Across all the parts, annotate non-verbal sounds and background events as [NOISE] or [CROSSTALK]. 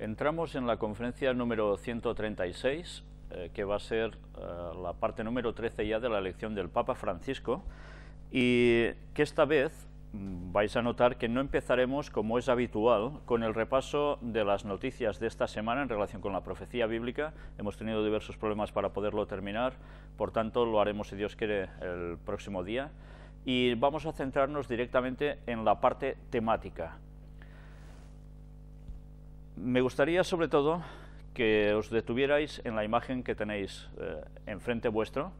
Entramos en la conferencia número 136, eh, que va a ser eh, la parte número 13 ya de la elección del Papa Francisco, y que esta vez mm, vais a notar que no empezaremos, como es habitual, con el repaso de las noticias de esta semana en relación con la profecía bíblica. Hemos tenido diversos problemas para poderlo terminar, por tanto lo haremos, si Dios quiere, el próximo día. Y vamos a centrarnos directamente en la parte temática, me gustaría sobre todo que os detuvierais en la imagen que tenéis eh, enfrente vuestro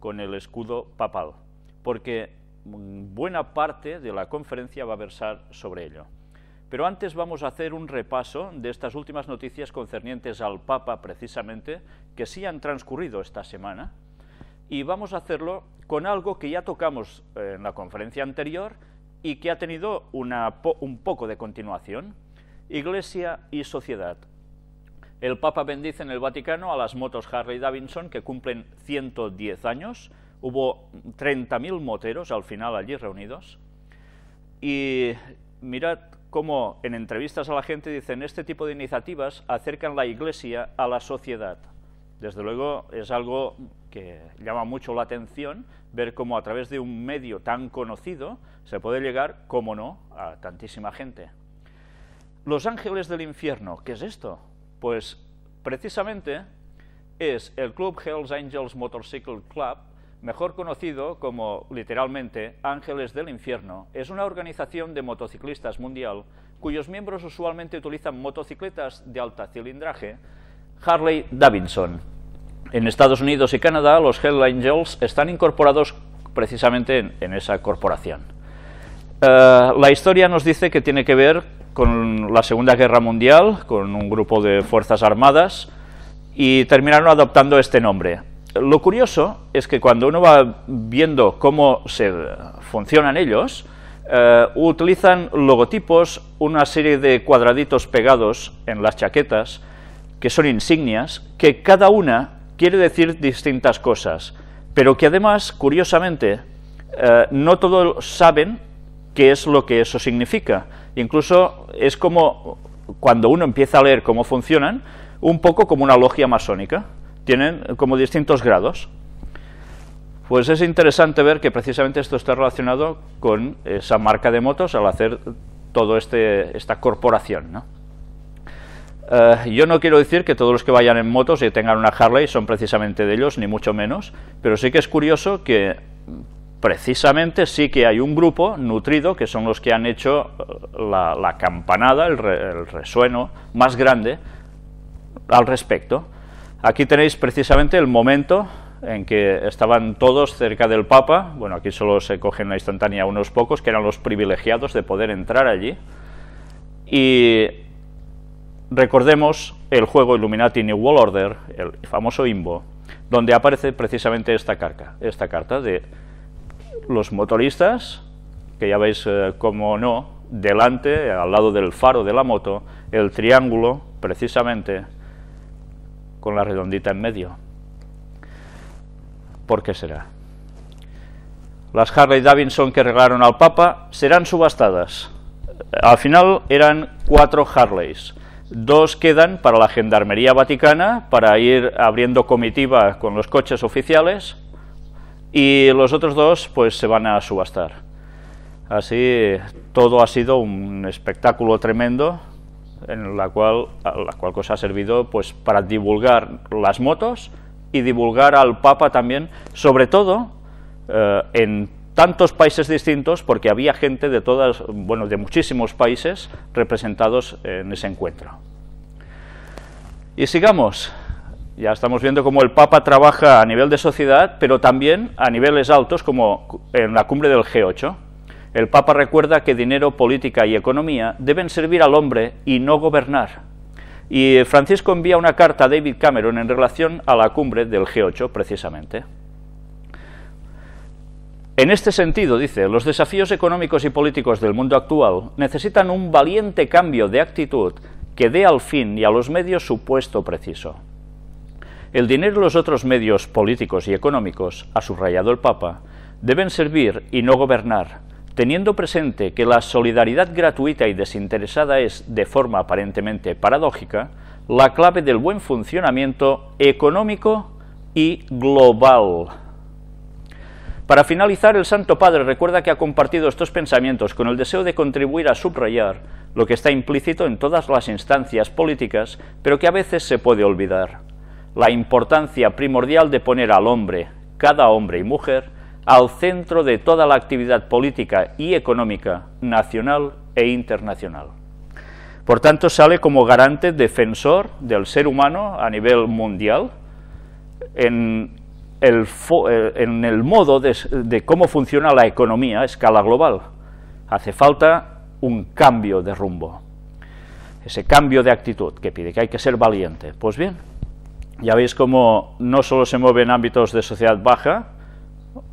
con el escudo papal, porque mm, buena parte de la conferencia va a versar sobre ello. Pero antes vamos a hacer un repaso de estas últimas noticias concernientes al Papa, precisamente, que sí han transcurrido esta semana, y vamos a hacerlo con algo que ya tocamos eh, en la conferencia anterior y que ha tenido un poco de continuación, Iglesia y sociedad. El Papa bendice en el Vaticano a las motos Harley Davidson que cumplen 110 años. Hubo 30.000 moteros al final allí reunidos. Y mirad cómo en entrevistas a la gente dicen este tipo de iniciativas acercan la Iglesia a la sociedad. Desde luego es algo que llama mucho la atención ver cómo a través de un medio tan conocido se puede llegar, cómo no, a tantísima gente. Los ángeles del infierno, ¿qué es esto? Pues precisamente es el club Hells Angels Motorcycle Club, mejor conocido como literalmente Ángeles del Infierno. Es una organización de motociclistas mundial cuyos miembros usualmente utilizan motocicletas de alta cilindraje Harley Davidson. En Estados Unidos y Canadá los Hells Angels están incorporados precisamente en, esa corporación. Eh, la historia nos dice que tiene que ver con la Segunda Guerra Mundial, con un grupo de Fuerzas Armadas, y terminaron adoptando este nombre. Lo curioso es que cuando uno va viendo cómo se funcionan ellos, eh, utilizan logotipos, una serie de cuadraditos pegados en las chaquetas, que son insignias, que cada una quiere decir distintas cosas, pero que además, curiosamente, eh, no todos saben qué es lo que eso significa. Incluso es como cuando uno empieza a leer cómo funcionan, un poco como una logia masónica. Tienen como distintos grados. Pues es interesante ver que precisamente esto está relacionado con esa marca de motos al hacer toda este, esta corporación. ¿no? Eh, yo no quiero decir que todos los que vayan en motos y tengan una Harley son precisamente de ellos, ni mucho menos, pero sí que es curioso que precisamente sí que hay un grupo nutrido que son los que han hecho eh, la, campanada, el, resueno más grande al respecto. Aquí tenéis precisamente el momento en que estaban todos cerca del Papa, bueno, aquí solo se cogen la instantánea unos pocos, que eran los privilegiados de poder entrar allí, y recordemos el juego Illuminati New World Order, el famoso IMBO, donde aparece precisamente esta, carta, esta carta de los motoristas, que ya veis eh, cómo como no, delante, al lado del faro de la moto, el triángulo, precisamente, con la redondita en medio. ¿Por qué será? Las Harley Davidson que regalaron al Papa serán subastadas. Al final eran cuatro Harleys. Dos quedan para la Gendarmería Vaticana, para ir abriendo comitiva con los coches oficiales, y los otros dos pues se van a subastar. Así todo ha sido un espectáculo tremendo en la cual, la cual cosa ha servido pues para divulgar las motos y divulgar al Papa también, sobre todo eh, en tantos países distintos porque había gente de todas, bueno, de muchísimos países representados en ese encuentro. Y sigamos. Ya estamos viendo cómo el Papa trabaja a nivel de sociedad, pero también a niveles altos, como en la cumbre del G8. El Papa recuerda que dinero, política y economía deben servir al hombre y no gobernar. Y Francisco envía una carta a David Cameron en relación a la cumbre del G8, precisamente. En este sentido, dice, los desafíos económicos y políticos del mundo actual necesitan un valiente cambio de actitud que dé al fin y a los medios su puesto preciso. El dinero y los otros medios políticos y económicos, ha subrayado el Papa, deben servir y no gobernar, teniendo presente que la solidaridad gratuita y desinteresada es, de forma aparentemente paradójica, la clave del buen funcionamiento económico y global. Para finalizar, el Santo Padre recuerda que ha compartido estos pensamientos con el deseo de contribuir a subrayar lo que está implícito en todas las instancias políticas, pero que a veces se puede olvidar la importancia primordial de poner al hombre, cada hombre y mujer, al centro de toda la actividad política y económica nacional e internacional. Por tanto, sale como garante defensor del ser humano a nivel mundial en el, eh, modo de cómo funciona la economía a escala global. Hace falta un cambio de rumbo, ese cambio de actitud que pide que hay que ser valiente. Pues bien, ya veis cómo no solo se mueve en ámbitos de sociedad baja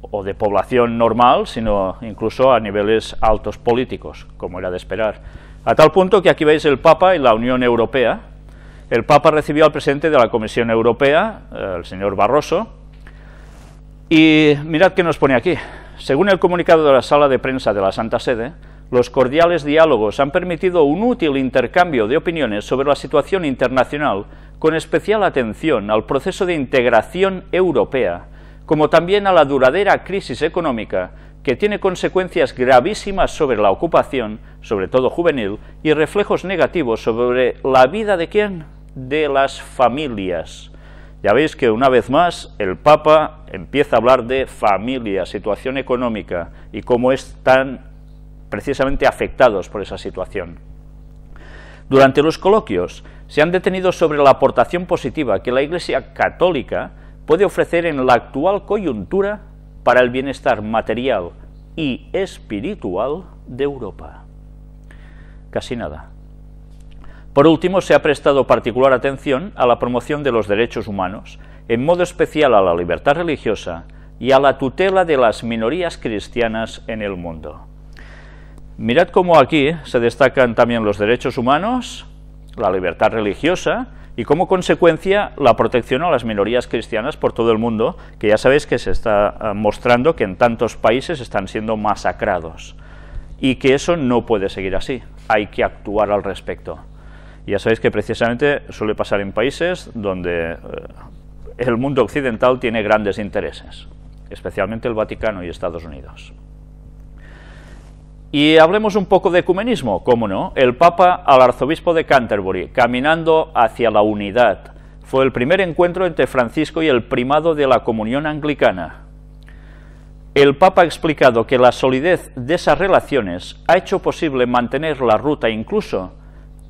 o de población normal, sino incluso a niveles altos políticos, como era de esperar. A tal punto que aquí veis el Papa y la Unión Europea. El Papa recibió al presidente de la Comisión Europea, el señor Barroso, y mirad qué nos pone aquí. Según el comunicado de la sala de prensa de la Santa Sede, los cordiales diálogos han permitido un útil intercambio de opiniones sobre la situación internacional con especial atención al proceso de integración europea, como también a la duradera crisis económica que tiene consecuencias gravísimas sobre la ocupación, sobre todo juvenil, y reflejos negativos sobre la vida de quién? De las familias. Ya veis que una vez más el Papa empieza a hablar de familia, situación económica y cómo están precisamente afectados por esa situación. Durante los coloquios se han detenido sobre la aportación positiva que la Iglesia católica puede ofrecer en la actual coyuntura para el bienestar material y espiritual de Europa. Casi nada. Por último, se ha prestado particular atención a la promoción de los derechos humanos, en modo especial a la libertad religiosa y a la tutela de las minorías cristianas en el mundo. Mirad cómo aquí se destacan también los derechos humanos, la libertad religiosa y como consecuencia la protección a las minorías cristianas por todo el mundo, que ya sabéis que se está eh, mostrando que en tantos países están siendo masacrados y que eso no puede seguir así, hay que actuar al respecto. Ya sabéis que precisamente suele pasar en países donde eh, el mundo occidental tiene grandes intereses, especialmente el Vaticano y Estados Unidos. Y hablemos un poco de ecumenismo, cómo no. El Papa al arzobispo de Canterbury, caminando hacia la unidad. Fue el primer encuentro entre Francisco y el primado de la comunión anglicana. El Papa ha explicado que la solidez de esas relaciones ha hecho posible mantener la ruta incluso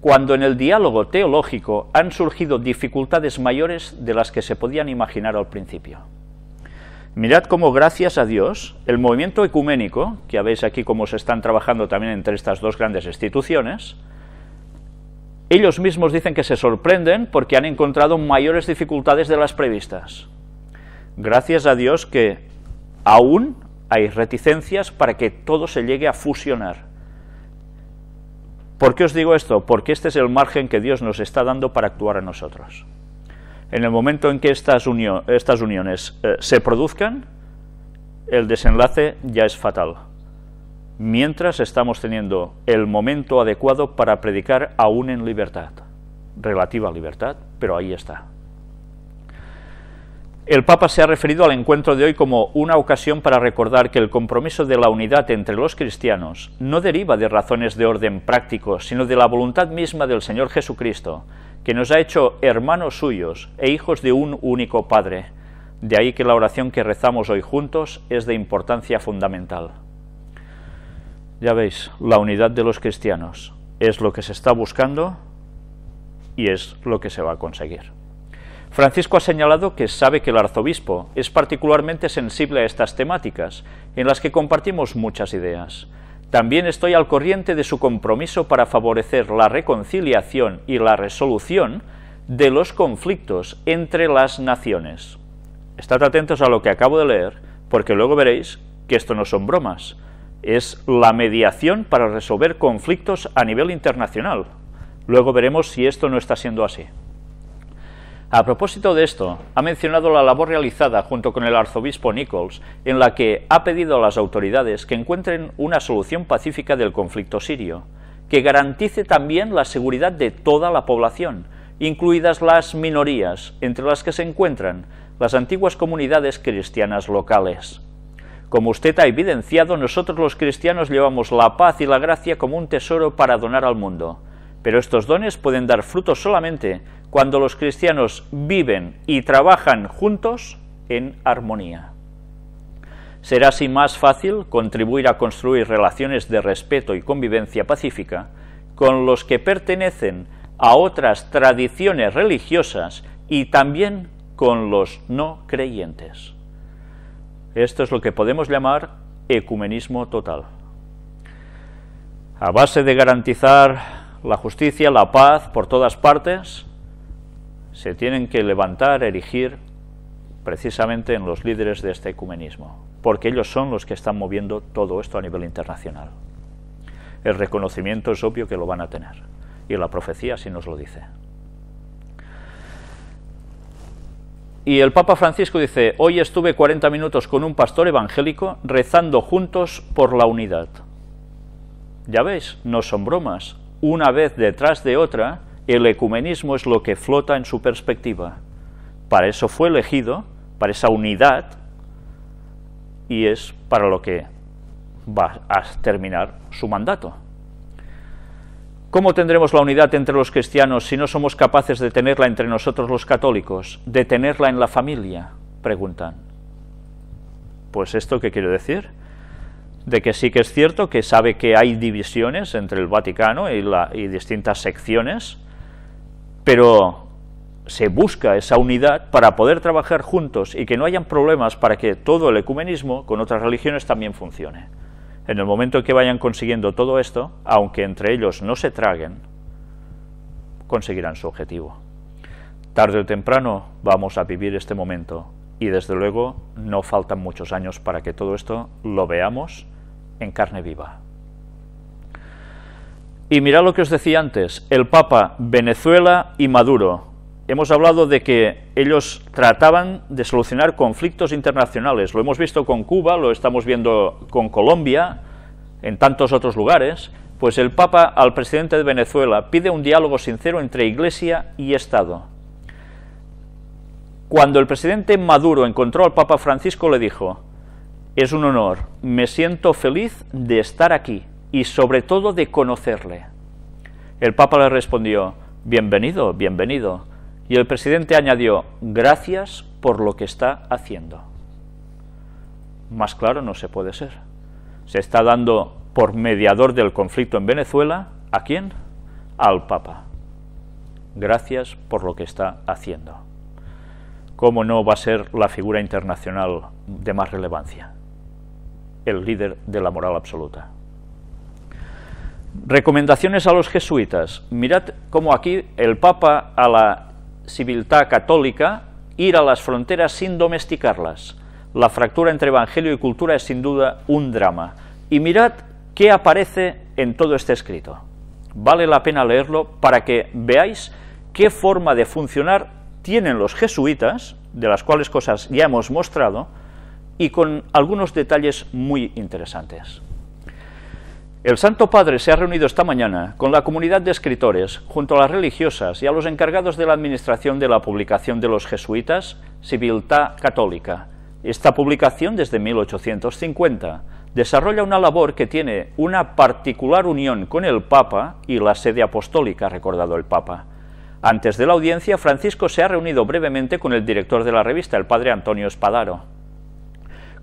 cuando en el diálogo teológico han surgido dificultades mayores de las que se podían imaginar al principio. Mirad cómo, gracias a Dios, el movimiento ecuménico, que ya veis aquí cómo se están trabajando también entre estas dos grandes instituciones, ellos mismos dicen que se sorprenden porque han encontrado mayores dificultades de las previstas. Gracias a Dios que aún hay reticencias para que todo se llegue a fusionar. ¿Por qué os digo esto? Porque este es el margen que Dios nos está dando para actuar a nosotros. En el momento en que estas, uniones eh, se produzcan, el desenlace ya es fatal. Mientras estamos teniendo el momento adecuado para predicar aún en libertad, relativa libertad, pero ahí está. El Papa se ha referido al encuentro de hoy como una ocasión para recordar que el compromiso de la unidad entre los cristianos no deriva de razones de orden práctico, sino de la voluntad misma del Señor Jesucristo, que nos ha hecho hermanos suyos e hijos de un único Padre. De ahí que la oración que rezamos hoy juntos es de importancia fundamental. Ya veis, la unidad de los cristianos es lo que se está buscando y es lo que se va a conseguir. Francisco ha señalado que sabe que el arzobispo es particularmente sensible a estas temáticas, en las que compartimos muchas ideas. También estoy al corriente de su compromiso para favorecer la reconciliación y la resolución de los conflictos entre las naciones. Estad atentos a lo que acabo de leer, porque luego veréis que esto no son bromas. Es la mediación para resolver conflictos a nivel internacional. Luego veremos si esto no está siendo así. A propósito de esto, ha mencionado la labor realizada junto con el arzobispo Nichols, en la que ha pedido a las autoridades que encuentren una solución pacífica del conflicto sirio, que garantice también la seguridad de toda la población, incluidas las minorías, entre las que se encuentran las antiguas comunidades cristianas locales. Como usted ha evidenciado, nosotros los cristianos llevamos la paz y la gracia como un tesoro para donar al mundo. Pero estos dones pueden dar fruto solamente cuando los cristianos viven y trabajan juntos en armonía. Será así más fácil contribuir a construir relaciones de respeto y convivencia pacífica con los que pertenecen a otras tradiciones religiosas y también con los no creyentes. Esto es lo que podemos llamar ecumenismo total. A base de garantizar la justicia, la paz por todas partes, se tienen que levantar, erigir precisamente en los líderes de este ecumenismo, porque ellos son los que están moviendo todo esto a nivel internacional. El reconocimiento es obvio que lo van a tener, y la profecía sí nos lo dice. Y el Papa Francisco dice, hoy estuve 40 minutos con un pastor evangélico rezando juntos por la unidad. Ya veis, no son bromas, una vez detrás de otra, el ecumenismo es lo que flota en su perspectiva. Para eso fue elegido, para esa unidad, y es para lo que va a terminar su mandato. ¿Cómo tendremos la unidad entre los cristianos si no somos capaces de tenerla entre nosotros los católicos, de tenerla en la familia? Preguntan. Pues esto qué quiero decir? de que sí que es cierto que sabe que hay divisiones entre el Vaticano y, distintas secciones, pero se busca esa unidad para poder trabajar juntos y que no hayan problemas para que todo el ecumenismo con otras religiones también funcione. En el momento que vayan consiguiendo todo esto, aunque entre ellos no se traguen, conseguirán su objetivo. Tarde o temprano vamos a vivir este momento y desde luego no faltan muchos años para que todo esto lo veamos en carne viva. Y mirad lo que os decía antes, el Papa, Venezuela y Maduro. Hemos hablado de que ellos trataban de solucionar conflictos internacionales. Lo hemos visto con Cuba, lo estamos viendo con Colombia, en tantos otros lugares. Pues el Papa al presidente de Venezuela pide un diálogo sincero entre Iglesia y Estado. Cuando el presidente Maduro encontró al Papa Francisco le dijo, es un honor. Me siento feliz de estar aquí y sobre todo de conocerle. El Papa le respondió, bienvenido, bienvenido. Y el presidente añadió, gracias por lo que está haciendo. Más claro no se puede ser. Se está dando por mediador del conflicto en Venezuela, ¿a quién? Al Papa. Gracias por lo que está haciendo. ¿Cómo no va a ser la figura internacional de más relevancia? el líder de la moral absoluta. Recomendaciones a los jesuitas. Mirad cómo aquí el Papa a la civiltad católica ir a las fronteras sin domesticarlas. La fractura entre evangelio y cultura es sin duda un drama. Y mirad qué aparece en todo este escrito. Vale la pena leerlo para que veáis qué forma de funcionar tienen los jesuitas, de las cuales cosas ya hemos mostrado, y con algunos detalles muy interesantes. El Santo Padre se ha reunido esta mañana con la comunidad de escritores, junto a las religiosas y a los encargados de la administración de la publicación de los jesuitas, Civiltà Católica. Esta publicación, desde 1850, desarrolla una labor que tiene una particular unión con el Papa y la sede apostólica, recordado el Papa. Antes de la audiencia, Francisco se ha reunido brevemente con el director de la revista, el padre Antonio Espadaro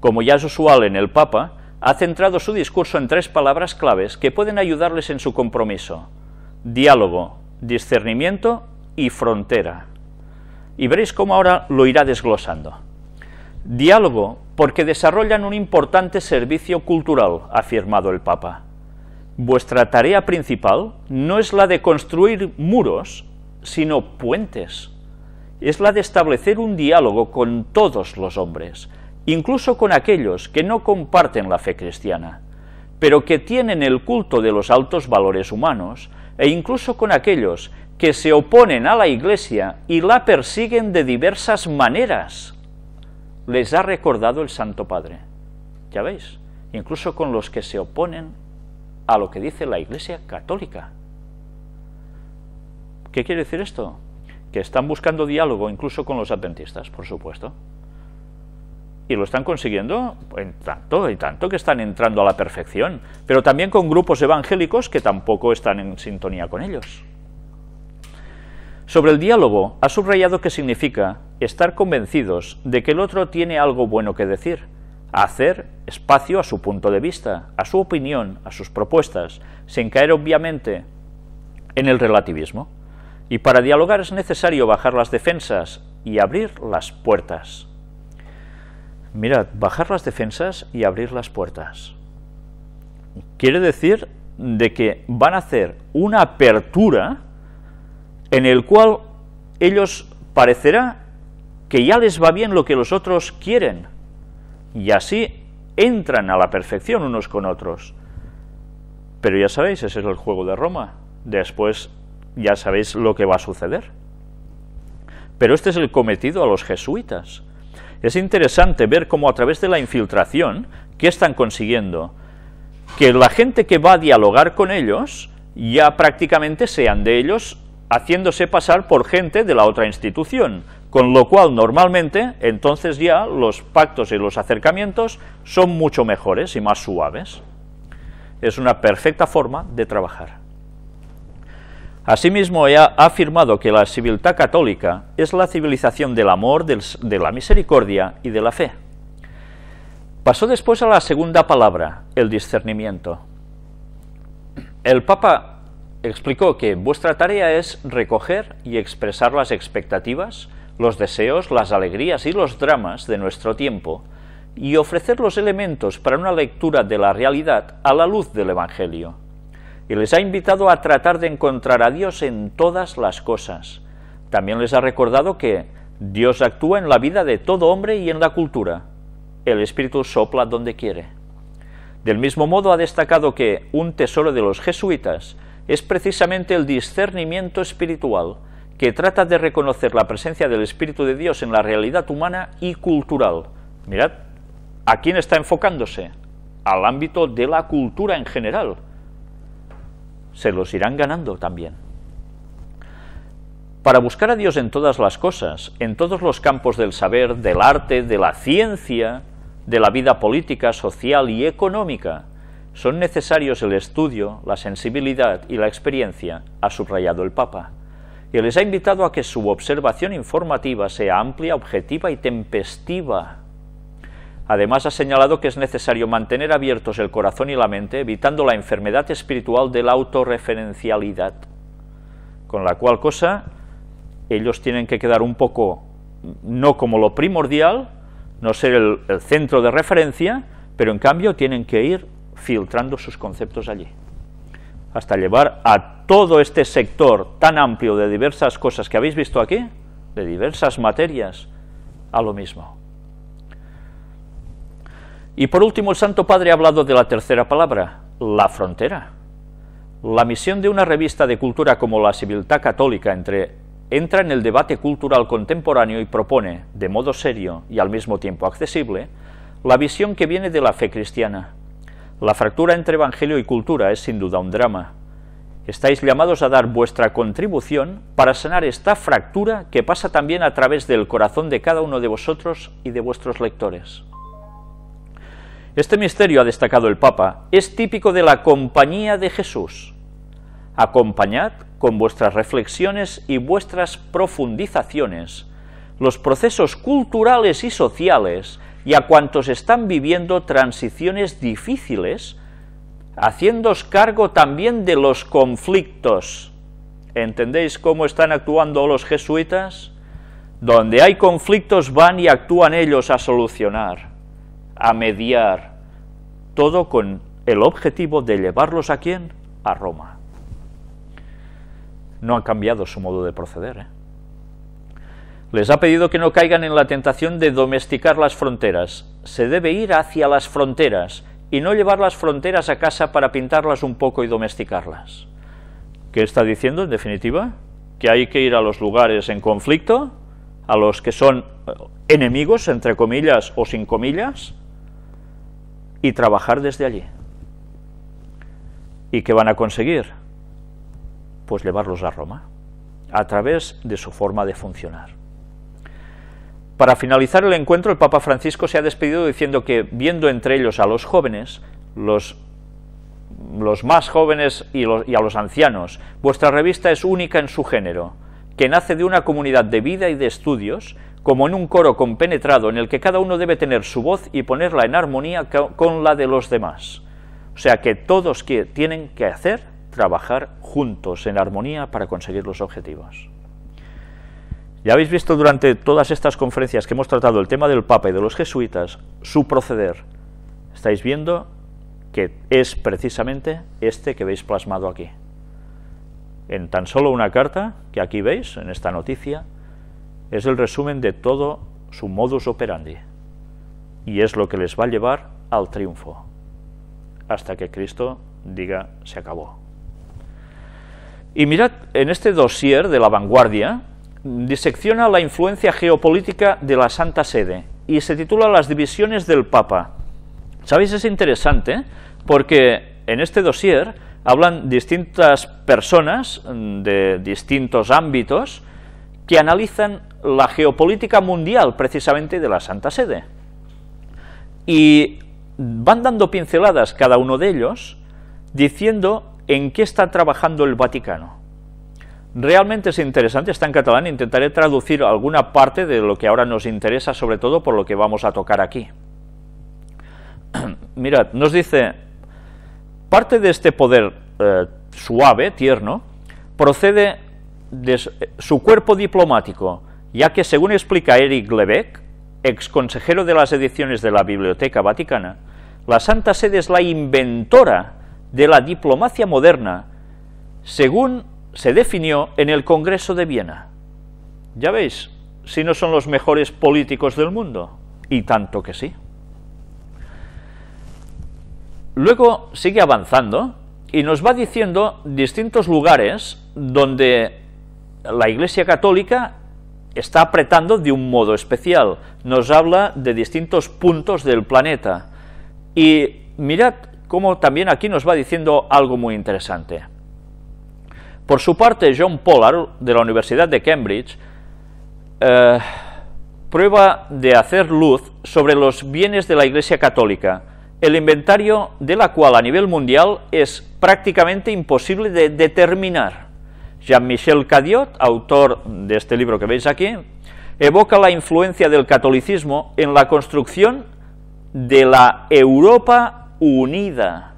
como ya es usual en el Papa, ha centrado su discurso en tres palabras claves que pueden ayudarles en su compromiso. Diálogo, discernimiento y frontera. Y veréis cómo ahora lo irá desglosando. Diálogo, porque desarrollan un importante servicio cultural, ha afirmado el Papa. Vuestra tarea principal no es la de construir muros, sino puentes. Es la de establecer un diálogo con todos los hombres, incluso con aquellos que no comparten la fe cristiana, pero que tienen el culto de los altos valores humanos, e incluso con aquellos que se oponen a la Iglesia y la persiguen de diversas maneras, les ha recordado el Santo Padre. Ya veis, incluso con los que se oponen a lo que dice la Iglesia católica. ¿Qué quiere decir esto? Que están buscando diálogo incluso con los adventistas, por supuesto. Y lo están consiguiendo en tanto y tanto que están entrando a la perfección, pero también con grupos evangélicos que tampoco están en sintonía con ellos. Sobre el diálogo, ha subrayado que significa estar convencidos de que el otro tiene algo bueno que decir, hacer espacio a su punto de vista, a su opinión, a sus propuestas, sin caer obviamente en el relativismo. Y para dialogar es necesario bajar las defensas y abrir las puertas mirad, bajar las defensas y abrir las puertas. Quiere decir de que van a hacer una apertura en el cual ellos parecerá que ya les va bien lo que los otros quieren. Y así entran a la perfección unos con otros. Pero ya sabéis, ese es el juego de Roma. Después ya sabéis lo que va a suceder. Pero este es el cometido a los jesuitas es interesante ver cómo a través de la infiltración, ¿qué están consiguiendo? Que la gente que va a dialogar con ellos ya prácticamente sean de ellos haciéndose pasar por gente de la otra institución, con lo cual normalmente entonces ya los pactos y los acercamientos son mucho mejores y más suaves. Es una perfecta forma de trabajar. Asimismo, ha afirmado que la civilidad católica es la civilización del amor, de la misericordia y de la fe. Pasó después a la segunda palabra, el discernimiento. El Papa explicó que vuestra tarea es recoger y expresar las expectativas, los deseos, las alegrías y los dramas de nuestro tiempo y ofrecer los elementos para una lectura de la realidad a la luz del Evangelio y les ha invitado a tratar de encontrar a Dios en todas las cosas. También les ha recordado que Dios actúa en la vida de todo hombre y en la cultura. El Espíritu sopla donde quiere. Del mismo modo ha destacado que un tesoro de los jesuitas es precisamente el discernimiento espiritual, que trata de reconocer la presencia del Espíritu de Dios en la realidad humana y cultural. Mirad, ¿a quién está enfocándose? Al ámbito de la cultura en general se los irán ganando también. Para buscar a Dios en todas las cosas, en todos los campos del saber, del arte, de la ciencia, de la vida política, social y económica, son necesarios el estudio, la sensibilidad y la experiencia, ha subrayado el Papa, y les ha invitado a que su observación informativa sea amplia, objetiva y tempestiva Además, ha señalado que es necesario mantener abiertos el corazón y la mente, evitando la enfermedad espiritual de la autorreferencialidad, con la cual cosa ellos tienen que quedar un poco, no como lo primordial, no ser el, centro de referencia, pero en cambio tienen que ir filtrando sus conceptos allí, hasta llevar a todo este sector tan amplio de diversas cosas que habéis visto aquí, de diversas materias, a lo mismo. Y por último, el Santo Padre ha hablado de la tercera palabra, la frontera. La misión de una revista de cultura como la Civiltà Católica entre, entra en el debate cultural contemporáneo y propone, de modo serio y al mismo tiempo accesible, la visión que viene de la fe cristiana. La fractura entre evangelio y cultura es sin duda un drama. Estáis llamados a dar vuestra contribución para sanar esta fractura que pasa también a través del corazón de cada uno de vosotros y de vuestros lectores. Este misterio, ha destacado el Papa, es típico de la compañía de Jesús. Acompañad con vuestras reflexiones y vuestras profundizaciones los procesos culturales y sociales y a cuantos están viviendo transiciones difíciles, haciéndos cargo también de los conflictos. ¿Entendéis cómo están actuando los jesuitas? Donde hay conflictos van y actúan ellos a solucionar a mediar, todo con el objetivo de llevarlos a quién? A Roma. No han cambiado su modo de proceder. ¿eh? Les ha pedido que no caigan en la tentación de domesticar las fronteras. Se debe ir hacia las fronteras y no llevar las fronteras a casa para pintarlas un poco y domesticarlas. ¿Qué está diciendo en definitiva? Que hay que ir a los lugares en conflicto, a los que son eh, enemigos, entre comillas o sin comillas, y trabajar desde allí. ¿Y qué van a conseguir? Pues llevarlos a Roma, a través de su forma de funcionar. Para finalizar el encuentro, el Papa Francisco se ha despedido diciendo que, viendo entre ellos a los jóvenes, los, los más jóvenes y, y a los ancianos, vuestra revista es única en su género, que nace de una comunidad de vida y de estudios como en un coro compenetrado en el que cada uno debe tener su voz y ponerla en armonía con la de los demás. O sea que todos tienen que hacer trabajar juntos en armonía para conseguir los objetivos. Ya habéis visto durante todas estas conferencias que hemos tratado el tema del Papa y de los jesuitas, su proceder. Estáis viendo que es precisamente este que veis plasmado aquí. En tan solo una carta, que aquí veis, en esta noticia, es el resumen de todo su modus operandi y es lo que les va a llevar al triunfo hasta que Cristo diga se acabó. Y mirad, en este dossier de la vanguardia disecciona la influencia geopolítica de la Santa Sede y se titula Las divisiones del Papa. ¿Sabéis? Es interesante porque en este dossier hablan distintas personas de distintos ámbitos que analizan la geopolítica mundial precisamente de la Santa Sede. Y van dando pinceladas cada uno de ellos diciendo en qué está trabajando el Vaticano. Realmente es interesante, está en catalán, intentaré traducir alguna parte de lo que ahora nos interesa, sobre todo por lo que vamos a tocar aquí. [CLEARS THROAT] Mirad, nos dice, parte de este poder eh, suave, tierno, procede de su eh, cuerpo diplomático, ya que según explica Eric Lebec, ex consejero de las ediciones de la Biblioteca Vaticana, la Santa Sede es la inventora de la diplomacia moderna, según se definió en el Congreso de Viena. Ya veis, si no son los mejores políticos del mundo, y tanto que sí. Luego sigue avanzando y nos va diciendo distintos lugares donde la Iglesia Católica está apretando de un modo especial. Nos habla de distintos puntos del planeta. Y mirad cómo también aquí nos va diciendo algo muy interesante. Por su parte, John Pollard, de la Universidad de Cambridge, eh, prueba de hacer luz sobre los bienes de la Iglesia Católica, el inventario de la cual a nivel mundial es prácticamente imposible de determinar. Jean-Michel Cadiot, autor de este libro que veis aquí, evoca la influencia del catolicismo en la construcción de la Europa unida,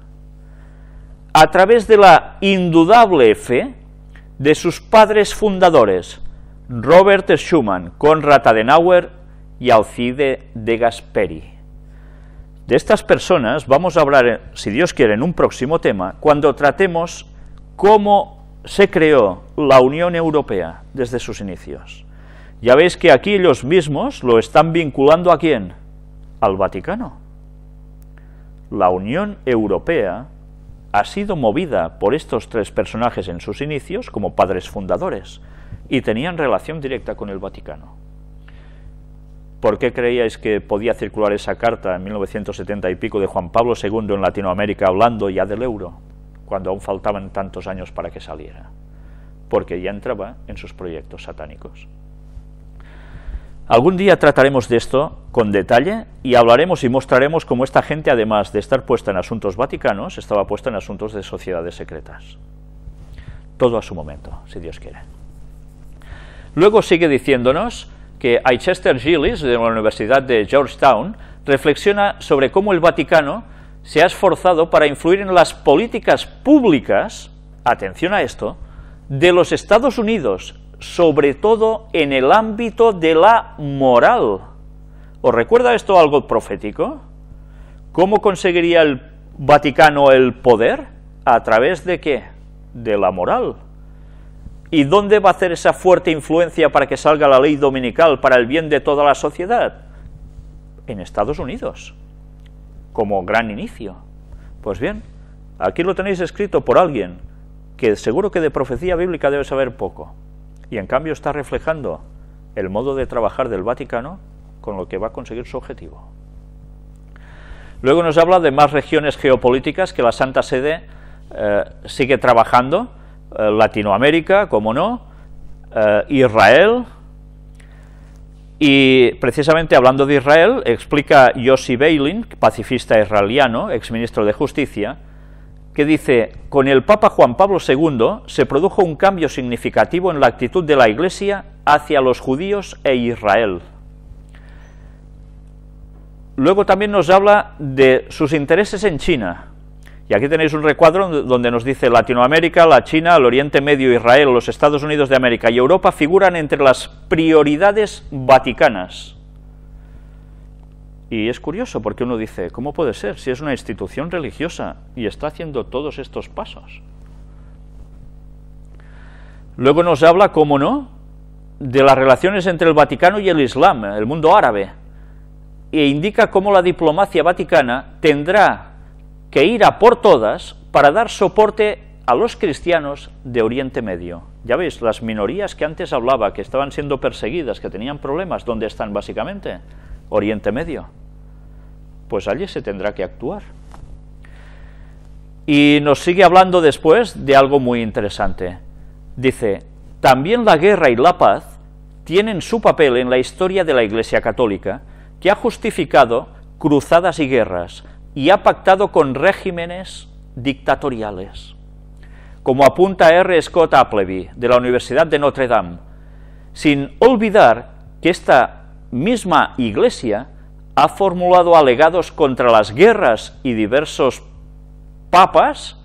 a través de la indudable fe de sus padres fundadores, Robert Schumann, Konrad Adenauer y Alcide de Gasperi. De estas personas vamos a hablar, si Dios quiere, en un próximo tema, cuando tratemos cómo se creó la Unión Europea desde sus inicios. Ya veis que aquí ellos mismos lo están vinculando a quién? Al Vaticano. La Unión Europea ha sido movida por estos tres personajes en sus inicios como padres fundadores y tenían relación directa con el Vaticano. ¿Por qué creíais que podía circular esa carta en 1970 y pico de Juan Pablo II en Latinoamérica hablando ya del euro? cuando aún faltaban tantos años para que saliera, porque ya entraba en sus proyectos satánicos. Algún día trataremos de esto con detalle y hablaremos y mostraremos cómo esta gente, además de estar puesta en asuntos vaticanos, estaba puesta en asuntos de sociedades secretas. Todo a su momento, si Dios quiere. Luego sigue diciéndonos que Aichester Gillis, de la Universidad de Georgetown, reflexiona sobre cómo el Vaticano se ha esforzado para influir en las políticas públicas, atención a esto, de los Estados Unidos, sobre todo en el ámbito de la moral. ¿Os recuerda esto algo profético? ¿Cómo conseguiría el Vaticano el poder? ¿A través de qué? De la moral. ¿Y dónde va a hacer esa fuerte influencia para que salga la ley dominical para el bien de toda la sociedad? En Estados Unidos como gran inicio. Pues bien, aquí lo tenéis escrito por alguien que seguro que de profecía bíblica debe saber poco, y en cambio está reflejando el modo de trabajar del Vaticano con lo que va a conseguir su objetivo. Luego nos habla de más regiones geopolíticas que la Santa Sede eh, sigue trabajando, eh, Latinoamérica, como no, eh, Israel, y precisamente hablando de Israel, explica Yossi Beilin, pacifista israeliano, exministro de Justicia, que dice, con el Papa Juan Pablo II se produjo un cambio significativo en la actitud de la Iglesia hacia los judíos e Israel. Luego también nos habla de sus intereses en China, y aquí tenéis un recuadro donde nos dice Latinoamérica, la China, el Oriente Medio, Israel, los Estados Unidos de América y Europa figuran entre las prioridades vaticanas. Y es curioso porque uno dice, ¿cómo puede ser si es una institución religiosa y está haciendo todos estos pasos? Luego nos habla, cómo no, de las relaciones entre el Vaticano y el Islam, el mundo árabe, e indica cómo la diplomacia vaticana tendrá que ir a por todas para dar soporte a los cristianos de Oriente Medio. Ya veis, las minorías que antes hablaba, que estaban siendo perseguidas, que tenían problemas, ¿dónde están básicamente? Oriente Medio. Pues allí se tendrá que actuar. Y nos sigue hablando después de algo muy interesante. Dice, también la guerra y la paz tienen su papel en la historia de la Iglesia Católica, que ha justificado cruzadas y guerras, y ha pactado con regímenes dictatoriales. Como apunta R. Scott Appleby, de la Universidad de Notre Dame, sin olvidar que esta misma Iglesia ha formulado alegados contra las guerras y diversos papas,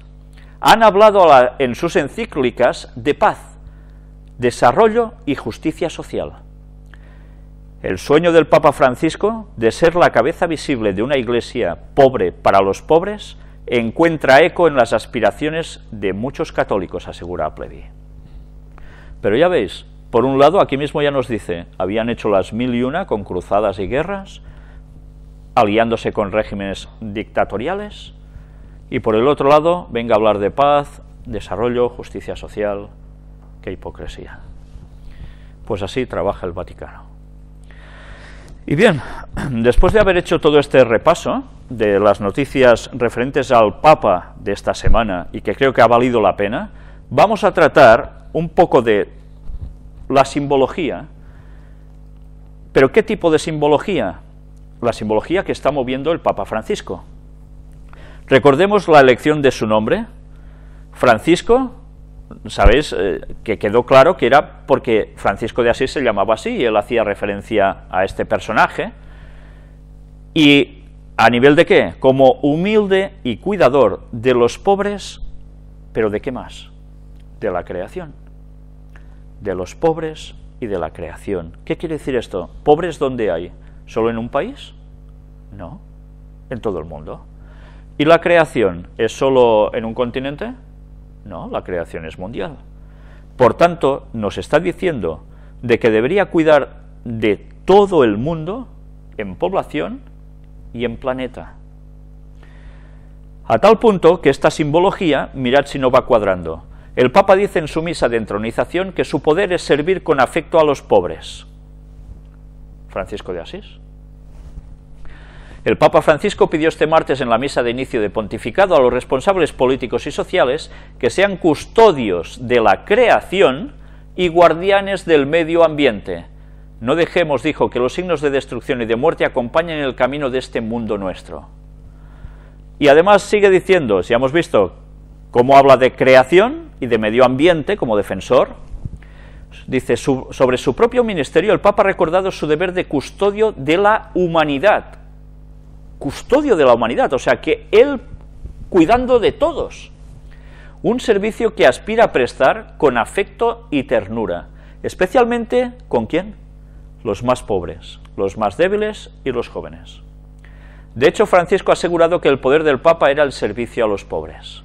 han hablado en sus encíclicas de paz, desarrollo y justicia social. El sueño del Papa Francisco de ser la cabeza visible de una iglesia pobre para los pobres encuentra eco en las aspiraciones de muchos católicos, asegura Plevi. Pero ya veis, por un lado, aquí mismo ya nos dice, habían hecho las mil y una con cruzadas y guerras, aliándose con regímenes dictatoriales, y por el otro lado, venga a hablar de paz, desarrollo, justicia social, qué hipocresía. Pues así trabaja el Vaticano. Y bien, después de haber hecho todo este repaso de las noticias referentes al Papa de esta semana y que creo que ha valido la pena, vamos a tratar un poco de la simbología. ¿Pero qué tipo de simbología? La simbología que está moviendo el Papa Francisco. Recordemos la elección de su nombre. Francisco ¿sabéis? Eh, que quedó claro que era porque Francisco de Asís se llamaba así y él hacía referencia a este personaje. Y a nivel de qué? Como humilde y cuidador de los pobres, pero ¿de qué más? De la creación. De los pobres y de la creación. ¿Qué quiere decir esto? ¿Pobres dónde hay? ¿Solo en un país? No, en todo el mundo. ¿Y la creación es solo en un continente? No, la creación es mundial. Por tanto, nos está diciendo de que debería cuidar de todo el mundo en población y en planeta. A tal punto que esta simbología, mirad si no va cuadrando. El Papa dice en su misa de entronización que su poder es servir con afecto a los pobres. Francisco de Asís. El Papa Francisco pidió este martes en la misa de inicio de pontificado a los responsables políticos y sociales que sean custodios de la creación y guardianes del medio ambiente. No dejemos, dijo, que los signos de destrucción y de muerte acompañen el camino de este mundo nuestro. Y además sigue diciendo, si hemos visto cómo habla de creación y de medio ambiente como defensor, dice, sobre su propio ministerio el Papa ha recordado su deber de custodio de la humanidad, custodio de la humanidad, o sea que Él cuidando de todos. Un servicio que aspira a prestar con afecto y ternura, especialmente con quién? Los más pobres, los más débiles y los jóvenes. De hecho, Francisco ha asegurado que el poder del Papa era el servicio a los pobres.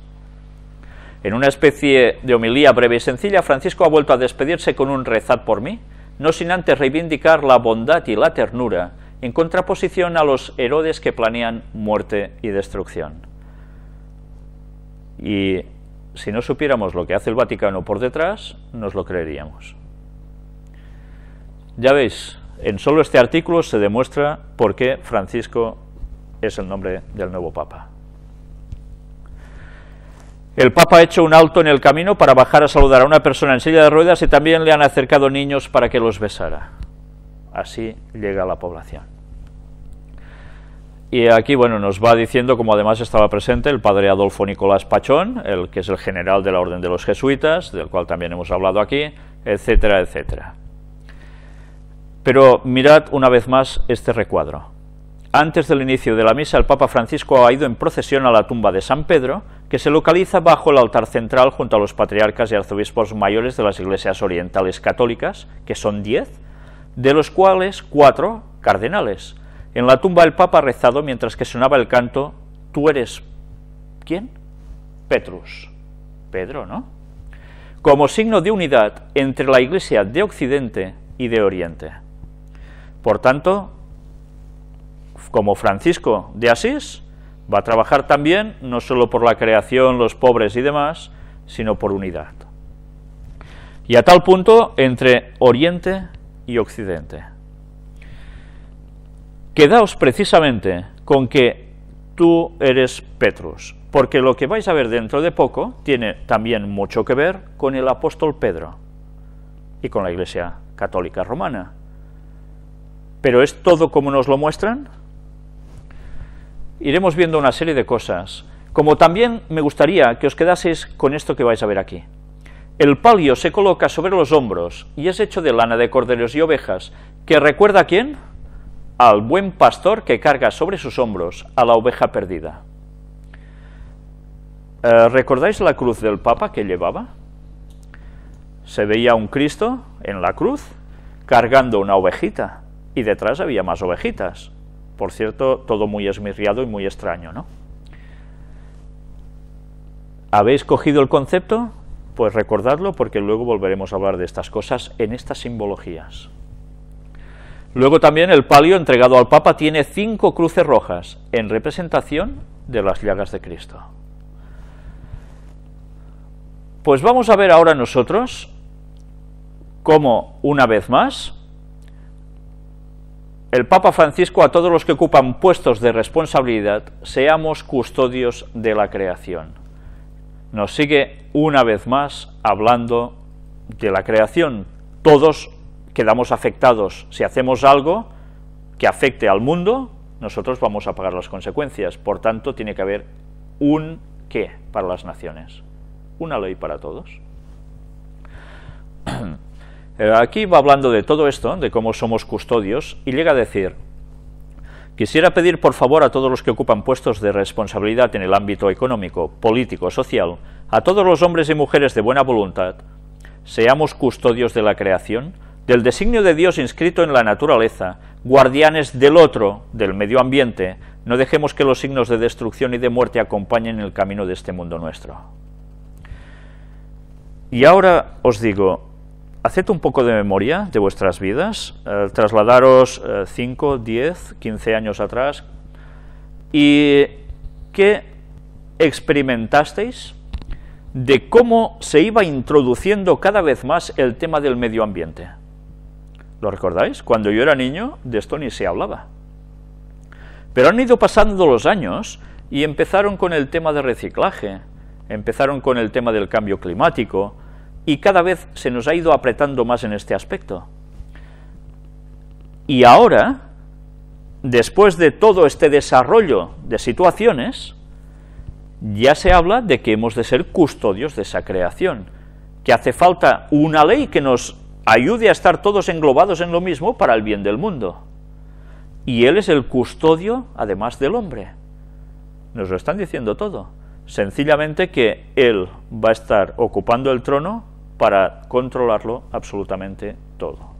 En una especie de homilía breve y sencilla, Francisco ha vuelto a despedirse con un rezad por mí, no sin antes reivindicar la bondad y la ternura en contraposición a los Herodes que planean muerte y destrucción. Y si no supiéramos lo que hace el Vaticano por detrás, nos lo creeríamos. Ya veis, en solo este artículo se demuestra por qué Francisco es el nombre del nuevo Papa. El Papa ha hecho un alto en el camino para bajar a saludar a una persona en silla de ruedas y también le han acercado niños para que los besara así llega la población. Y aquí, bueno, nos va diciendo como además estaba presente el padre Adolfo Nicolás Pachón, el que es el general de la Orden de los Jesuitas, del cual también hemos hablado aquí, etcétera, etcétera. Pero mirad una vez más este recuadro. Antes del inicio de la misa, el Papa Francisco ha ido en procesión a la tumba de San Pedro, que se localiza bajo el altar central junto a los patriarcas y arzobispos mayores de las iglesias orientales católicas, que son diez, de los cuales cuatro cardenales. En la tumba el Papa rezado mientras que sonaba el canto, tú eres, ¿quién? Petrus, Pedro, ¿no? Como signo de unidad entre la Iglesia de Occidente y de Oriente. Por tanto, como Francisco de Asís, va a trabajar también no solo por la creación, los pobres y demás, sino por unidad. Y a tal punto, entre Oriente y Occidente. Quedaos precisamente con que tú eres Petrus, porque lo que vais a ver dentro de poco tiene también mucho que ver con el apóstol Pedro y con la Iglesia Católica Romana. Pero es todo como nos lo muestran. Iremos viendo una serie de cosas, como también me gustaría que os quedaseis con esto que vais a ver aquí. El palio se coloca sobre los hombros y es hecho de lana de corderos y ovejas, que recuerda a quién? Al buen pastor que carga sobre sus hombros a la oveja perdida. Eh, ¿Recordáis la cruz del Papa que llevaba? Se veía un Cristo en la cruz cargando una ovejita y detrás había más ovejitas. Por cierto, todo muy esmirriado y muy extraño, ¿no? ¿Habéis cogido el concepto? Pues recordadlo porque luego volveremos a hablar de estas cosas en estas simbologías. Luego también el palio entregado al Papa tiene cinco cruces rojas en representación de las llagas de Cristo. Pues vamos a ver ahora nosotros cómo, una vez más, el Papa Francisco a todos los que ocupan puestos de responsabilidad seamos custodios de la creación nos sigue una vez más hablando de la creación. Todos quedamos afectados. Si hacemos algo que afecte al mundo, nosotros vamos a pagar las consecuencias. Por tanto, tiene que haber un qué para las naciones. Una ley para todos. [CLEARS THROAT] Eh, aquí va hablando de todo esto, de cómo somos custodios, y llega a decir, Quisiera pedir por favor a todos los que ocupan puestos de responsabilidad en el ámbito económico, político, social, a todos los hombres y mujeres de buena voluntad, seamos custodios de la creación, del designio de Dios inscrito en la naturaleza, guardianes del otro, del medio ambiente, no dejemos que los signos de destrucción y de muerte acompañen el camino de este mundo nuestro. Y ahora os digo, haced un poco de memoria de vuestras vidas, eh, trasladaros 5, 10, 15 años atrás y qué experimentasteis de cómo se iba introduciendo cada vez más el tema del medio ambiente. ¿Lo recordáis? Cuando yo era niño de esto ni se hablaba. Pero han ido pasando los años y empezaron con el tema de reciclaje, empezaron con el tema del cambio climático, y cada vez se nos ha ido apretando más en este aspecto. Y ahora, después de todo este desarrollo de situaciones, ya se habla de que hemos de ser custodios de esa creación, que hace falta una ley que nos ayude a estar todos englobados en lo mismo para el bien del mundo. Y Él es el custodio, además del hombre. Nos lo están diciendo todo. Sencillamente que Él va a estar ocupando el trono para controlarlo absolutamente todo.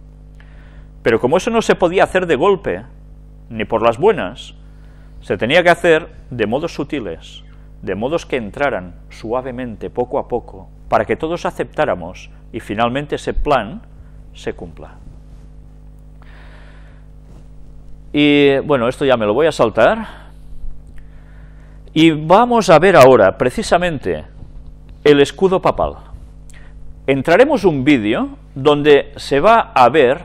Pero como eso no se podía hacer de golpe, ni por las buenas, se tenía que hacer de modos sutiles, de modos que entraran suavemente, poco a poco, para que todos aceptáramos y finalmente ese plan se cumpla. Y bueno, esto ya me lo voy a saltar. Y vamos a ver ahora precisamente el escudo papal entraremos un vídeo donde se va a ver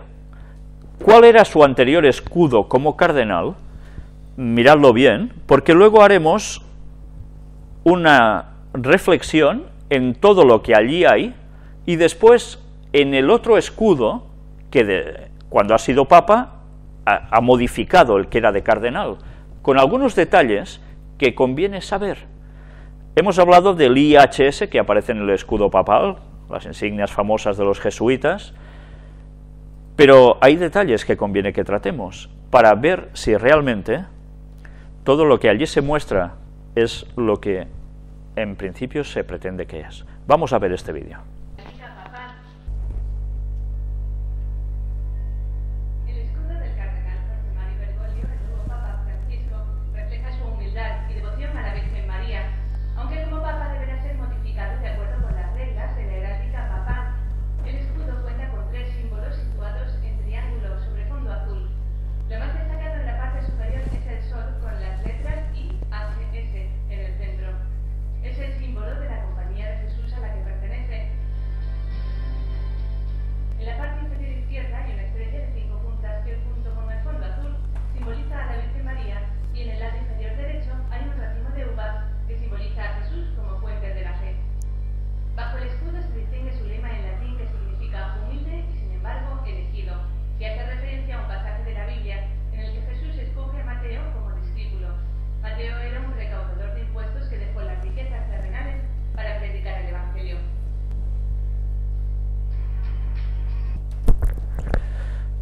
cuál era su anterior escudo como cardenal, miradlo bien, porque luego haremos una reflexión en todo lo que allí hay y después en el otro escudo que cuando ha sido papa ha modificado el que era de cardenal, con algunos detalles que conviene saber. Hemos hablado del IHS que aparece en el escudo papal, las insignias famosas de los jesuitas, pero hay detalles que conviene que tratemos para ver si realmente todo lo que allí se muestra es lo que en principio se pretende que es. Vamos a ver este vídeo.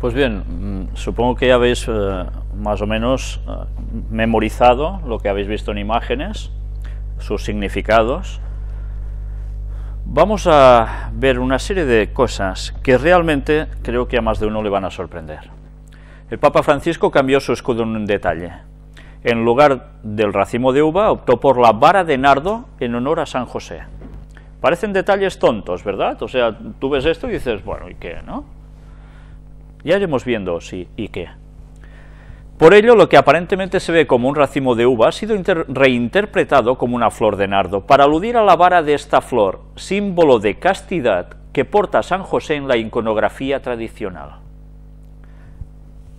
Pues bien, mm, supongo que ya habéis eh, más o menos eh, memorizado lo que habéis visto en imágenes, sus significados. Vamos a ver una serie de cosas que realmente creo que a más de uno le van a sorprender. El Papa Francisco cambió su escudo en un detalle. En lugar del racimo de uva, optó por la vara de nardo en honor a San José. Parecen detalles tontos, ¿verdad? O sea, tú ves esto y dices, bueno, ¿y qué, no? Ya iremos viendo si y qué. Por ello, lo que aparentemente se ve como un racimo de uva ha sido reinterpretado como una flor de nardo, para aludir a la vara de esta flor, símbolo de castidad que porta San José en la iconografía tradicional.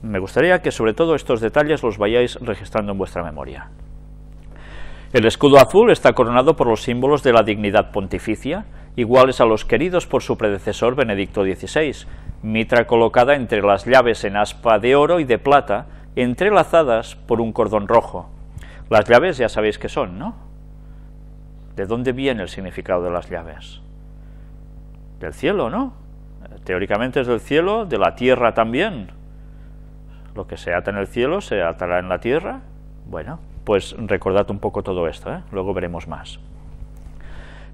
Me gustaría que sobre todo estos detalles los vayáis registrando en vuestra memoria. El escudo azul está coronado por los símbolos de la dignidad pontificia, iguales a los queridos por su predecesor Benedicto XVI, mitra colocada entre las llaves en aspa de oro y de plata, entrelazadas por un cordón rojo. Las llaves ya sabéis qué son, ¿no? ¿De dónde viene el significado de las llaves? Del cielo, ¿no? Teóricamente es del cielo, de la tierra también. Lo que se ata en el cielo se atará en la tierra. Bueno, pues recordad un poco todo esto, ¿eh? luego veremos más.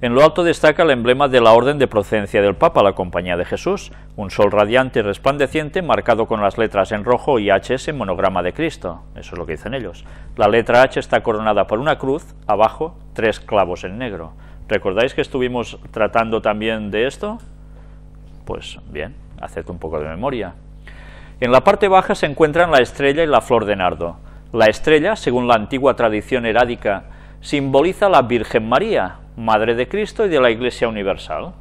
En lo alto destaca el emblema de la orden de procedencia del Papa, la Compañía de Jesús, un sol radiante y resplandeciente marcado con las letras en rojo y HS en monograma de Cristo. Eso es lo que dicen ellos. La letra H está coronada por una cruz, abajo tres clavos en negro. ¿Recordáis que estuvimos tratando también de esto? Pues bien, haced un poco de memoria. En la parte baja se encuentran la estrella y la flor de nardo. La estrella, según la antigua tradición herádica, simboliza la Virgen María, Madre de Cristo y de la Iglesia Universal.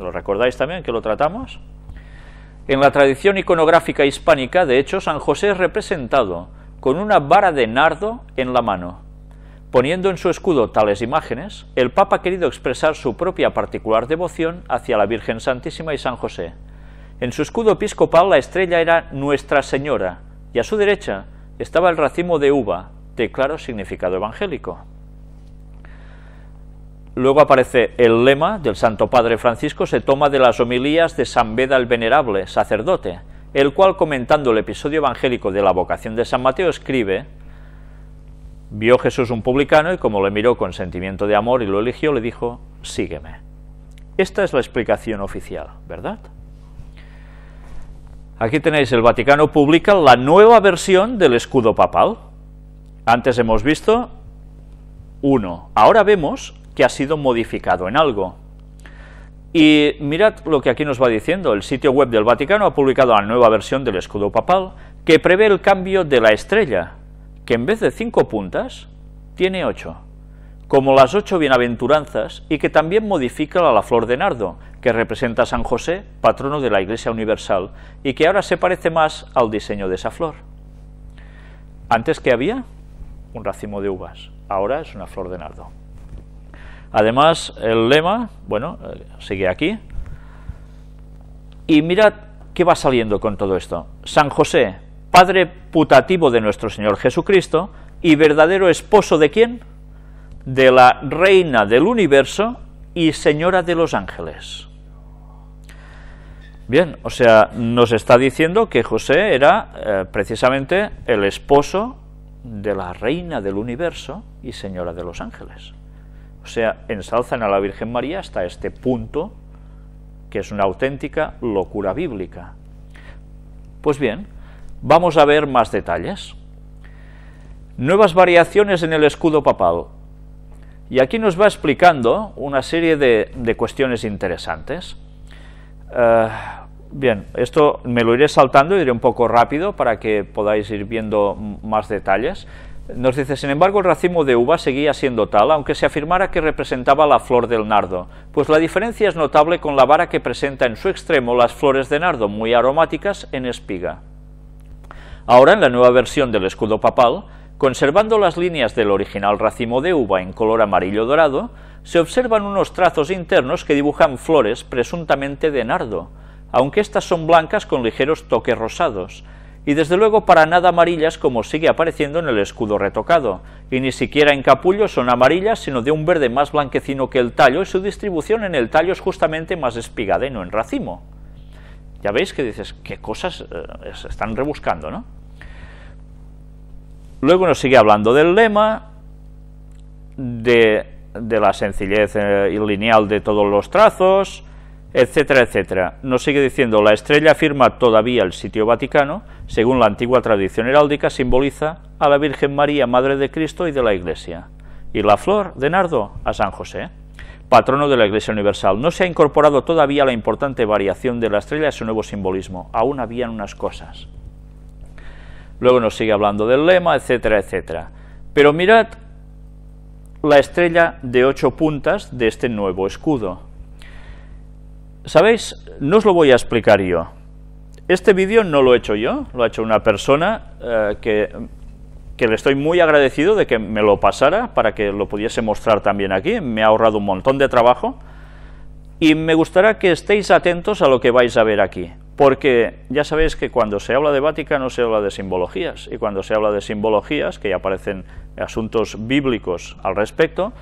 ¿Lo recordáis también que lo tratamos? En la tradición iconográfica hispánica, de hecho, San José es representado con una vara de nardo en la mano. Poniendo en su escudo tales imágenes, el Papa ha querido expresar su propia particular devoción hacia la Virgen Santísima y San José. En su escudo episcopal la estrella era Nuestra Señora, y a su derecha estaba el racimo de uva, de claro significado evangélico. Luego aparece el lema del Santo Padre Francisco, se toma de las homilías de San Beda el Venerable, sacerdote, el cual comentando el episodio evangélico de la vocación de San Mateo escribe, vio Jesús un publicano y como le miró con sentimiento de amor y lo eligió, le dijo, sígueme. Esta es la explicación oficial, ¿verdad? Aquí tenéis, el Vaticano publica la nueva versión del escudo papal. Antes hemos visto uno. Ahora vemos que ha sido modificado en algo. Y mirad lo que aquí nos va diciendo, el sitio web del Vaticano ha publicado la nueva versión del escudo papal que prevé el cambio de la estrella, que en vez de cinco puntas, tiene ocho, como las ocho bienaventuranzas y que también modifica la flor de nardo, que representa a San José, patrono de la Iglesia Universal, y que ahora se parece más al diseño de esa flor. Antes que había un racimo de uvas, ahora es una flor de nardo. Además, el lema, bueno, eh, sigue aquí. Y mirad qué va saliendo con todo esto. San José, Padre putativo de nuestro Señor Jesucristo y verdadero esposo de quién? De la Reina del Universo y Señora de los Ángeles. Bien, o sea, nos está diciendo que José era eh, precisamente el esposo de la Reina del Universo y Señora de los Ángeles. O sea, ensalzan a la Virgen María hasta este punto, que es una auténtica locura bíblica. Pues bien, vamos a ver más detalles. Nuevas variaciones en el escudo papal. Y aquí nos va explicando una serie de, cuestiones interesantes. Eh, bien, esto me lo iré saltando, iré un poco rápido para que podáis ir viendo más detalles. Nos dice, sin embargo, el racimo de uva seguía siendo tal, aunque se afirmara que representaba la flor del nardo, pues la diferencia es notable con la vara que presenta en su extremo las flores de nardo, muy aromáticas, en espiga. Ahora, en la nueva versión del escudo papal, conservando las líneas del original racimo de uva en color amarillo dorado, se observan unos trazos internos que dibujan flores presuntamente de nardo, aunque estas son blancas con ligeros toques rosados, y desde luego para nada amarillas como sigue apareciendo en el escudo retocado, y ni siquiera en capullo son amarillas, sino de un verde más blanquecino que el tallo, y su distribución en el tallo es justamente más espigada y no en racimo. Ya veis que dices, qué cosas eh, se están rebuscando, ¿no? Luego nos sigue hablando del lema, de, la sencillez eh, y lineal de todos los trazos, etcétera, etcétera. Nos sigue diciendo, la estrella afirma todavía el sitio Vaticano, según la antigua tradición heráldica, simboliza a la Virgen María, Madre de Cristo y de la Iglesia. Y la flor de nardo a San José, patrono de la Iglesia Universal. No se ha incorporado todavía la importante variación de la estrella a su nuevo simbolismo, aún habían unas cosas. Luego nos sigue hablando del lema, etcétera, etcétera. Pero mirad la estrella de ocho puntas de este nuevo escudo, ¿Sabéis? No os lo voy a explicar yo. Este vídeo no lo he hecho yo, lo ha hecho una persona eh, que, que le estoy muy agradecido de que me lo pasara para que lo pudiese mostrar también aquí. Me ha ahorrado un montón de trabajo y me gustará que estéis atentos a lo que vais a ver aquí. Porque ya sabéis que cuando se habla de no se habla de simbologías y cuando se habla de simbologías, que ya aparecen asuntos bíblicos al respecto,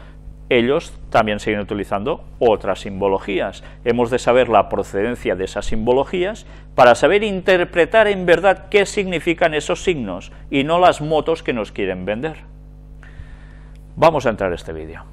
ellos también siguen utilizando otras simbologías. Hemos de saber la procedencia de esas simbologías para saber interpretar en verdad qué significan esos signos y no las motos que nos quieren vender. Vamos a entrar a este vídeo.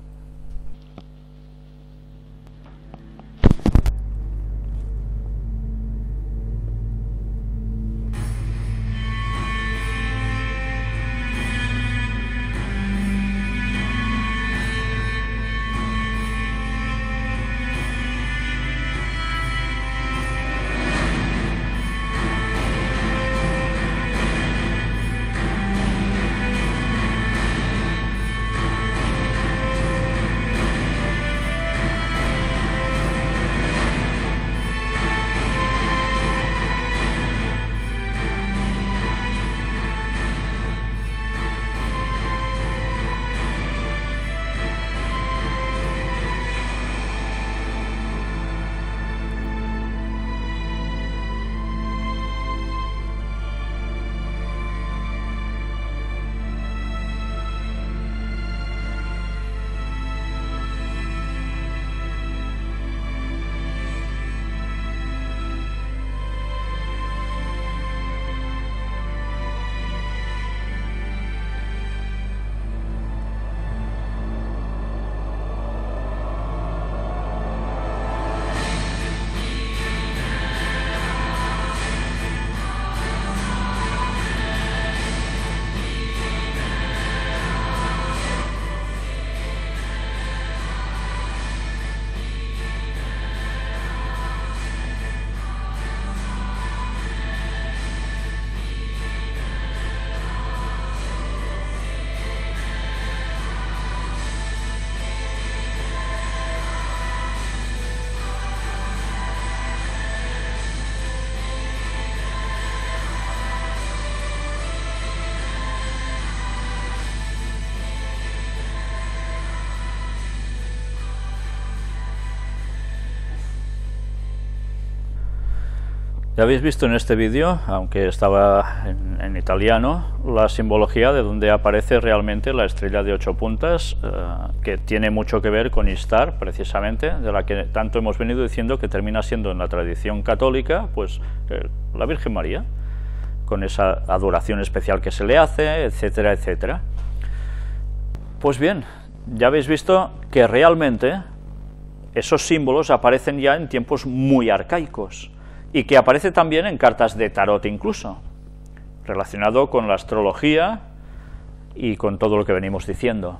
Ya habéis visto en este vídeo, aunque estaba en, italiano, la simbología de donde aparece realmente la estrella de ocho puntas, eh, que tiene mucho que ver con Istar, precisamente, de la que tanto hemos venido diciendo que termina siendo en la tradición católica, pues eh, la Virgen María, con esa adoración especial que se le hace, etcétera, etcétera. Pues bien, ya habéis visto que realmente esos símbolos aparecen ya en tiempos muy arcaicos y que aparece también en cartas de tarot incluso, relacionado con la astrología y con todo lo que venimos diciendo.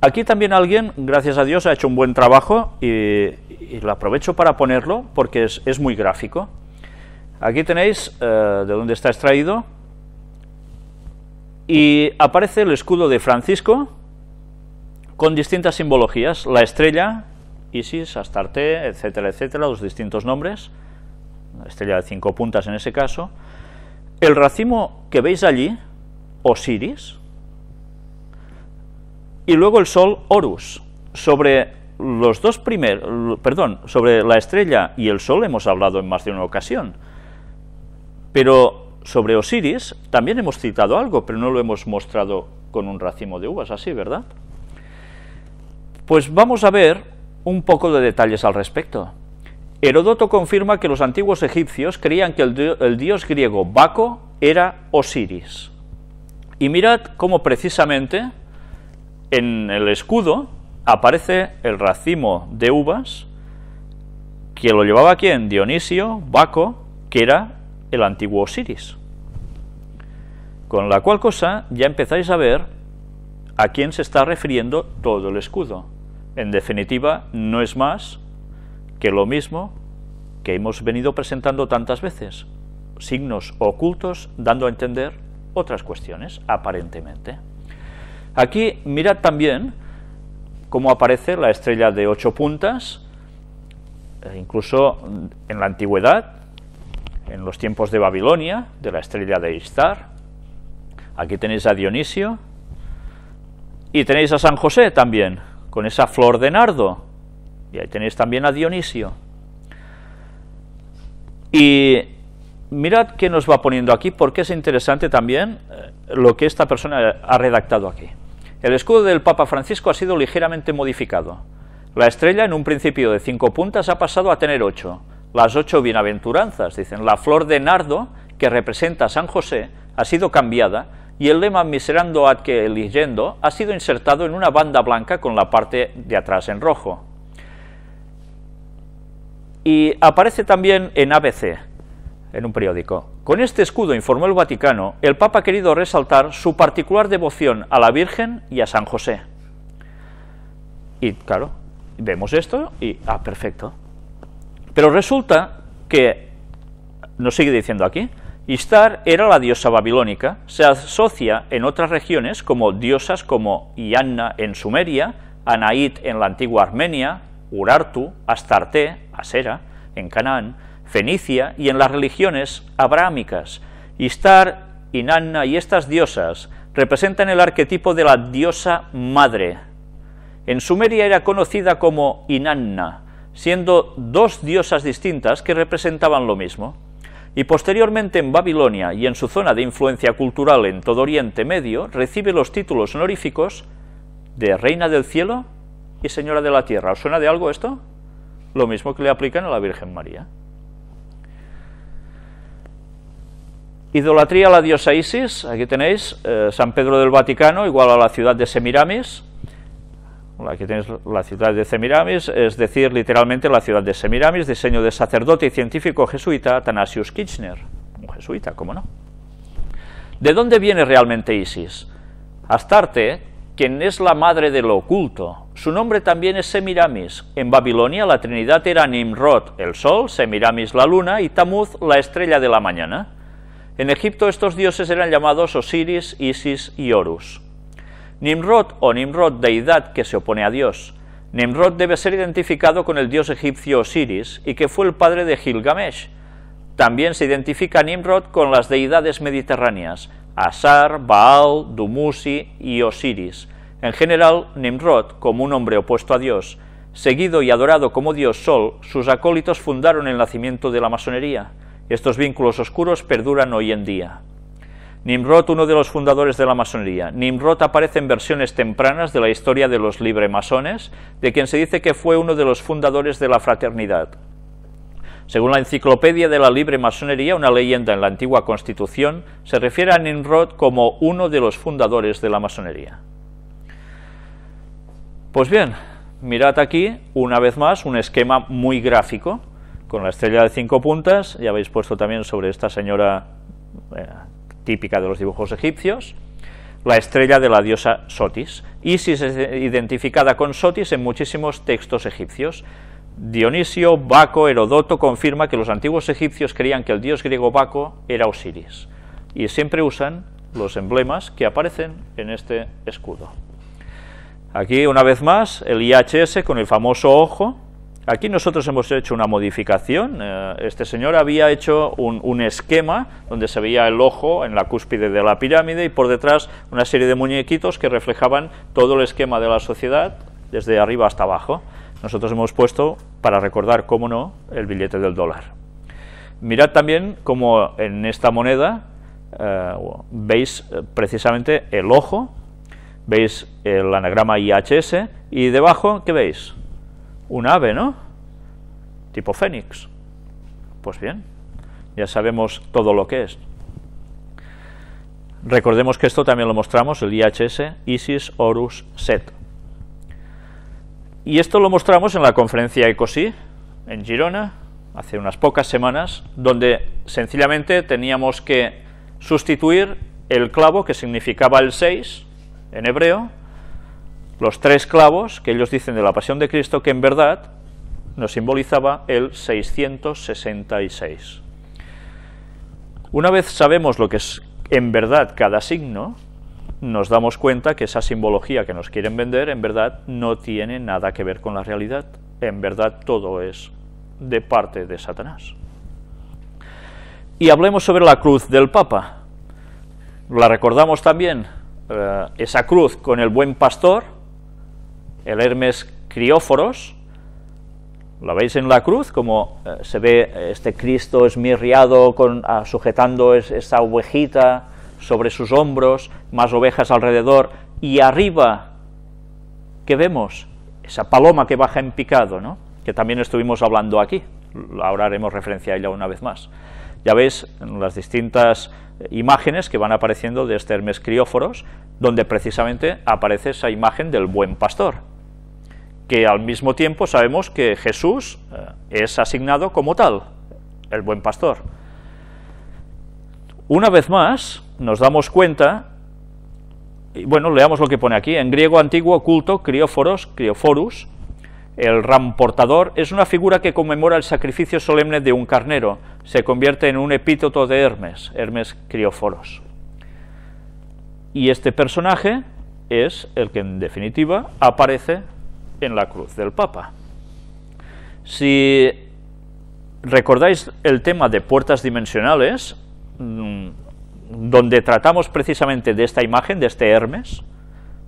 Aquí también alguien, gracias a Dios, ha hecho un buen trabajo y, lo aprovecho para ponerlo porque es, muy gráfico. Aquí tenéis eh, de dónde está extraído y aparece el escudo de Francisco con distintas simbologías, la estrella, Isis, Astarte, etcétera, etcétera, los distintos nombres, estrella de cinco puntas en ese caso, el racimo que veis allí, Osiris, y luego el sol Horus. Sobre los dos primeros, perdón, sobre la estrella y el sol hemos hablado en más de una ocasión, pero sobre Osiris también hemos citado algo, pero no lo hemos mostrado con un racimo de uvas, así, ¿verdad? Pues vamos a ver un poco de detalles al respecto. Heródoto confirma que los antiguos egipcios creían que el, dios griego Baco era Osiris. Y mirad cómo precisamente en el escudo aparece el racimo de uvas que lo llevaba quien? Dionisio, Baco, que era el antiguo Osiris. Con la cual cosa ya empezáis a ver a quién se está refiriendo todo el escudo. En definitiva, no es más que lo mismo que hemos venido presentando tantas veces, signos ocultos dando a entender otras cuestiones, aparentemente. Aquí mirad también cómo aparece la estrella de ocho puntas, e incluso en la antigüedad, en los tiempos de Babilonia, de la estrella de Ishtar, Aquí tenéis a Dionisio y tenéis a San José también, con esa flor de nardo, y ahí tenéis también a Dionisio. Y mirad qué nos va poniendo aquí, porque es interesante también eh, lo que esta persona ha redactado aquí. El escudo del Papa Francisco ha sido ligeramente modificado. La estrella en un principio de cinco puntas ha pasado a tener ocho. Las ocho bienaventuranzas, dicen. La flor de nardo, que representa a San José, ha sido cambiada y el lema miserando ad que ha sido insertado en una banda blanca con la parte de atrás en rojo y aparece también en ABC, en un periódico. Con este escudo, informó el Vaticano, el Papa ha querido resaltar su particular devoción a la Virgen y a San José. Y claro, vemos esto y, ah, perfecto. Pero resulta que, nos sigue diciendo aquí, Istar era la diosa babilónica, se asocia en otras regiones como diosas como Ianna en Sumeria, Anait en la antigua Armenia, Urartu, Astarte, Asera, en Canaán, Fenicia y en las religiones abrámicas. Istar, Inanna y estas diosas representan el arquetipo de la diosa madre. En Sumeria era conocida como Inanna, siendo dos diosas distintas que representaban lo mismo. Y posteriormente en Babilonia y en su zona de influencia cultural en todo Oriente Medio recibe los títulos honoríficos de Reina del Cielo y Señora de la Tierra. ¿Os suena de algo esto? Lo mismo que le aplican a la Virgen María. Idolatría a la diosa Isis, aquí tenéis eh, San Pedro del Vaticano, igual a la ciudad de Semiramis. Aquí tenéis la ciudad de Semiramis, es decir, literalmente la ciudad de Semiramis, diseño de sacerdote y científico jesuita Athanasius Kirchner. Un jesuita, ¿cómo no? ¿De dónde viene realmente Isis? Astarte, quien es la madre de lo oculto, su nombre también es Semiramis. En Babilonia la Trinidad era Nimrod, el sol, Semiramis la luna y Tamuz la estrella de la mañana. En Egipto estos dioses eran llamados Osiris, Isis y Horus. Nimrod o Nimrod, deidad que se opone a Dios. Nimrod debe ser identificado con el dios egipcio Osiris y que fue el padre de Gilgamesh. También se identifica Nimrod con las deidades mediterráneas, Asar, Baal, Dumusi y Osiris, en general, Nimrod, como un hombre opuesto a Dios, seguido y adorado como Dios Sol, sus acólitos fundaron el nacimiento de la masonería. Estos vínculos oscuros perduran hoy en día. Nimrod, uno de los fundadores de la masonería. Nimrod aparece en versiones tempranas de la historia de los libre-masones, de quien se dice que fue uno de los fundadores de la fraternidad. Según la Enciclopedia de la Libre Masonería, una leyenda en la antigua Constitución, se refiere a Nimrod como uno de los fundadores de la masonería. Pues bien, mirad aquí una vez más un esquema muy gráfico con la estrella de cinco puntas, ya habéis puesto también sobre esta señora eh, típica de los dibujos egipcios, la estrella de la diosa Sotis. Isis es identificada con Sotis en muchísimos textos egipcios. Dionisio, Baco, Herodoto confirma que los antiguos egipcios creían que el dios griego Baco era Osiris y siempre usan los emblemas que aparecen en este escudo. Aquí, una vez más, el IHS con el famoso ojo. Aquí nosotros hemos hecho una modificación. Eh, este señor había hecho un, esquema donde se veía el ojo en la cúspide de la pirámide y por detrás una serie de muñequitos que reflejaban todo el esquema de la sociedad desde arriba hasta abajo. Nosotros hemos puesto, para recordar, cómo no, el billete del dólar. Mirad también cómo en esta moneda eh, veis eh, precisamente el ojo Veis el anagrama IHS y debajo, ¿qué veis? Un ave, ¿no? Tipo Fénix. Pues bien, ya sabemos todo lo que es. Recordemos que esto también lo mostramos, el IHS, ISIS, Horus, SET. Y esto lo mostramos en la conferencia ECOSI, en Girona, hace unas pocas semanas, donde sencillamente teníamos que sustituir el clavo que significaba el 6 en hebreo, los tres clavos que ellos dicen de la pasión de Cristo, que en verdad nos simbolizaba el 666. Una vez sabemos lo que es en verdad cada signo, nos damos cuenta que esa simbología que nos quieren vender en verdad no tiene nada que ver con la realidad. En verdad todo es de parte de Satanás. Y hablemos sobre la cruz del Papa. La recordamos también eh, esa cruz con el buen pastor, el Hermes Crióforos, ¿la veis en la cruz, como eh, se ve eh, este Cristo esmirriado, con, ah, sujetando esa ovejita sobre sus hombros, más ovejas alrededor, y arriba, ¿qué vemos? Esa paloma que baja en picado, ¿no? que también estuvimos hablando aquí, ahora haremos referencia a ella una vez más. Ya veis las distintas eh, imágenes que van apareciendo de este Hermes Crióforos, donde precisamente aparece esa imagen del buen pastor, que al mismo tiempo sabemos que Jesús eh, es asignado como tal, el buen pastor. Una vez más, nos damos cuenta, y bueno, leamos lo que pone aquí, en griego antiguo culto, crióforos, crióforus, el ram portador es una figura que conmemora el sacrificio solemne de un carnero. Se convierte en un epíteto de Hermes, Hermes Crióforos. Y este personaje es el que en definitiva aparece en la cruz del Papa. Si recordáis el tema de puertas dimensionales, mm, donde tratamos precisamente de esta imagen, de este Hermes,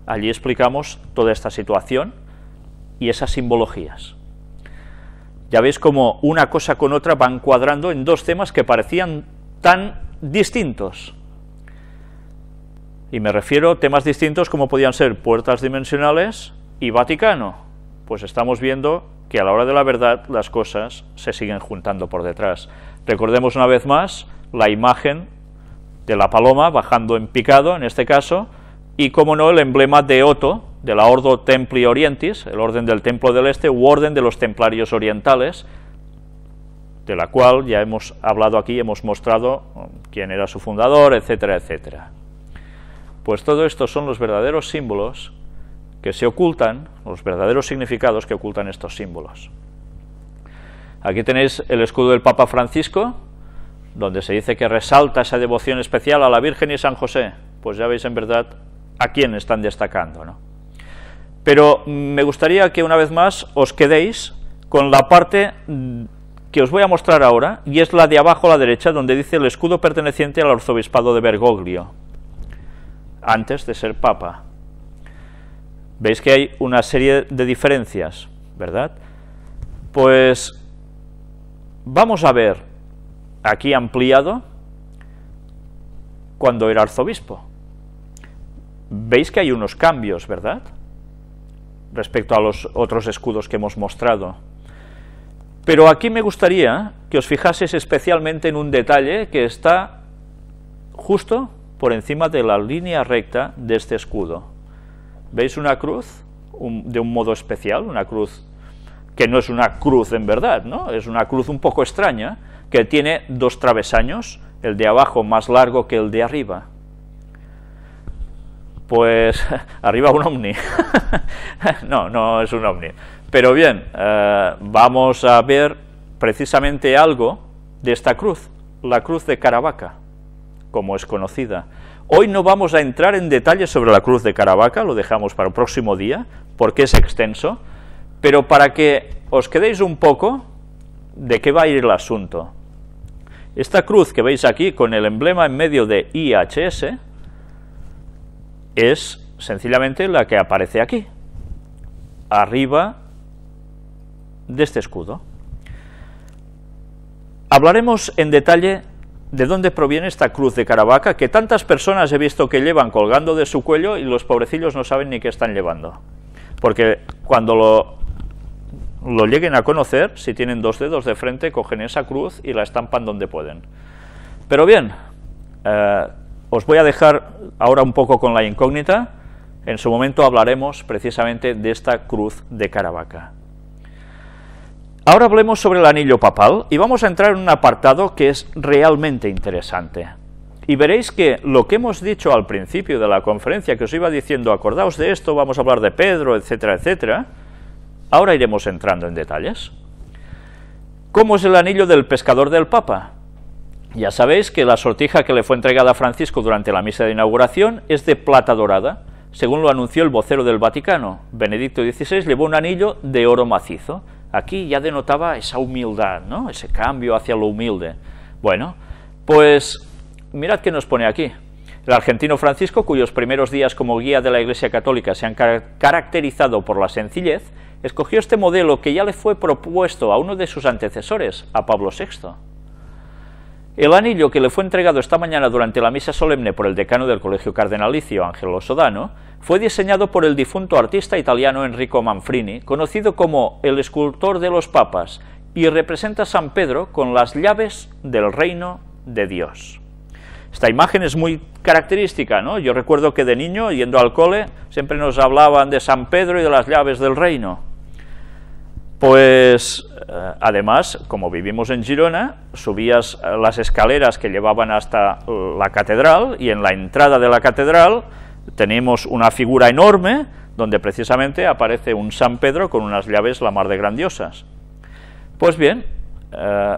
allí explicamos toda esta situación y esas simbologías. Ya veis cómo una cosa con otra van cuadrando en dos temas que parecían tan distintos. Y me refiero a temas distintos como podían ser puertas dimensionales y Vaticano. Pues estamos viendo que a la hora de la verdad las cosas se siguen juntando por detrás. Recordemos una vez más la imagen de la paloma bajando en picado, en este caso, y como no el emblema de Otto, de la Ordo Templi Orientis, el orden del Templo del Este, u orden de los Templarios Orientales, de la cual ya hemos hablado aquí, hemos mostrado um, quién era su fundador, etcétera, etcétera. Pues todo esto son los verdaderos símbolos que se ocultan, los verdaderos significados que ocultan estos símbolos. Aquí tenéis el escudo del Papa Francisco, donde se dice que resalta esa devoción especial a la Virgen y San José. Pues ya veis en verdad a quién están destacando, ¿no? pero me gustaría que una vez más os quedéis con la parte mm, que os voy a mostrar ahora, y es la de abajo a la derecha, donde dice el escudo perteneciente al arzobispado de Bergoglio, antes de ser papa. Veis que hay una serie de diferencias, ¿verdad? Pues vamos a ver aquí ampliado cuando era arzobispo. Veis que hay unos cambios, ¿verdad? respecto a los otros escudos que hemos mostrado. Pero aquí me gustaría que os fijases especialmente en un detalle que está justo por encima de la línea recta de este escudo. ¿Veis una cruz de un modo especial? Una cruz que no es una cruz en verdad, ¿no? es una cruz un poco extraña, que tiene dos travesaños, el de abajo más largo que el de arriba pues [LAUGHS] arriba un ovni. [LAUGHS] no, no es un ovni. Pero bien, eh, vamos a ver precisamente algo de esta cruz, la cruz de Caravaca, como es conocida. Hoy no vamos a entrar en detalle sobre la cruz de Caravaca, lo dejamos para el próximo día, porque es extenso, pero para que os quedéis un poco de qué va a ir el asunto. Esta cruz que veis aquí con el emblema en medio de IHS, es sencillamente la que aparece aquí, arriba de este escudo. Hablaremos en detalle de dónde proviene esta cruz de Caravaca que tantas personas he visto que llevan colgando de su cuello y los pobrecillos no saben ni qué están llevando. Porque cuando lo, lo lleguen a conocer, si tienen dos dedos de frente, cogen esa cruz y la estampan donde pueden. Pero bien, eh, os voy a dejar ahora un poco con la incógnita. En su momento hablaremos precisamente de esta cruz de Caravaca. Ahora hablemos sobre el anillo papal y vamos a entrar en un apartado que es realmente interesante. Y veréis que lo que hemos dicho al principio de la conferencia, que os iba diciendo, acordaos de esto, vamos a hablar de Pedro, etcétera, etcétera, ahora iremos entrando en detalles. ¿Cómo es el anillo del pescador del Papa? Ya sabéis que la sortija que le fue entregada a Francisco durante la misa de inauguración es de plata dorada, según lo anunció el vocero del Vaticano. Benedicto XVI llevó un anillo de oro macizo. Aquí ya denotaba esa humildad, ¿no? ese cambio hacia lo humilde. Bueno, pues mirad qué nos pone aquí. El argentino Francisco, cuyos primeros días como guía de la Iglesia Católica se han caracterizado por la sencillez, escogió este modelo que ya le fue propuesto a uno de sus antecesores, a Pablo VI. El anillo que le fue entregado esta mañana durante la misa solemne por el decano del Colegio Cardenalicio, Ángelo Sodano, fue diseñado por el difunto artista italiano Enrico Manfrini, conocido como el escultor de los papas, y representa a San Pedro con las llaves del reino de Dios. Esta imagen es muy característica, ¿no? Yo recuerdo que de niño, yendo al cole, siempre nos hablaban de San Pedro y de las llaves del reino. Pues eh, además, como vivimos en Girona, subías eh, las escaleras que llevaban hasta eh, la catedral y en la entrada de la catedral tenemos una figura enorme donde precisamente aparece un San Pedro con unas llaves la mar de grandiosas. Pues bien,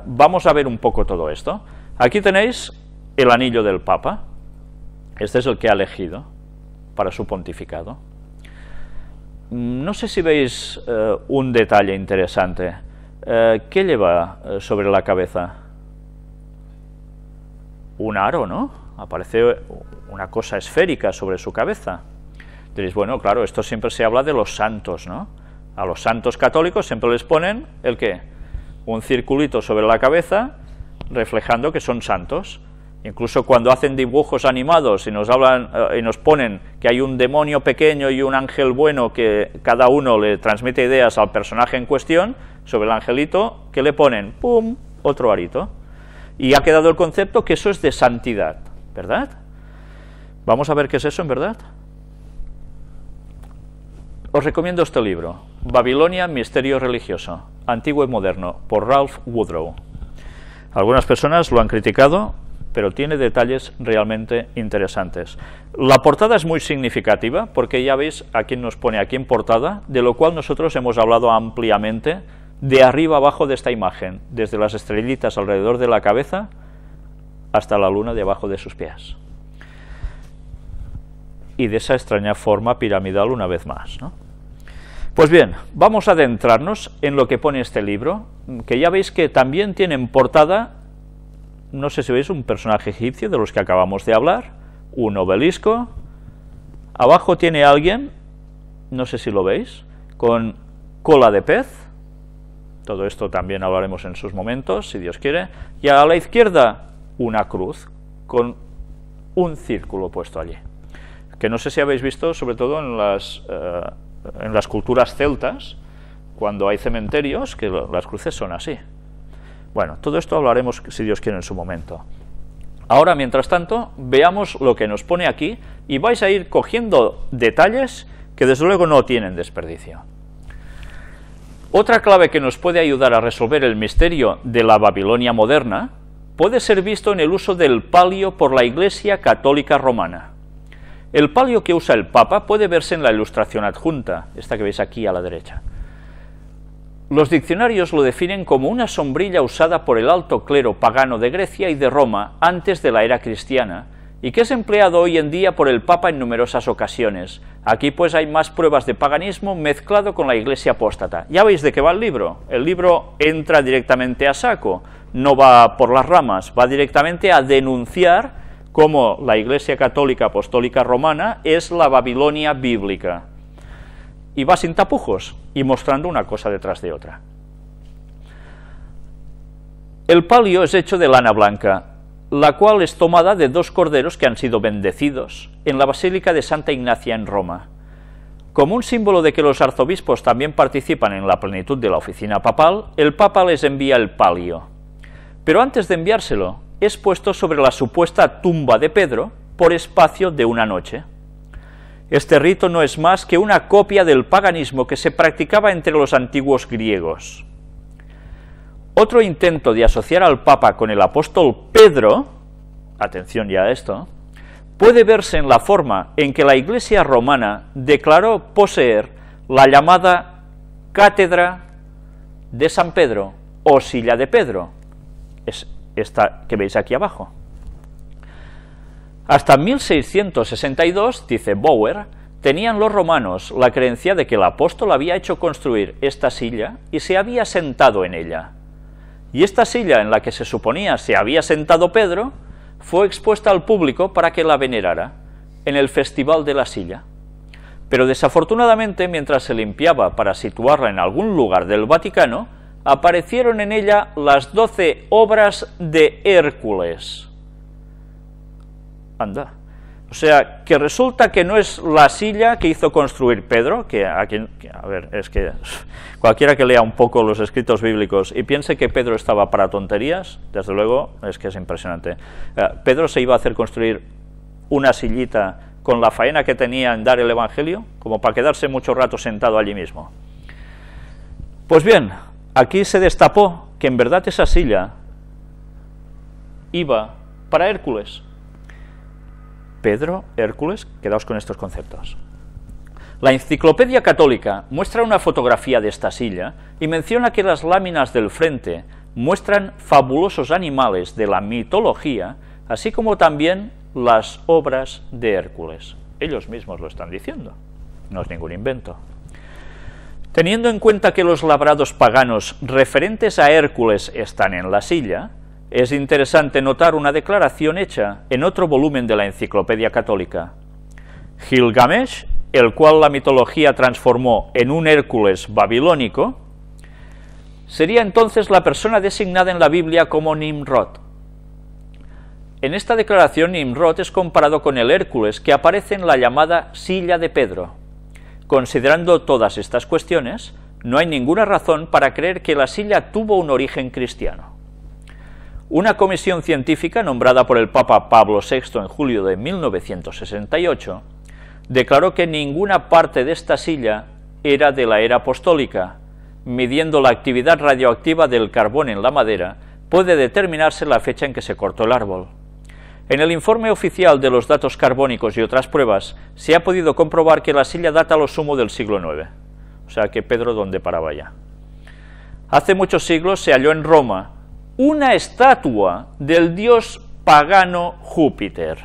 vamos a ver un poco todo esto. Aquí tenéis el anillo del Papa. Este es el que ha elegido para su pontificado. Mm, no sé si veis eh, un detalle interesante. Eh, ¿Qué lleva eh, sobre la cabeza? Un aro, ¿no? Aparece una cosa esférica sobre su cabeza. Diréis, bueno, claro, esto siempre se habla de los santos, ¿no? A los santos católicos siempre les ponen, ¿el qué? Un circulito sobre la cabeza reflejando que son santos. Incluso cuando hacen dibujos animados y nos hablan eh, y nos ponen que hay un demonio pequeño y un ángel bueno que cada uno le transmite ideas al personaje en cuestión sobre el angelito, que le ponen pum otro arito y ha quedado el concepto que eso es de santidad, ¿verdad? Vamos a ver qué es eso en verdad. Os recomiendo este libro, Babilonia, Misterio Religioso, Antiguo y Moderno, por Ralph Woodrow. Algunas personas lo han criticado, pero tiene detalles realmente interesantes. La portada es muy significativa porque ya veis a quién nos pone aquí en portada, de lo cual nosotros hemos hablado ampliamente de arriba abajo de esta imagen, desde las estrellitas alrededor de la cabeza hasta la luna debajo de sus pies. Y de esa extraña forma piramidal una vez más. Pues bien, vamos a adentrarnos en lo que pone este libro, que ya veis que también tiene en portada no sé si veis un personaje egipcio de los que acabamos de hablar, un obelisco. Abajo tiene alguien, no sé si lo veis, con cola de pez. Todo esto también hablaremos en sus momentos, si Dios quiere. Y a la izquierda, una cruz con un círculo puesto allí. Que no sé si habéis visto, sobre todo en las, eh, en las culturas celtas, cuando hay cementerios, que las cruces son así. Bueno, todo esto hablaremos, si Dios quiere, en su momento. Ahora, mientras tanto, veamos lo que nos pone aquí y vais a ir cogiendo detalles que desde luego no tienen desperdicio. Otra clave que nos puede ayudar a resolver el misterio de la Babilonia moderna puede ser visto en el uso del palio por la Iglesia Católica Romana. El palio que usa el Papa puede verse en la ilustración adjunta, esta que veis aquí a la derecha. Los diccionarios lo definen como una sombrilla usada por el alto clero pagano de Grecia y de Roma antes de la era cristiana, y que es empleado hoy en día por el Papa en numerosas ocasiones. Aquí pues hay más pruebas de paganismo mezclado con la Iglesia apóstata. Ya veis de qué va el libro. El libro entra directamente a saco, no va por las ramas, va directamente a denunciar cómo la Iglesia católica apostólica romana es la Babilonia bíblica. Y va sin tapujos, y mostrando una cosa detrás de otra. El palio es hecho de lana blanca, la cual es tomada de dos corderos que han sido bendecidos en la Basílica de Santa Ignacia en Roma. Como un símbolo de que los arzobispos también participan en la plenitud de la oficina papal, el Papa les envía el palio. Pero antes de enviárselo, es puesto sobre la supuesta tumba de Pedro por espacio de una noche. Este rito no es más que una copia del paganismo que se practicaba entre los antiguos griegos. Otro intento de asociar al Papa con el apóstol Pedro, atención ya a esto, puede verse en la forma en que la Iglesia romana declaró poseer la llamada Cátedra de San Pedro o Silla de Pedro, es esta que veis aquí abajo. Hasta 1662, dice Bower, tenían los romanos la creencia de que el apóstol había hecho construir esta silla y se había sentado en ella. Y esta silla en la que se suponía se había sentado Pedro fue expuesta al público para que la venerara en el Festival de la Silla. Pero desafortunadamente, mientras se limpiaba para situarla en algún lugar del Vaticano, aparecieron en ella las doce obras de Hércules. Anda. O sea, que resulta que no es la silla que hizo construir Pedro, que a, quien, a ver, es que [LAUGHS] cualquiera que lea un poco los escritos bíblicos y piense que Pedro estaba para tonterías, desde luego es que es impresionante. Eh, Pedro se iba a hacer construir una sillita con la faena que tenía en dar el Evangelio, como para quedarse mucho rato sentado allí mismo. Pues bien, aquí se destapó que en verdad esa silla iba para Hércules. Pedro, Hércules, quedaos con estos conceptos. La Enciclopedia Católica muestra una fotografía de esta silla y menciona que las láminas del frente muestran fabulosos animales de la mitología, así como también las obras de Hércules. Ellos mismos lo están diciendo, no es ningún invento. Teniendo en cuenta que los labrados paganos referentes a Hércules están en la silla, es interesante notar una declaración hecha en otro volumen de la Enciclopedia Católica. Gilgamesh, el cual la mitología transformó en un Hércules babilónico, sería entonces la persona designada en la Biblia como Nimrod. En esta declaración Nimrod es comparado con el Hércules que aparece en la llamada silla de Pedro. Considerando todas estas cuestiones, no hay ninguna razón para creer que la silla tuvo un origen cristiano. Una comisión científica nombrada por el Papa Pablo VI en julio de 1968 declaró que ninguna parte de esta silla era de la era apostólica. Midiendo la actividad radioactiva del carbón en la madera, puede determinarse la fecha en que se cortó el árbol. En el informe oficial de los datos carbónicos y otras pruebas, se ha podido comprobar que la silla data a lo sumo del siglo IX. O sea que Pedro, ¿dónde paraba ya? Hace muchos siglos se halló en Roma una estatua del dios pagano Júpiter.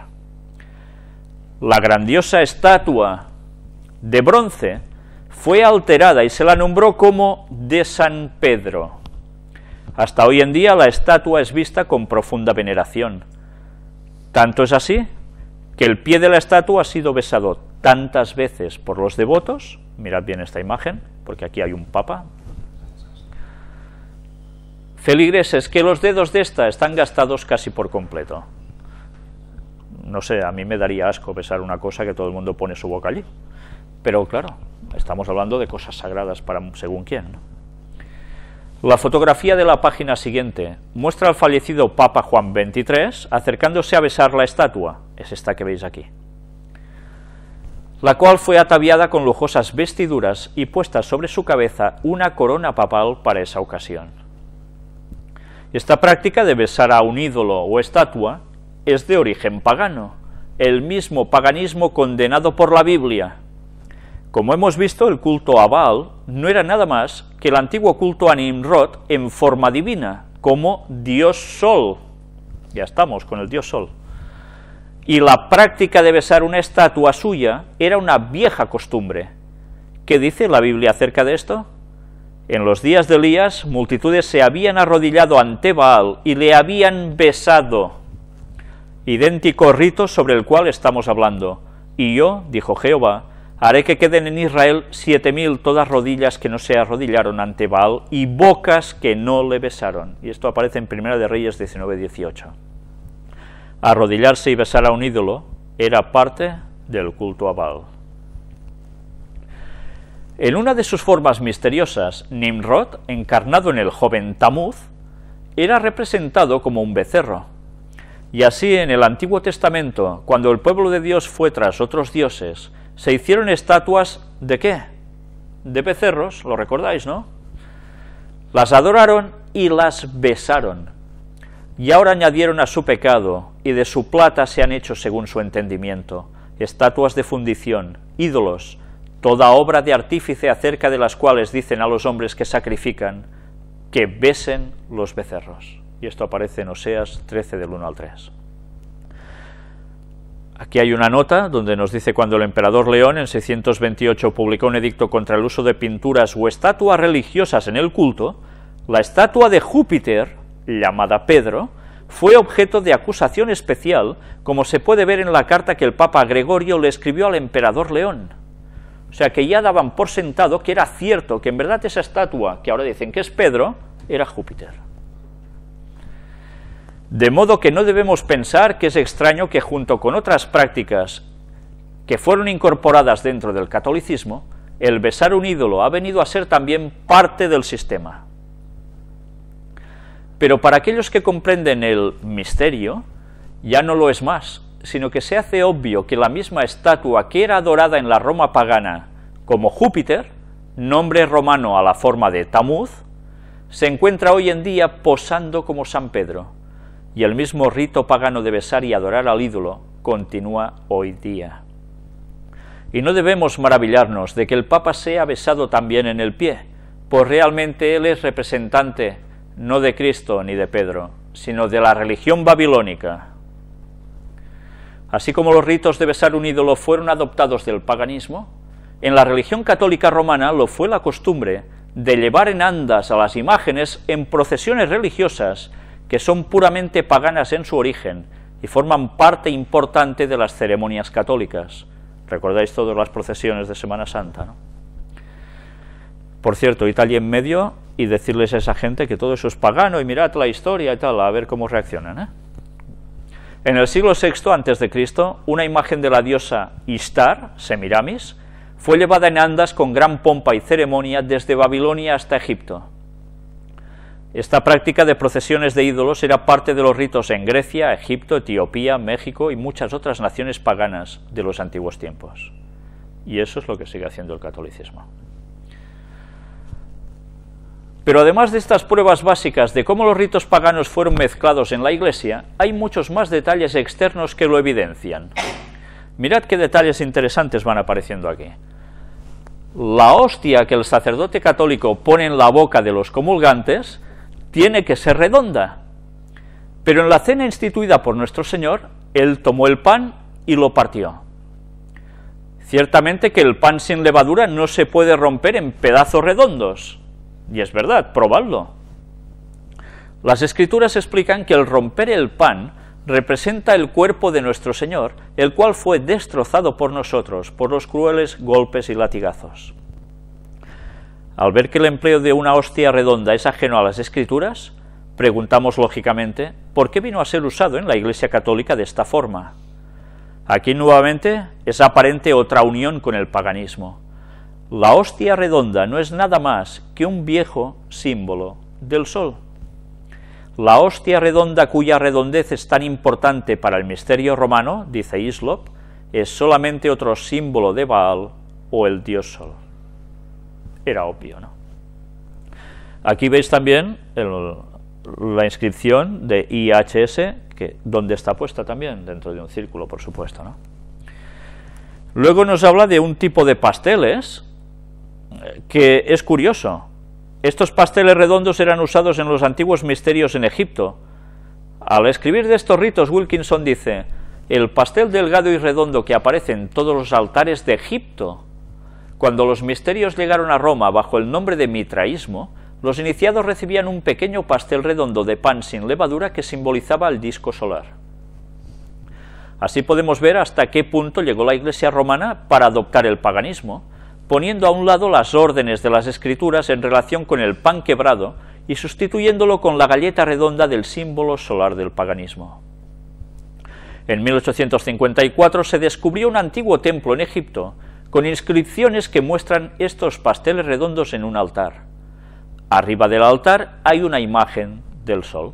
La grandiosa estatua de bronce fue alterada y se la nombró como de San Pedro. Hasta hoy en día la estatua es vista con profunda veneración. Tanto es así que el pie de la estatua ha sido besado tantas veces por los devotos, mirad bien esta imagen, porque aquí hay un papa, feligreses que los dedos de esta están gastados casi por completo. No sé, a mí me daría asco besar una cosa que todo el mundo pone su boca allí. Pero claro, estamos hablando de cosas sagradas para según quién. La fotografía de la página siguiente muestra al fallecido Papa Juan XXIII acercándose a besar la estatua, es esta que veis aquí, la cual fue ataviada con lujosas vestiduras y puesta sobre su cabeza una corona papal para esa ocasión. Esta práctica de besar a un ídolo o estatua es de origen pagano, el mismo paganismo condenado por la Biblia. Como hemos visto, el culto a Baal no era nada más que el antiguo culto a Nimrod en forma divina, como Dios Sol. Ya estamos con el Dios Sol. Y la práctica de besar una estatua suya era una vieja costumbre. ¿Qué dice la Biblia acerca de esto? En los días de Elías, multitudes se habían arrodillado ante Baal y le habían besado. Idéntico rito sobre el cual estamos hablando. Y yo, dijo Jehová, haré que queden en Israel siete mil todas rodillas que no se arrodillaron ante Baal y bocas que no le besaron. Y esto aparece en Primera de Reyes 19-18. Arrodillarse y besar a un ídolo era parte del culto a Baal. En una de sus formas misteriosas, Nimrod, encarnado en el joven Tamuz, era representado como un becerro. Y así en el Antiguo Testamento, cuando el pueblo de Dios fue tras otros dioses, se hicieron estatuas de qué? De becerros, lo recordáis, ¿no? Las adoraron y las besaron. Y ahora añadieron a su pecado, y de su plata se han hecho según su entendimiento, estatuas de fundición, ídolos, toda obra de artífice acerca de las cuales dicen a los hombres que sacrifican, que besen los becerros. Y esto aparece en Oseas 13 del 1 al 3. Aquí hay una nota donde nos dice cuando el emperador León en 628 publicó un edicto contra el uso de pinturas o estatuas religiosas en el culto, la estatua de Júpiter, llamada Pedro, fue objeto de acusación especial, como se puede ver en la carta que el Papa Gregorio le escribió al emperador León. O sea que ya daban por sentado que era cierto que en verdad esa estatua que ahora dicen que es Pedro era Júpiter. De modo que no debemos pensar que es extraño que junto con otras prácticas que fueron incorporadas dentro del catolicismo, el besar un ídolo ha venido a ser también parte del sistema. Pero para aquellos que comprenden el misterio, ya no lo es más, sino que se hace obvio que la misma estatua que era adorada en la Roma pagana como Júpiter, nombre romano a la forma de Tamuz, se encuentra hoy en día posando como San Pedro, y el mismo rito pagano de besar y adorar al ídolo continúa hoy día. Y no debemos maravillarnos de que el Papa sea besado también en el pie, pues realmente él es representante no de Cristo ni de Pedro, sino de la religión babilónica, Así como los ritos de besar un ídolo fueron adoptados del paganismo, en la religión católica romana lo fue la costumbre de llevar en andas a las imágenes en procesiones religiosas que son puramente paganas en su origen y forman parte importante de las ceremonias católicas. Recordáis todas las procesiones de Semana Santa, ¿no? Por cierto, Italia en medio y decirles a esa gente que todo eso es pagano y mirad la historia y tal, a ver cómo reaccionan, ¿eh? En el siglo VI a.C., una imagen de la diosa Istar, Semiramis, fue llevada en andas con gran pompa y ceremonia desde Babilonia hasta Egipto. Esta práctica de procesiones de ídolos era parte de los ritos en Grecia, Egipto, Etiopía, México y muchas otras naciones paganas de los antiguos tiempos. Y eso es lo que sigue haciendo el catolicismo. Pero además de estas pruebas básicas de cómo los ritos paganos fueron mezclados en la Iglesia, hay muchos más detalles externos que lo evidencian. Mirad qué detalles interesantes van apareciendo aquí. La hostia que el sacerdote católico pone en la boca de los comulgantes tiene que ser redonda. Pero en la cena instituida por nuestro Señor, Él tomó el pan y lo partió. Ciertamente que el pan sin levadura no se puede romper en pedazos redondos y es verdad, probadlo. Las escrituras explican que el romper el pan representa el cuerpo de nuestro Señor, el cual fue destrozado por nosotros, por los crueles golpes y latigazos. Al ver que el empleo de una hostia redonda es ajeno a las escrituras, preguntamos lógicamente, ¿por qué vino a ser usado en la Iglesia Católica de esta forma? Aquí nuevamente es aparente otra unión con el paganismo. La hostia redonda no es nada más que un viejo símbolo del sol. La hostia redonda cuya redondez es tan importante para el misterio romano, dice Islop, es solamente otro símbolo de Baal o el dios sol. Era obvio, ¿no? Aquí veis también la inscripción de IHS, que, donde está puesta también, dentro de un círculo, por supuesto. ¿no? Luego nos habla de un tipo de pasteles, que es curioso. Estos pasteles redondos eran usados en los antiguos misterios en Egipto. Al escribir de estos ritos, Wilkinson dice, el pastel delgado y redondo que aparece en todos los altares de Egipto. Cuando los misterios llegaron a Roma bajo el nombre de mitraísmo, los iniciados recibían un pequeño pastel redondo de pan sin levadura que simbolizaba el disco solar. Así podemos ver hasta qué punto llegó la Iglesia romana para adoptar el paganismo, poniendo a un lado las órdenes de las escrituras en relación con el pan quebrado y sustituyéndolo con la galleta redonda del símbolo solar del paganismo. En 1854 se descubrió un antiguo templo en Egipto con inscripciones que muestran estos pasteles redondos en un altar. Arriba del altar hay una imagen del sol.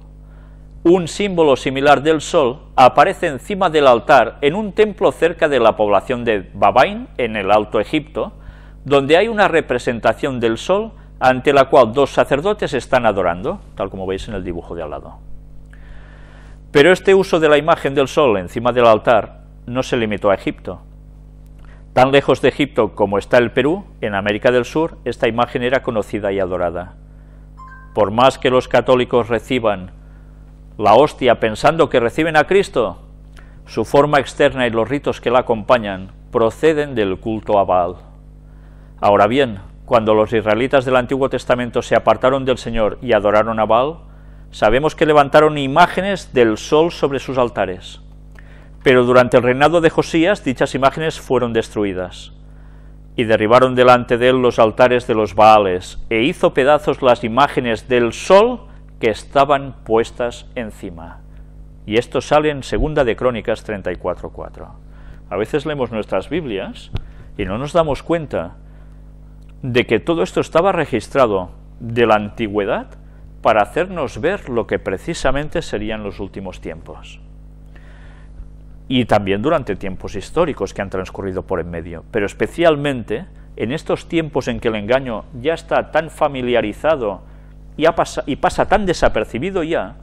Un símbolo similar del sol aparece encima del altar en un templo cerca de la población de Babain, en el Alto Egipto, donde hay una representación del sol ante la cual dos sacerdotes están adorando, tal como veis en el dibujo de al lado. Pero este uso de la imagen del sol encima del altar no se limitó a Egipto. Tan lejos de Egipto como está el Perú, en América del Sur, esta imagen era conocida y adorada. Por más que los católicos reciban la hostia pensando que reciben a Cristo, su forma externa y los ritos que la acompañan proceden del culto a Baal. Ahora bien, cuando los israelitas del Antiguo Testamento se apartaron del Señor y adoraron a Baal, sabemos que levantaron imágenes del sol sobre sus altares. Pero durante el reinado de Josías dichas imágenes fueron destruidas. Y derribaron delante de él los altares de los Baales, e hizo pedazos las imágenes del sol que estaban puestas encima. Y esto sale en Segunda de Crónicas 34.4. A veces leemos nuestras Biblias y no nos damos cuenta de que todo esto estaba registrado de la antigüedad para hacernos ver lo que precisamente serían los últimos tiempos. Y también durante tiempos históricos que han transcurrido por en medio, pero especialmente en estos tiempos en que el engaño ya está tan familiarizado y, pasa, y pasa tan desapercibido ya,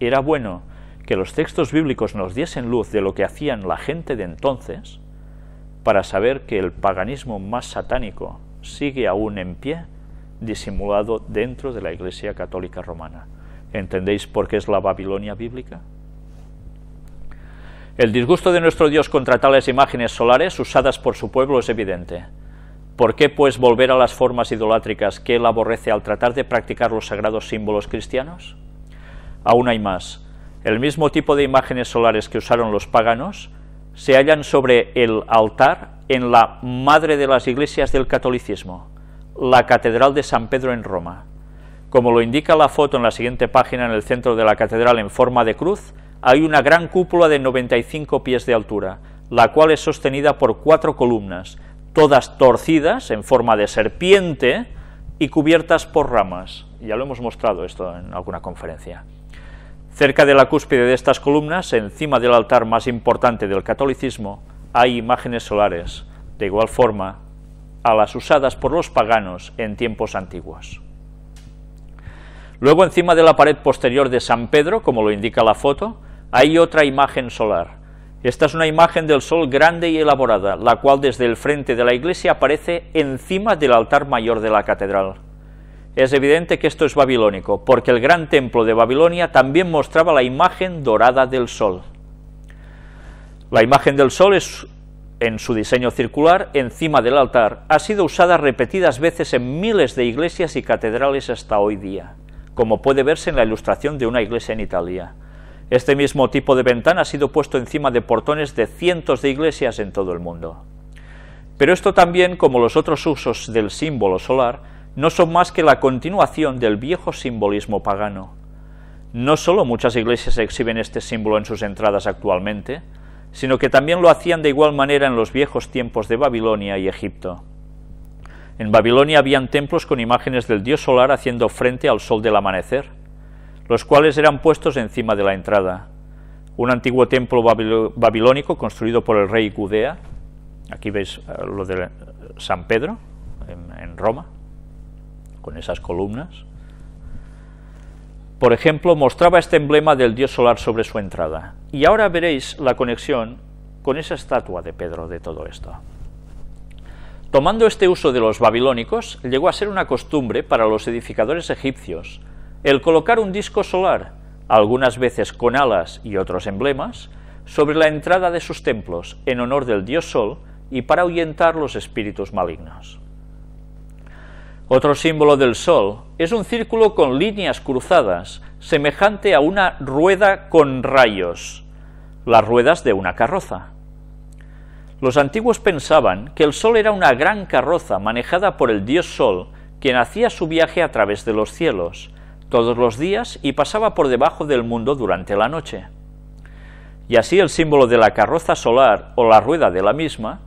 era bueno que los textos bíblicos nos diesen luz de lo que hacían la gente de entonces para saber que el paganismo más satánico sigue aún en pie, disimulado dentro de la Iglesia Católica Romana. ¿Entendéis por qué es la Babilonia bíblica? El disgusto de nuestro Dios contra tales imágenes solares usadas por su pueblo es evidente. ¿Por qué, pues, volver a las formas idolátricas que él aborrece al tratar de practicar los sagrados símbolos cristianos? Aún hay más. El mismo tipo de imágenes solares que usaron los paganos se hallan sobre el altar en la madre de las iglesias del catolicismo, la Catedral de San Pedro en Roma. Como lo indica la foto en la siguiente página, en el centro de la catedral en forma de cruz, hay una gran cúpula de 95 pies de altura, la cual es sostenida por cuatro columnas, todas torcidas en forma de serpiente y cubiertas por ramas. Ya lo hemos mostrado esto en alguna conferencia. Cerca de la cúspide de estas columnas, encima del altar más importante del catolicismo, hay imágenes solares, de igual forma, a las usadas por los paganos en tiempos antiguos. Luego, encima de la pared posterior de San Pedro, como lo indica la foto, hay otra imagen solar. Esta es una imagen del sol grande y elaborada, la cual desde el frente de la iglesia aparece encima del altar mayor de la catedral. Es evidente que esto es babilónico, porque el gran templo de Babilonia también mostraba la imagen dorada del sol. La imagen del sol en su diseño circular encima del altar ha sido usada repetidas veces en miles de iglesias y catedrales hasta hoy día, como puede verse en la ilustración de una iglesia en Italia. Este mismo tipo de ventana ha sido puesto encima de portones de cientos de iglesias en todo el mundo. Pero esto también, como los otros usos del símbolo solar, no son más que la continuación del viejo simbolismo pagano. No solo muchas iglesias exhiben este símbolo en sus entradas actualmente, sino que también lo hacían de igual manera en los viejos tiempos de Babilonia y Egipto. En Babilonia habían templos con imágenes del dios solar haciendo frente al sol del amanecer, los cuales eran puestos encima de la entrada. Un antiguo templo babilónico construido por el rey Gudea, aquí veis eh, lo de San Pedro, en Roma, con esas columnas, por ejemplo, mostraba este emblema del dios solar sobre su entrada. Y ahora veréis la conexión con esa estatua de Pedro de todo esto. Tomando este uso de los babilónicos, llegó a ser una costumbre para los edificadores egipcios el colocar un disco solar, algunas veces con alas y otros emblemas, sobre la entrada de sus templos en honor del dios Sol y para ahuyentar los espíritus malignos. Otro símbolo del Sol es un círculo con líneas cruzadas, semejante a una rueda con rayos, las ruedas de una carroza. Los antiguos pensaban que el Sol era una gran carroza manejada por el dios Sol, quien hacía su viaje a través de los cielos, todos los días y pasaba por debajo del mundo durante la noche. Y así el símbolo de la carroza solar o la rueda de la misma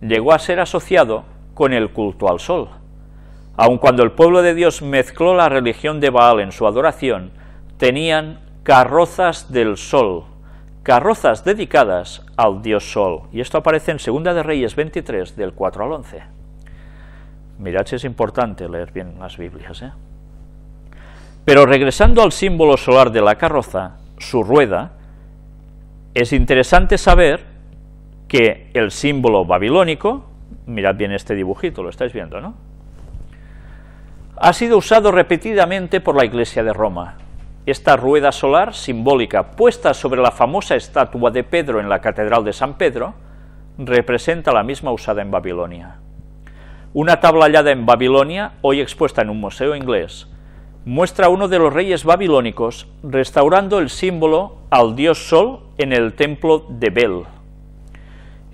llegó a ser asociado con el culto al Sol. Aun cuando el pueblo de Dios mezcló la religión de Baal en su adoración, tenían carrozas del sol, carrozas dedicadas al dios sol. Y esto aparece en Segunda de Reyes 23, del 4 al 11. Mirad si es importante leer bien las Biblias. ¿eh? Pero regresando al símbolo solar de la carroza, su rueda, es interesante saber que el símbolo babilónico, mirad bien este dibujito, lo estáis viendo, ¿no? ha sido usado repetidamente por la Iglesia de Roma. Esta rueda solar simbólica puesta sobre la famosa estatua de Pedro en la Catedral de San Pedro representa la misma usada en Babilonia. Una tabla hallada en Babilonia, hoy expuesta en un museo inglés, muestra a uno de los reyes babilónicos restaurando el símbolo al dios Sol en el templo de Bel.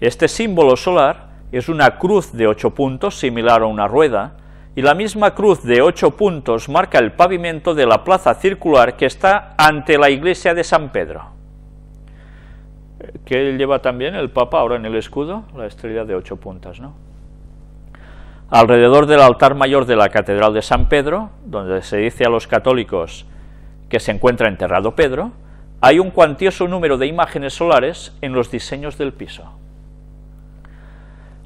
Este símbolo solar es una cruz de ocho puntos similar a una rueda y la misma cruz de ocho puntos marca el pavimento de la plaza circular que está ante la iglesia de San Pedro. Que lleva también el Papa ahora en el escudo, la estrella de ocho puntas, ¿no? Alrededor del altar mayor de la Catedral de San Pedro, donde se dice a los católicos que se encuentra enterrado Pedro, hay un cuantioso número de imágenes solares en los diseños del piso.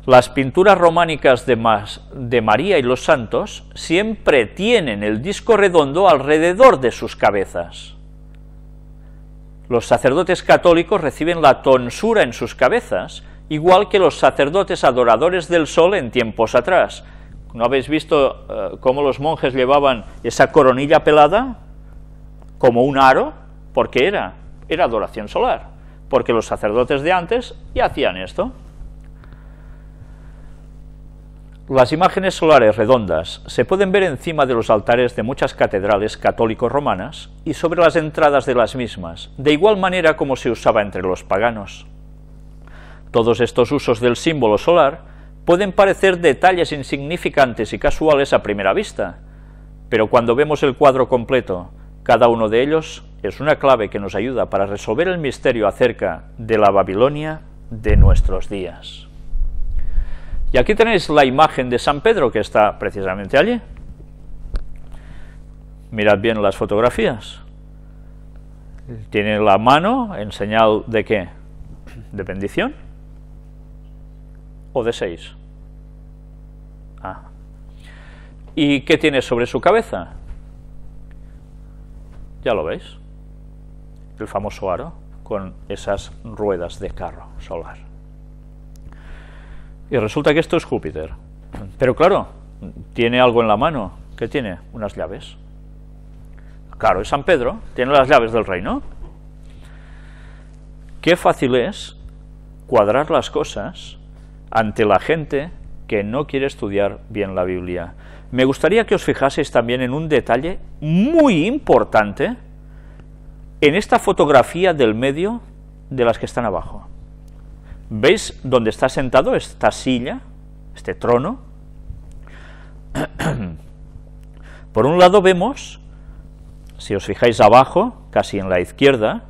Las pinturas románicas de, María y los santos siempre tienen el disco redondo alrededor de sus cabezas. Los sacerdotes católicos reciben la tonsura en sus cabezas, igual que los sacerdotes adoradores del sol en tiempos atrás. ¿No habéis visto eh, cómo los monjes llevaban esa coronilla pelada? Como un aro, porque era, era adoración solar, porque los sacerdotes de antes ya hacían esto. Las imágenes solares redondas se pueden ver encima de los altares de muchas catedrales católico-romanas y sobre las entradas de las mismas, de igual manera como se usaba entre los paganos. Todos estos usos del símbolo solar pueden parecer detalles insignificantes y casuales a primera vista, pero cuando vemos el cuadro completo, cada uno de ellos es una clave que nos ayuda para resolver el misterio acerca de la Babilonia de nuestros días. Y aquí tenéis la imagen de San Pedro, que está precisamente allí. Mirad bien las fotografías. Tiene la mano en señal de qué? ¿De bendición? ¿O de seis? Ah. ¿Y qué tiene sobre su cabeza? Ya lo veis. El famoso aro con esas ruedas de carro solar. Y resulta que esto es Júpiter. Pero claro, tiene algo en la mano. ¿Qué tiene? Unas llaves. Claro, es San Pedro, tiene las llaves del reino. Qué fácil es cuadrar las cosas ante la gente que no quiere estudiar bien la Biblia. Me gustaría que os fijaseis también en un detalle muy importante en esta fotografía del medio de las que están abajo. ¿Veis dónde está sentado esta silla, este trono? [CLEARS THROAT] Por un lado vemos, si os fijáis abajo, casi en la izquierda,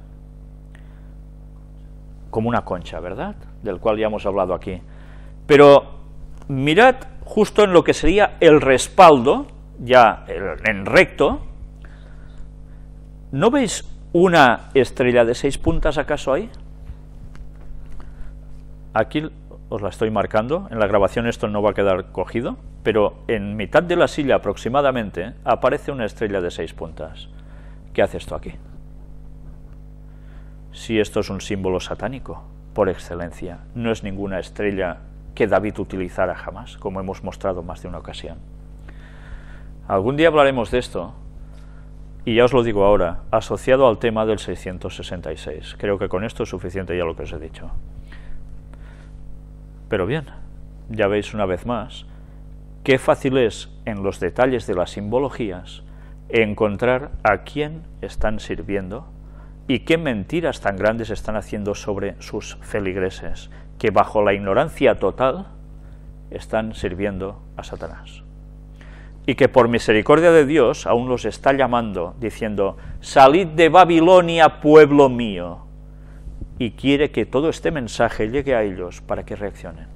como una concha, ¿verdad?, del cual ya hemos hablado aquí. Pero mirad justo en lo que sería el respaldo, ya en recto, ¿no veis una estrella de seis puntas acaso ahí? aquí os la estoy marcando, en la grabación esto no va a quedar cogido, pero en mitad de la silla aproximadamente aparece una estrella de seis puntas. ¿Qué hace esto aquí? Si esto es un símbolo satánico, por excelencia, no es ninguna estrella que David utilizara jamás, como hemos mostrado más de una ocasión. Algún día hablaremos de esto, y ya os lo digo ahora, asociado al tema del 666. Creo que con esto es suficiente ya lo que os he dicho. Pero bien, ya veis una vez más qué fácil es en los detalles de las simbologías encontrar a quién están sirviendo y qué mentiras tan grandes están haciendo sobre sus feligreses, que bajo la ignorancia total están sirviendo a Satanás. Y que por misericordia de Dios aún los está llamando, diciendo, salid de Babilonia, pueblo mío, y quiere que todo este mensaje llegue a ellos para que reaccionen.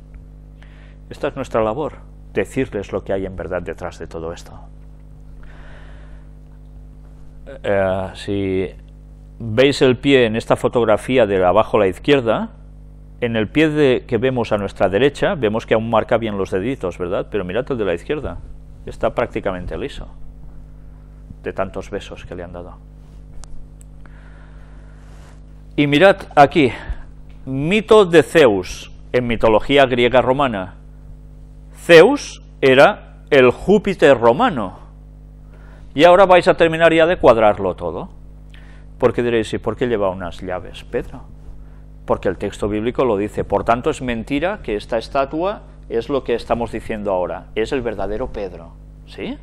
Esta es nuestra labor, decirles lo que hay en verdad detrás de todo esto. Eh, si veis el pie en esta fotografía de abajo a la izquierda, en el pie de, que vemos a nuestra derecha, vemos que aún marca bien los deditos, ¿verdad? Pero mirad el de la izquierda, está prácticamente liso, de tantos besos que le han dado. Y mirad aquí, mito de Zeus, en mitología griega romana. Zeus era el Júpiter romano. Y ahora vais a terminar ya de cuadrarlo todo. Porque diréis, ¿y por qué lleva unas llaves, Pedro? Porque el texto bíblico lo dice. Por tanto, es mentira que esta estatua es lo que estamos diciendo ahora. Es el verdadero Pedro. ¿Sí?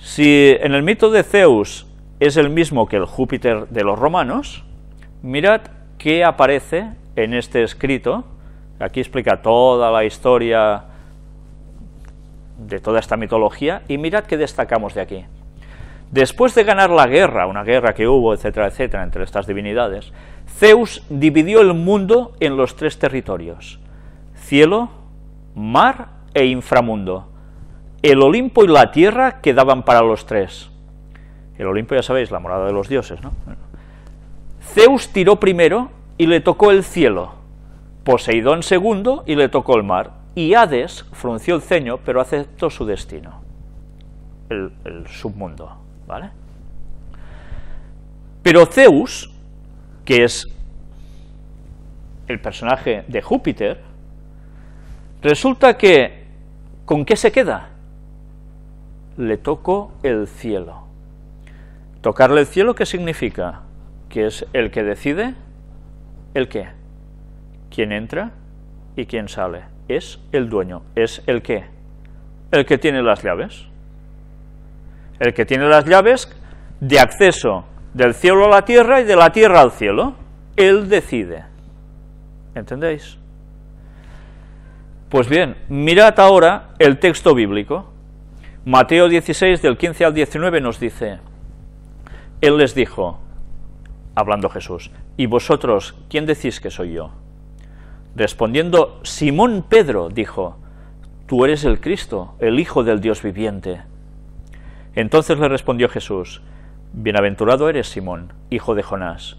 Si en el mito de Zeus es el mismo que el Júpiter de los romanos, mirad qué aparece en este escrito. Aquí explica toda la historia de toda esta mitología y mirad qué destacamos de aquí. Después de ganar la guerra, una guerra que hubo, etcétera, etcétera, entre estas divinidades, Zeus dividió el mundo en los tres territorios, cielo, mar e inframundo. El Olimpo y la tierra quedaban para los tres. El Olimpo, ya sabéis, la morada de los dioses, ¿no? Zeus tiró primero y le tocó el cielo, Poseidón segundo y le tocó el mar, y Hades frunció el ceño, pero aceptó su destino, el, el submundo, ¿vale? Pero Zeus, que es el personaje de Júpiter, resulta que, ¿con qué se queda? Le tocó el cielo. Tocarle el cielo, ¿qué significa? Que es el que decide el qué, quién entra y quién sale. Es el dueño, es el qué, el que tiene las llaves. El que tiene las llaves de acceso del cielo a la tierra y de la tierra al cielo. Él decide. ¿Entendéis? Pues bien, mirad ahora el texto bíblico. Mateo 16, del 15 al 19, nos dice... Él les dijo, hablando Jesús, ¿y vosotros quién decís que soy yo? Respondiendo, Simón Pedro dijo, Tú eres el Cristo, el Hijo del Dios viviente. Entonces le respondió Jesús, Bienaventurado eres Simón, hijo de Jonás,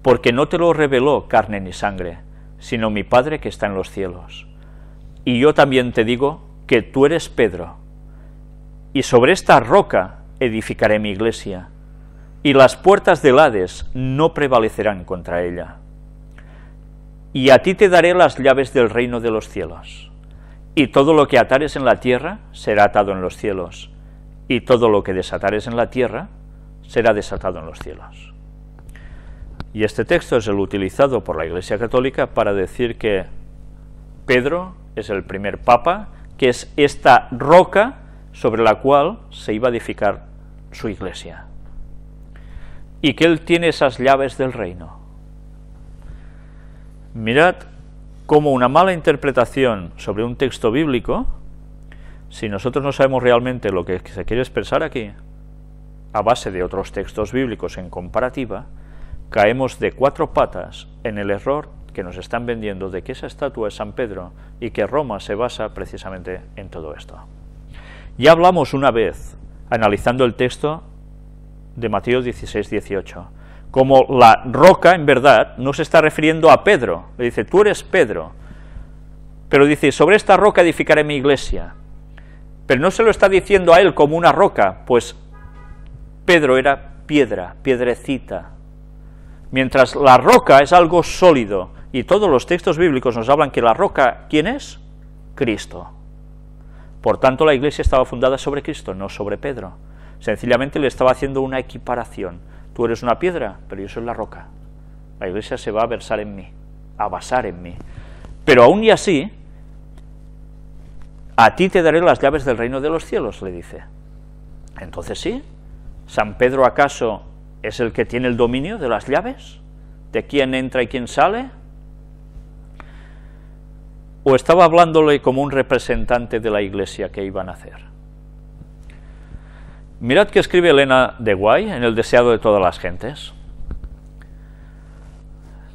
porque no te lo reveló carne ni sangre, sino mi Padre que está en los cielos. Y yo también te digo que tú eres Pedro, y sobre esta roca edificaré mi iglesia y las puertas del Hades no prevalecerán contra ella. Y a ti te daré las llaves del reino de los cielos. Y todo lo que atares en la tierra será atado en los cielos, y todo lo que desatares en la tierra será desatado en los cielos. Y este texto es el utilizado por la Iglesia Católica para decir que Pedro es el primer papa, que es esta roca sobre la cual se iba a edificar su iglesia y que Él tiene esas llaves del reino. Mirad cómo una mala interpretación sobre un texto bíblico, si nosotros no sabemos realmente lo que se quiere expresar aquí, a base de otros textos bíblicos en comparativa, caemos de cuatro patas en el error que nos están vendiendo de que esa estatua es San Pedro y que Roma se basa precisamente en todo esto. Ya hablamos una vez, analizando el texto, de Mateo 16, 18. Como la roca, en verdad, no se está refiriendo a Pedro, le dice, tú eres Pedro, pero dice, sobre esta roca edificaré mi iglesia. Pero no se lo está diciendo a él como una roca, pues Pedro era piedra, piedrecita. Mientras la roca es algo sólido, y todos los textos bíblicos nos hablan que la roca, ¿quién es? Cristo. Por tanto, la iglesia estaba fundada sobre Cristo, no sobre Pedro. Sencillamente le estaba haciendo una equiparación. Tú eres una piedra, pero yo soy la roca. La iglesia se va a versar en mí, a basar en mí. Pero aún y así, a ti te daré las llaves del reino de los cielos, le dice. Entonces sí, ¿San Pedro acaso es el que tiene el dominio de las llaves? ¿De quién entra y quién sale? ¿O estaba hablándole como un representante de la iglesia que iban a hacer? Mirad que escribe Elena de Guay en El deseado de todas las gentes.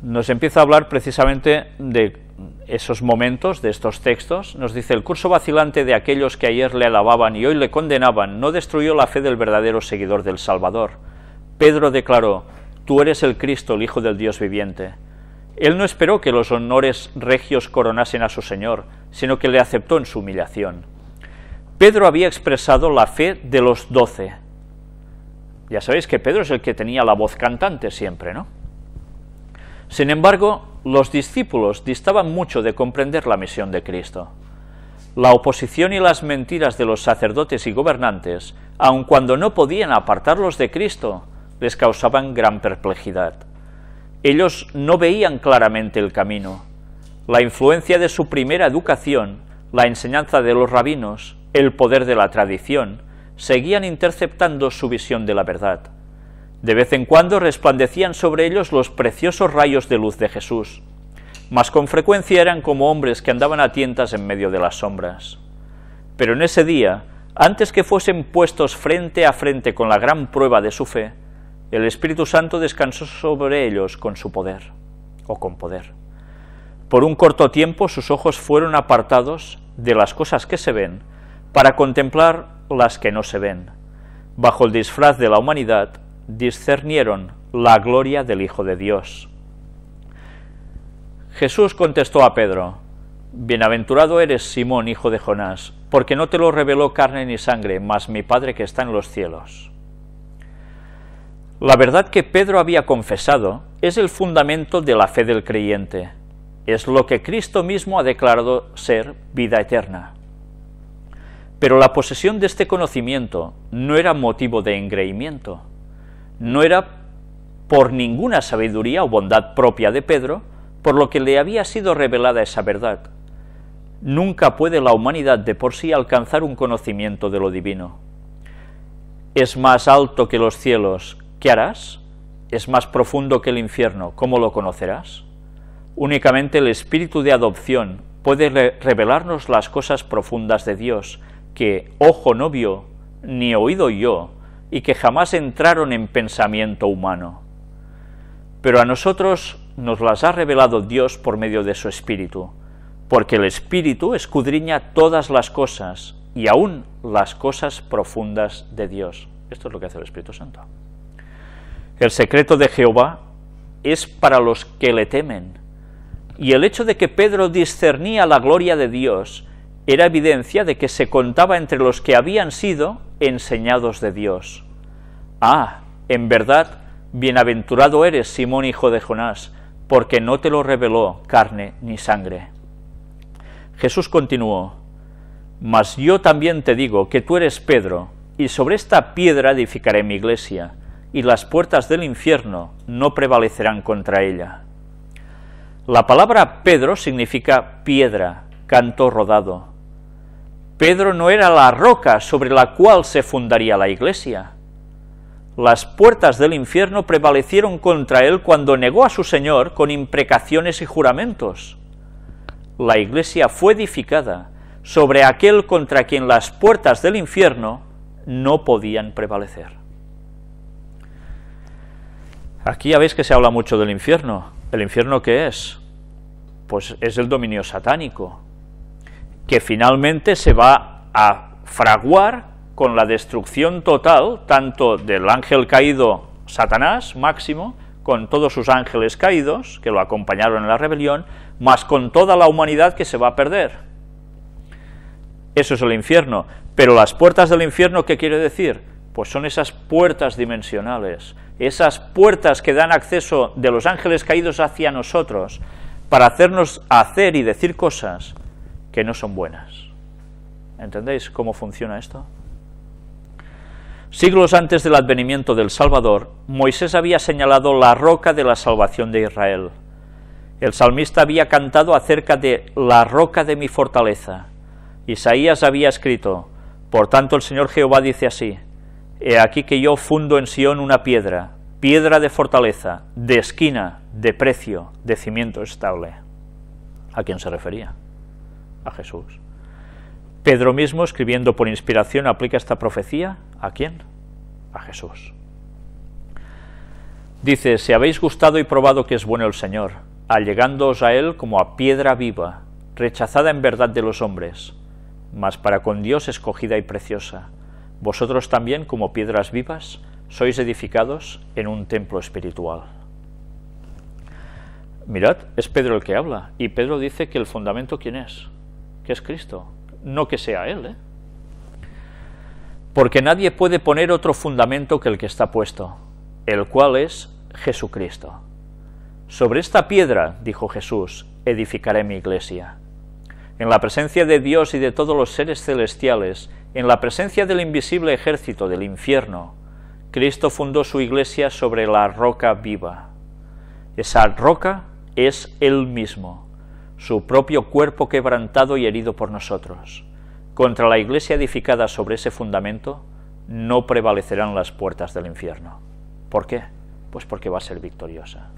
Nos empieza a hablar precisamente de esos momentos, de estos textos. Nos dice, el curso vacilante de aquellos que ayer le alababan y hoy le condenaban no destruyó la fe del verdadero seguidor del Salvador. Pedro declaró, tú eres el Cristo, el Hijo del Dios viviente. Él no esperó que los honores regios coronasen a su Señor, sino que le aceptó en su humillación. Pedro había expresado la fe de los doce. Ya sabéis que Pedro es el que tenía la voz cantante siempre, ¿no? Sin embargo, los discípulos distaban mucho de comprender la misión de Cristo. La oposición y las mentiras de los sacerdotes y gobernantes, aun cuando no podían apartarlos de Cristo, les causaban gran perplejidad. Ellos no veían claramente el camino. La influencia de su primera educación, la enseñanza de los rabinos, el poder de la tradición, seguían interceptando su visión de la verdad. De vez en cuando resplandecían sobre ellos los preciosos rayos de luz de Jesús, mas con frecuencia eran como hombres que andaban a tientas en medio de las sombras. Pero en ese día, antes que fuesen puestos frente a frente con la gran prueba de su fe, el Espíritu Santo descansó sobre ellos con su poder, o con poder. Por un corto tiempo sus ojos fueron apartados de las cosas que se ven para contemplar las que no se ven. Bajo el disfraz de la humanidad discernieron la gloria del Hijo de Dios. Jesús contestó a Pedro, Bienaventurado eres Simón, hijo de Jonás, porque no te lo reveló carne ni sangre, mas mi Padre que está en los cielos. La verdad que Pedro había confesado es el fundamento de la fe del creyente, es lo que Cristo mismo ha declarado ser vida eterna. Pero la posesión de este conocimiento no era motivo de engreimiento, no era por ninguna sabiduría o bondad propia de Pedro, por lo que le había sido revelada esa verdad. Nunca puede la humanidad de por sí alcanzar un conocimiento de lo divino. Es más alto que los cielos, ¿qué harás? Es más profundo que el infierno, ¿cómo lo conocerás? Únicamente el espíritu de adopción puede revelarnos las cosas profundas de Dios, que ojo no vio, ni oído yo, y que jamás entraron en pensamiento humano. Pero a nosotros nos las ha revelado Dios por medio de su Espíritu, porque el Espíritu escudriña todas las cosas, y aún las cosas profundas de Dios. Esto es lo que hace el Espíritu Santo. El secreto de Jehová es para los que le temen, y el hecho de que Pedro discernía la gloria de Dios era evidencia de que se contaba entre los que habían sido enseñados de Dios. Ah, en verdad, bienaventurado eres, Simón hijo de Jonás, porque no te lo reveló carne ni sangre. Jesús continuó, Mas yo también te digo que tú eres Pedro, y sobre esta piedra edificaré mi iglesia, y las puertas del infierno no prevalecerán contra ella. La palabra Pedro significa piedra, canto rodado. Pedro no era la roca sobre la cual se fundaría la iglesia. Las puertas del infierno prevalecieron contra él cuando negó a su Señor con imprecaciones y juramentos. La iglesia fue edificada sobre aquel contra quien las puertas del infierno no podían prevalecer. Aquí ya veis que se habla mucho del infierno. ¿El infierno qué es? Pues es el dominio satánico, que finalmente se va a fraguar con la destrucción total tanto del ángel caído Satanás, Máximo, con todos sus ángeles caídos, que lo acompañaron en la rebelión, más con toda la humanidad que se va a perder. Eso es el infierno. Pero las puertas del infierno, ¿qué quiere decir? Pues son esas puertas dimensionales, esas puertas que dan acceso de los ángeles caídos hacia nosotros, para hacernos hacer y decir cosas que no son buenas. ¿Entendéis cómo funciona esto? Siglos antes del advenimiento del Salvador, Moisés había señalado la roca de la salvación de Israel. El salmista había cantado acerca de la roca de mi fortaleza. Isaías había escrito, por tanto el Señor Jehová dice así, He aquí que yo fundo en Sión una piedra, piedra de fortaleza, de esquina, de precio, de cimiento estable. ¿A quién se refería? a Jesús. Pedro mismo, escribiendo por inspiración, aplica esta profecía a quién? A Jesús. Dice, si habéis gustado y probado que es bueno el Señor, allegándoos a Él como a piedra viva, rechazada en verdad de los hombres, mas para con Dios escogida y preciosa, vosotros también como piedras vivas sois edificados en un templo espiritual. Mirad, es Pedro el que habla, y Pedro dice que el fundamento ¿quién es? que es Cristo, no que sea Él. ¿eh? Porque nadie puede poner otro fundamento que el que está puesto, el cual es Jesucristo. Sobre esta piedra, dijo Jesús, edificaré mi iglesia. En la presencia de Dios y de todos los seres celestiales, en la presencia del invisible ejército del infierno, Cristo fundó su iglesia sobre la roca viva. Esa roca es Él mismo su propio cuerpo quebrantado y herido por nosotros. Contra la iglesia edificada sobre ese fundamento no prevalecerán las puertas del infierno. ¿Por qué? Pues porque va a ser victoriosa.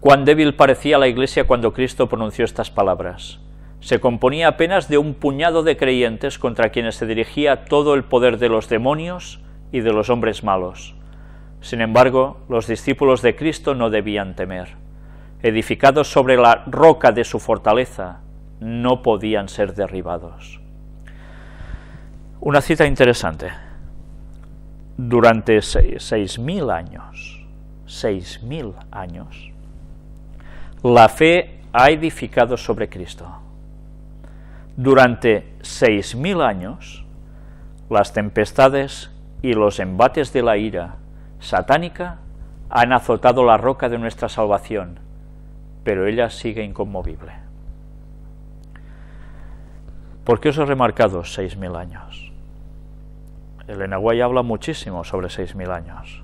Cuán débil parecía la iglesia cuando Cristo pronunció estas palabras. Se componía apenas de un puñado de creyentes contra quienes se dirigía todo el poder de los demonios y de los hombres malos. Sin embargo, los discípulos de Cristo no debían temer edificados sobre la roca de su fortaleza, no podían ser derribados. Una cita interesante. Durante seis, mil años, seis mil años, la fe ha edificado sobre Cristo. Durante seis mil años, las tempestades y los embates de la ira satánica han azotado la roca de nuestra salvación pero ella sigue inconmovible. ¿Por qué os he remarcado 6.000 años? El Enaguay habla muchísimo sobre 6.000 años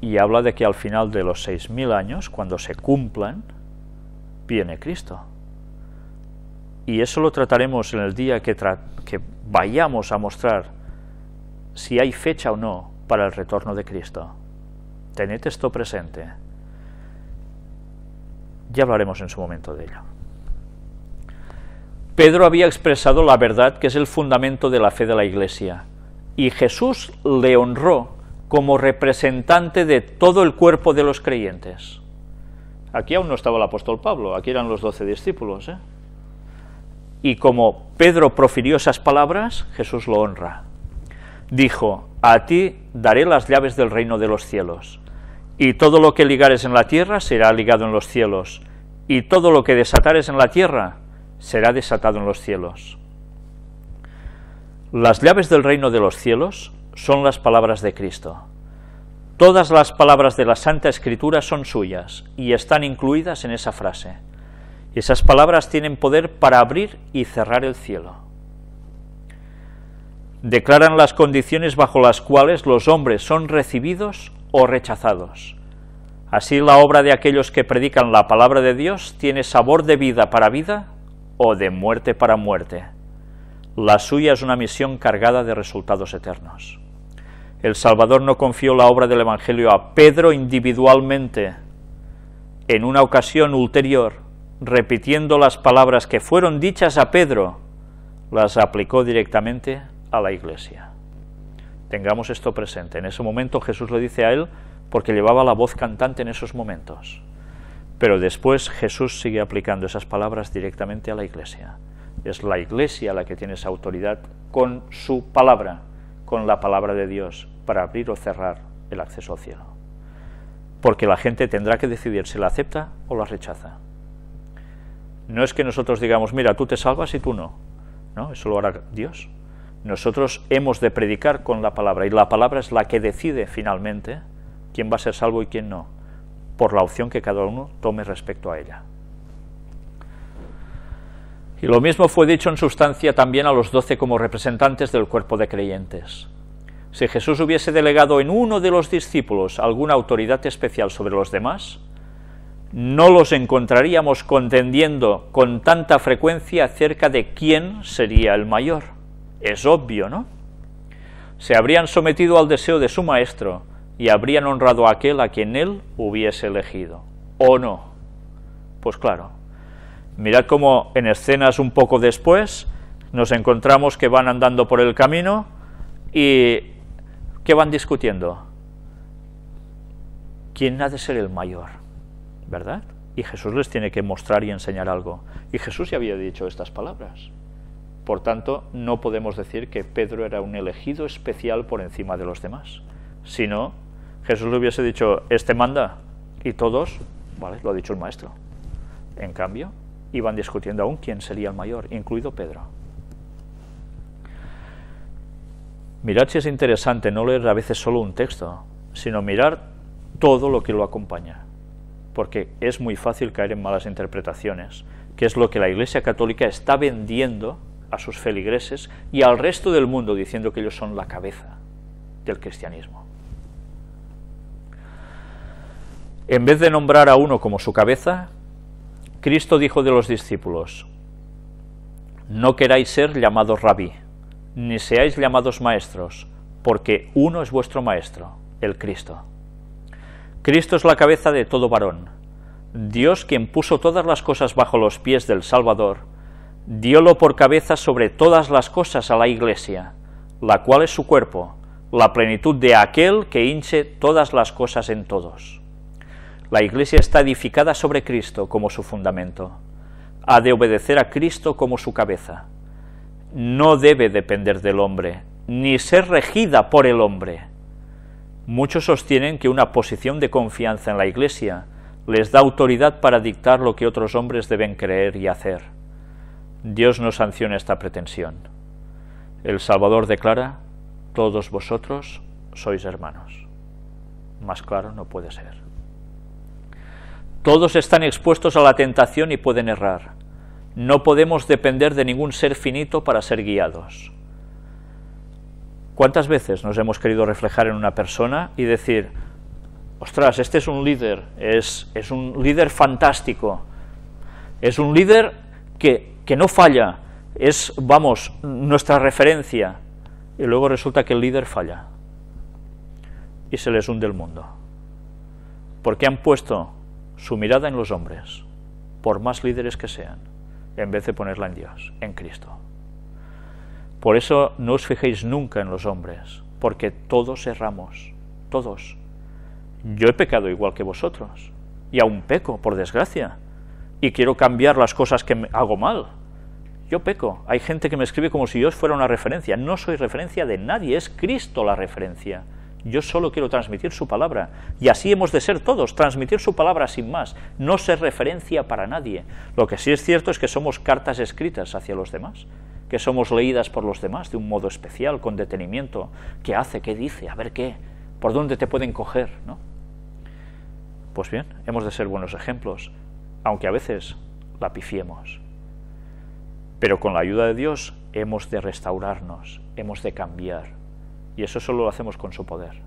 y habla de que al final de los 6.000 años, cuando se cumplan, viene Cristo. Y eso lo trataremos en el día que, que vayamos a mostrar si hay fecha o no para el retorno de Cristo. Tened esto presente. Ya hablaremos en su momento de ello. Pedro había expresado la verdad que es el fundamento de la fe de la Iglesia, y Jesús le honró como representante de todo el cuerpo de los creyentes. Aquí aún no estaba el apóstol Pablo, aquí eran los doce discípulos. ¿eh? Y como Pedro profirió esas palabras, Jesús lo honra. Dijo, a ti daré las llaves del reino de los cielos. Y todo lo que ligares en la tierra será ligado en los cielos, y todo lo que desatares en la tierra será desatado en los cielos. Las llaves del reino de los cielos son las palabras de Cristo. Todas las palabras de la Santa Escritura son suyas y están incluidas en esa frase. Esas palabras tienen poder para abrir y cerrar el cielo. Declaran las condiciones bajo las cuales los hombres son recibidos o rechazados. Así la obra de aquellos que predican la palabra de Dios tiene sabor de vida para vida o de muerte para muerte. La suya es una misión cargada de resultados eternos. El Salvador no confió la obra del Evangelio a Pedro individualmente. En una ocasión ulterior, repitiendo las palabras que fueron dichas a Pedro, las aplicó directamente a la Iglesia. Tengamos esto presente. En ese momento Jesús lo dice a él porque llevaba la voz cantante en esos momentos. Pero después Jesús sigue aplicando esas palabras directamente a la iglesia. Es la iglesia la que tiene esa autoridad con su palabra, con la palabra de Dios, para abrir o cerrar el acceso al cielo. Porque la gente tendrá que decidir si la acepta o la rechaza. No es que nosotros digamos, mira, tú te salvas y tú no. No, eso lo hará Dios. Nosotros hemos de predicar con la palabra y la palabra es la que decide finalmente quién va a ser salvo y quién no, por la opción que cada uno tome respecto a ella. Y lo mismo fue dicho en sustancia también a los doce como representantes del cuerpo de creyentes. Si Jesús hubiese delegado en uno de los discípulos alguna autoridad especial sobre los demás, no los encontraríamos contendiendo con tanta frecuencia acerca de quién sería el mayor. Es obvio, ¿no? Se habrían sometido al deseo de su maestro y habrían honrado a aquel a quien él hubiese elegido. ¿O no? Pues claro. Mirad cómo en escenas un poco después nos encontramos que van andando por el camino y ¿qué van discutiendo? ¿Quién ha de ser el mayor? ¿Verdad? Y Jesús les tiene que mostrar y enseñar algo. Y Jesús ya había dicho estas palabras. Por tanto, no podemos decir que Pedro era un elegido especial por encima de los demás. Si no, Jesús le hubiese dicho, este manda, y todos, vale, lo ha dicho el maestro. En cambio, iban discutiendo aún quién sería el mayor, incluido Pedro. Mirad si es interesante no leer a veces solo un texto, sino mirar todo lo que lo acompaña, porque es muy fácil caer en malas interpretaciones, que es lo que la Iglesia Católica está vendiendo a sus feligreses y al resto del mundo diciendo que ellos son la cabeza del cristianismo. En vez de nombrar a uno como su cabeza, Cristo dijo de los discípulos, no queráis ser llamados rabí, ni seáis llamados maestros, porque uno es vuestro maestro, el Cristo. Cristo es la cabeza de todo varón, Dios quien puso todas las cosas bajo los pies del Salvador, diólo por cabeza sobre todas las cosas a la Iglesia, la cual es su cuerpo, la plenitud de aquel que hinche todas las cosas en todos. La Iglesia está edificada sobre Cristo como su fundamento. Ha de obedecer a Cristo como su cabeza. No debe depender del hombre, ni ser regida por el hombre. Muchos sostienen que una posición de confianza en la Iglesia les da autoridad para dictar lo que otros hombres deben creer y hacer. Dios no sanciona esta pretensión. El Salvador declara, todos vosotros sois hermanos. Más claro no puede ser. Todos están expuestos a la tentación y pueden errar. No podemos depender de ningún ser finito para ser guiados. ¿Cuántas veces nos hemos querido reflejar en una persona y decir, ostras, este es un líder, es, es un líder fantástico, es un líder que, no falla, es, vamos, nuestra referencia, y luego resulta que el líder falla y se les hunde el mundo, porque han puesto su mirada en los hombres, por más líderes que sean, en vez de ponerla en Dios, en Cristo. Por eso no os fijéis nunca en los hombres, porque todos erramos, todos. Yo he pecado igual que vosotros, y aún peco, por desgracia, y quiero cambiar las cosas que hago mal. Yo peco. Hay gente que me escribe como si yo fuera una referencia. No soy referencia de nadie, es Cristo la referencia. Yo solo quiero transmitir su palabra. Y así hemos de ser todos, transmitir su palabra sin más, no ser referencia para nadie. Lo que sí es cierto es que somos cartas escritas hacia los demás, que somos leídas por los demás de un modo especial, con detenimiento. ¿Qué hace? ¿Qué dice? A ver qué. ¿Por dónde te pueden coger? ¿No? Pues bien, hemos de ser buenos ejemplos aunque a veces la pifiemos. Pero con la ayuda de Dios hemos de restaurarnos, hemos de cambiar. Y eso solo lo hacemos con su poder.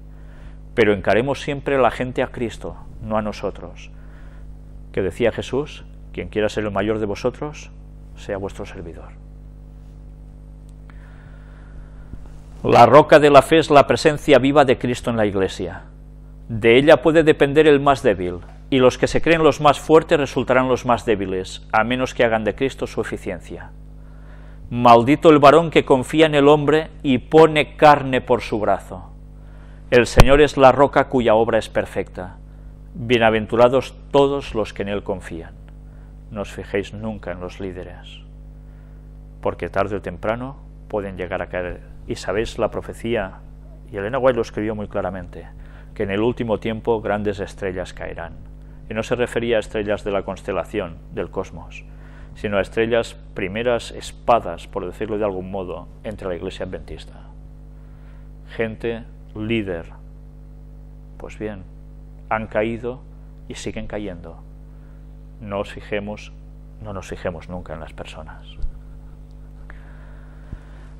Pero encaremos siempre la gente a Cristo, no a nosotros. Que decía Jesús, quien quiera ser el mayor de vosotros, sea vuestro servidor. La roca de la fe es la presencia viva de Cristo en la Iglesia. De ella puede depender el más débil, y los que se creen los más fuertes resultarán los más débiles, a menos que hagan de Cristo su eficiencia. Maldito el varón que confía en el hombre y pone carne por su brazo. El Señor es la roca cuya obra es perfecta. Bienaventurados todos los que en Él confían. No os fijéis nunca en los líderes, porque tarde o temprano pueden llegar a caer. Y sabéis la profecía, y Elena White lo escribió muy claramente, que en el último tiempo grandes estrellas caerán y no se refería a estrellas de la constelación, del cosmos, sino a estrellas primeras espadas, por decirlo de algún modo, entre la iglesia adventista. Gente líder. Pues bien, han caído y siguen cayendo. No os fijemos, no nos fijemos nunca en las personas.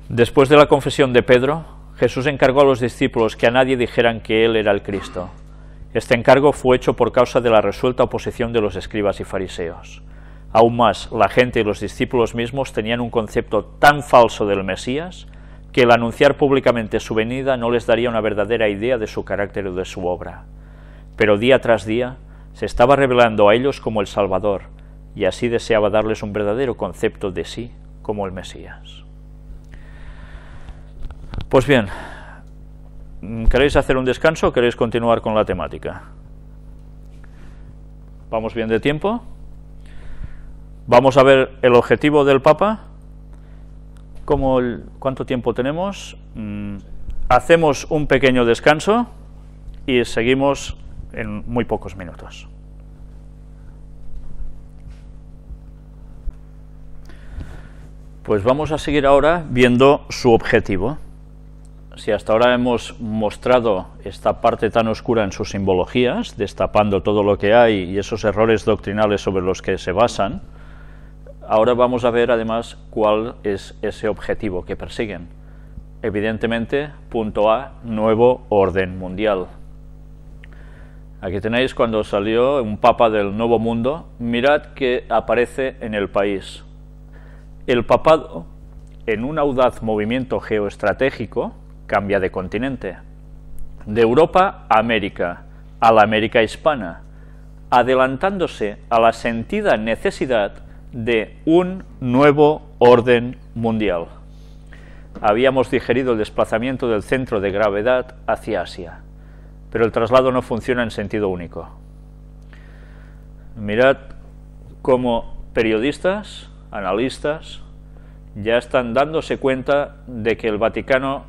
Después de la confesión de Pedro, Jesús encargó a los discípulos que a nadie dijeran que Él era el Cristo. Este encargo fue hecho por causa de la resuelta oposición de los escribas y fariseos. Aún más, la gente y los discípulos mismos tenían un concepto tan falso del Mesías que el anunciar públicamente su venida no les daría una verdadera idea de su carácter o de su obra. Pero día tras día se estaba revelando a ellos como el Salvador, y así deseaba darles un verdadero concepto de sí como el Mesías. Pues bien, Mm, ¿Queréis hacer un descanso o queréis continuar con la temática? ¿Vamos bien de tiempo? Vamos a ver el objetivo del Papa. ¿Cuánto tiempo tenemos? Mm, hacemos un pequeño descanso y seguimos en muy pocos minutos. Pues vamos a seguir ahora viendo su objetivo si hasta ahora hemos mostrado esta parte tan oscura en sus simbologías, destapando todo lo que hay y esos errores doctrinales sobre los que se basan, ahora vamos a ver además cuál es ese objetivo que persiguen. Evidentemente, punto A, nuevo orden mundial. Aquí tenéis cuando salió un papa del Nuevo Mundo, mirad que aparece en el país. El papado, en un audaz movimiento geoestratégico, cambia de continente. De Europa a América, a la América hispana, adelantándose a la sentida necesidad de un nuevo orden mundial. Habíamos digerido el desplazamiento del centro de gravedad hacia Asia, pero el traslado no funciona en sentido único. Mirad cómo periodistas, analistas, ya están dándose cuenta de que el Vaticano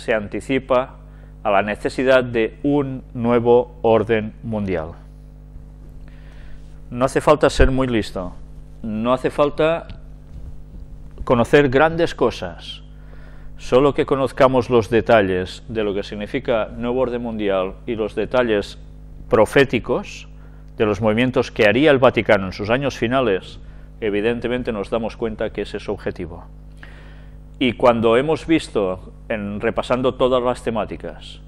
se anticipa a la necesidad de un nuevo orden mundial. No hace falta ser muy listo, no hace falta conocer grandes cosas, solo que conozcamos los detalles de lo que significa nuevo orden mundial y los detalles proféticos de los movimientos que haría el Vaticano en sus años finales, evidentemente nos damos cuenta que ese es su objetivo. Y cuando hemos visto, en repasando todas las temáticas,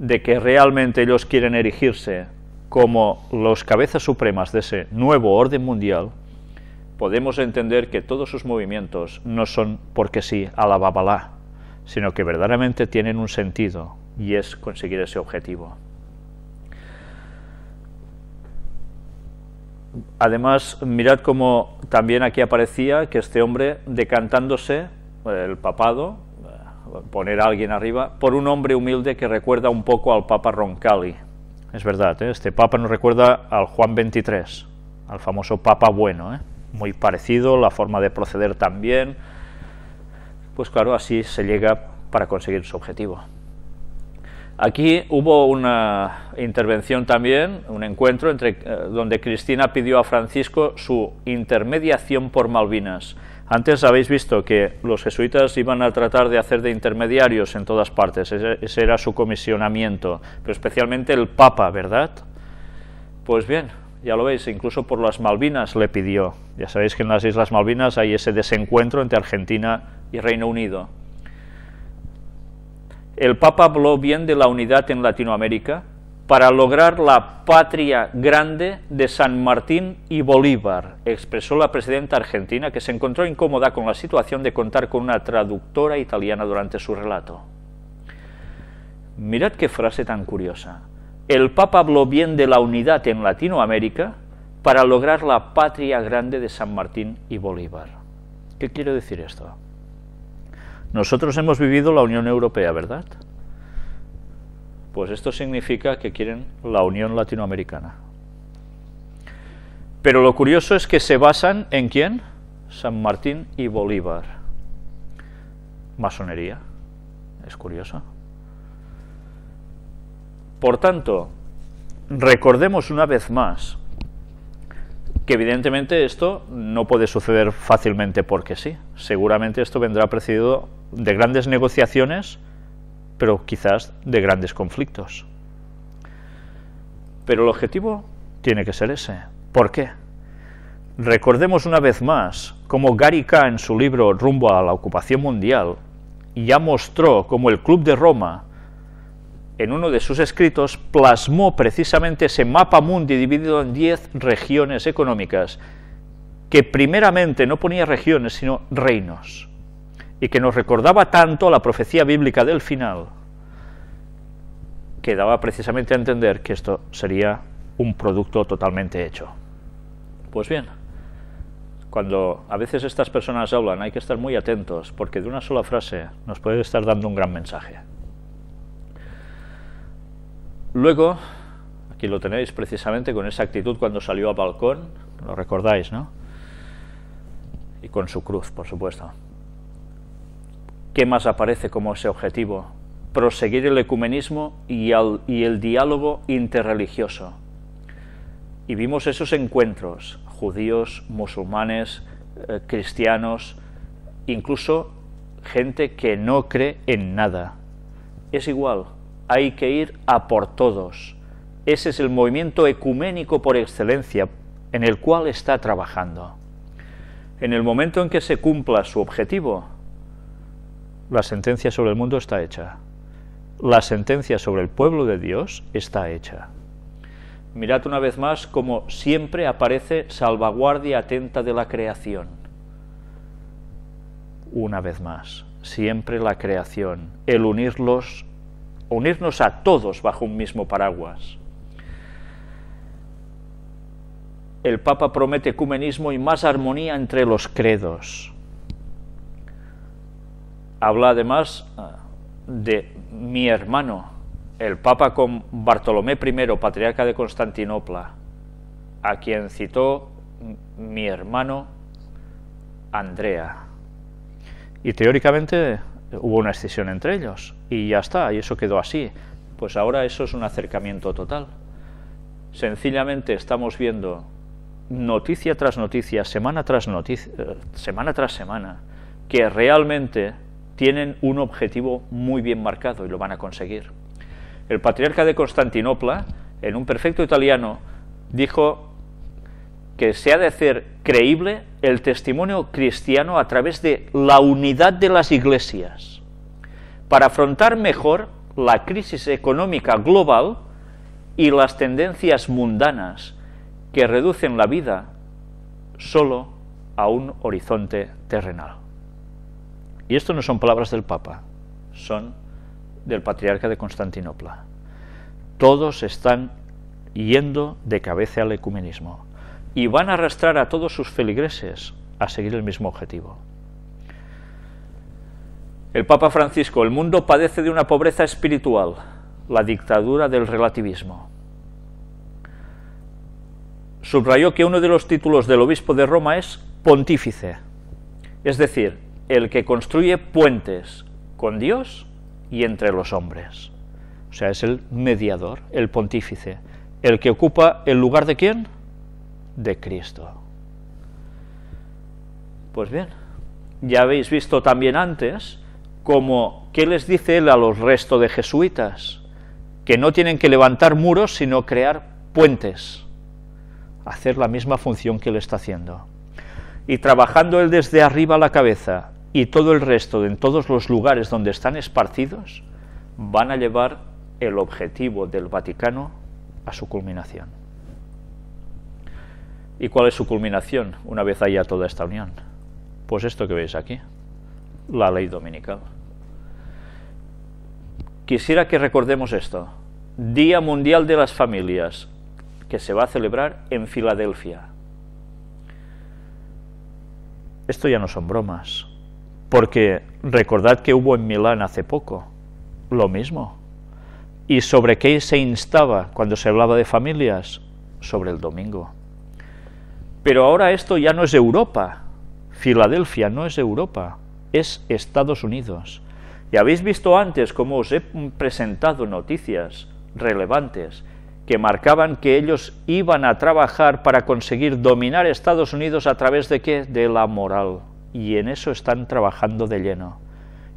de que realmente ellos quieren erigirse como los cabezas supremas de ese nuevo orden mundial, podemos entender que todos sus movimientos no son porque sí a la babalá, sino que verdaderamente tienen un sentido y es conseguir ese objetivo. Además, mirad cómo también aquí aparecía que este hombre decantándose eh, el papado, eh, poner a alguien arriba, por un hombre humilde que recuerda un poco al Papa Roncalli. Es verdad, ¿eh? este Papa nos recuerda al Juan XXIII, al famoso Papa Bueno, muy parecido, la forma de proceder también. Pues claro, así se llega para conseguir su objetivo. Aquí hubo una intervención también, un encuentro eh, donde Cristina pidió a Francisco su intermediación por Malvinas. Antes habéis visto que los jesuitas iban a tratar de hacer de intermediarios en todas partes, ese era su comisionamiento, pero especialmente el Papa, ¿verdad? Pues bien, ya lo veis, incluso por las Malvinas le pidió. Ya sabéis que en las Islas Malvinas hay ese desencuentro entre Argentina y Reino Unido el Papa habló bien de la unidad en Latinoamérica para lograr la patria grande de San Martín y Bolívar, expresó la presidenta argentina, que se encontró incómoda con la situación de contar con una traductora italiana durante su relato. Mirad qué frase tan curiosa. El Papa habló bien de la unidad en Latinoamérica para lograr la patria grande de San Martín y Bolívar. ¿Qué quiere decir esto? Nosotros hemos vivido la Unión Europea, ¿verdad? Pues esto significa que quieren la Unión Latinoamericana. Pero lo curioso es que se basan en quién? San Martín y Bolívar. Masonería. Es curioso. Por tanto, recordemos una vez más que evidentemente esto no puede suceder fácilmente porque sí. Seguramente esto vendrá precedido de grandes negociaciones, pero quizás de grandes conflictos. Pero el objetivo tiene que ser ese. ¿Por qué? Recordemos una vez más cómo Gary K. en su libro Rumbo a la ocupación mundial ya mostró cómo el Club de Roma, en uno de sus escritos, plasmó precisamente ese mapa mundi dividido en diez regiones económicas, que primeramente no ponía regiones, sino reinos y que nos recordaba tanto la profecía bíblica del final, que daba precisamente a entender que esto sería un producto totalmente hecho. Pues bien, cuando a veces estas personas hablan hay que estar muy atentos porque de una sola frase nos puede estar dando un gran mensaje. Luego, aquí lo tenéis precisamente con esa actitud cuando salió a balcón, lo recordáis, ¿no? Y con su cruz, por supuesto. ¿Qué más aparece como ese objetivo? Proseguir el ecumenismo y, el diálogo interreligioso. Y vimos esos encuentros, judíos, musulmanes, eh, cristianos, incluso gente que no cree en nada. Es igual, hay que ir a por todos. Ese es el movimiento ecuménico por excelencia en el cual está trabajando. En el momento en que se cumpla su objetivo, la sentencia sobre el mundo está hecha. La sentencia sobre el pueblo de Dios está hecha. Mirad una vez más cómo siempre aparece salvaguardia atenta de la creación. Una vez más, siempre la creación, el unirlos, unirnos a todos bajo un mismo paraguas. El Papa promete ecumenismo y más armonía entre los credos habla además ah, de mi hermano, el Papa con Bartolomé I, patriarca de Constantinopla, a quien citó mi hermano Andrea. Y teóricamente eh, hubo una escisión entre ellos, y ya está, y eso quedó así. Pues ahora eso es un acercamiento total. Sencillamente estamos viendo noticia tras noticia, semana tras noticia, eh, semana tras semana, que realmente tienen un objetivo muy bien marcado y lo van a conseguir. El patriarca de Constantinopla, en un perfecto italiano, dijo que se ha de hacer creíble el testimonio cristiano a través de la unidad de las iglesias, para afrontar mejor la crisis económica global y las tendencias mundanas que reducen la vida solo a un horizonte terrenal. Y esto no son palabras del Papa, son del patriarca de Constantinopla. Todos están yendo de cabeza al ecumenismo y van a arrastrar a todos sus feligreses a seguir el mismo objetivo. El Papa Francisco, el mundo padece de una pobreza espiritual, la dictadura del relativismo. Subrayó que uno de los títulos del obispo de Roma es pontífice, es decir, el que construye puentes con Dios y entre los hombres. O sea, es el mediador, el pontífice, el que ocupa el lugar de quién? De Cristo. Pues bien, ya habéis visto también antes cómo qué les dice él a los restos de jesuitas, que no tienen que levantar muros, sino crear puentes, hacer la misma función que él está haciendo. Y trabajando él desde arriba la cabeza, y todo el resto en todos los lugares donde están esparcidos van a llevar el objetivo del Vaticano a su culminación. ¿Y cuál es su culminación una vez haya toda esta unión? Pues esto que veis aquí, la ley dominical. Quisiera que recordemos esto. Día Mundial de las Familias, que se va a celebrar en Filadelfia. Esto ya no son bromas porque recordad que hubo en Milán hace poco lo mismo. ¿Y sobre qué se instaba cuando se hablaba de familias? Sobre el domingo. Pero ahora esto ya no es Europa. Filadelfia no es Europa, es Estados Unidos. Y habéis visto antes cómo os he presentado noticias relevantes que marcaban que ellos iban a trabajar para conseguir dominar Estados Unidos a través de qué? De la moral y en eso están trabajando de lleno.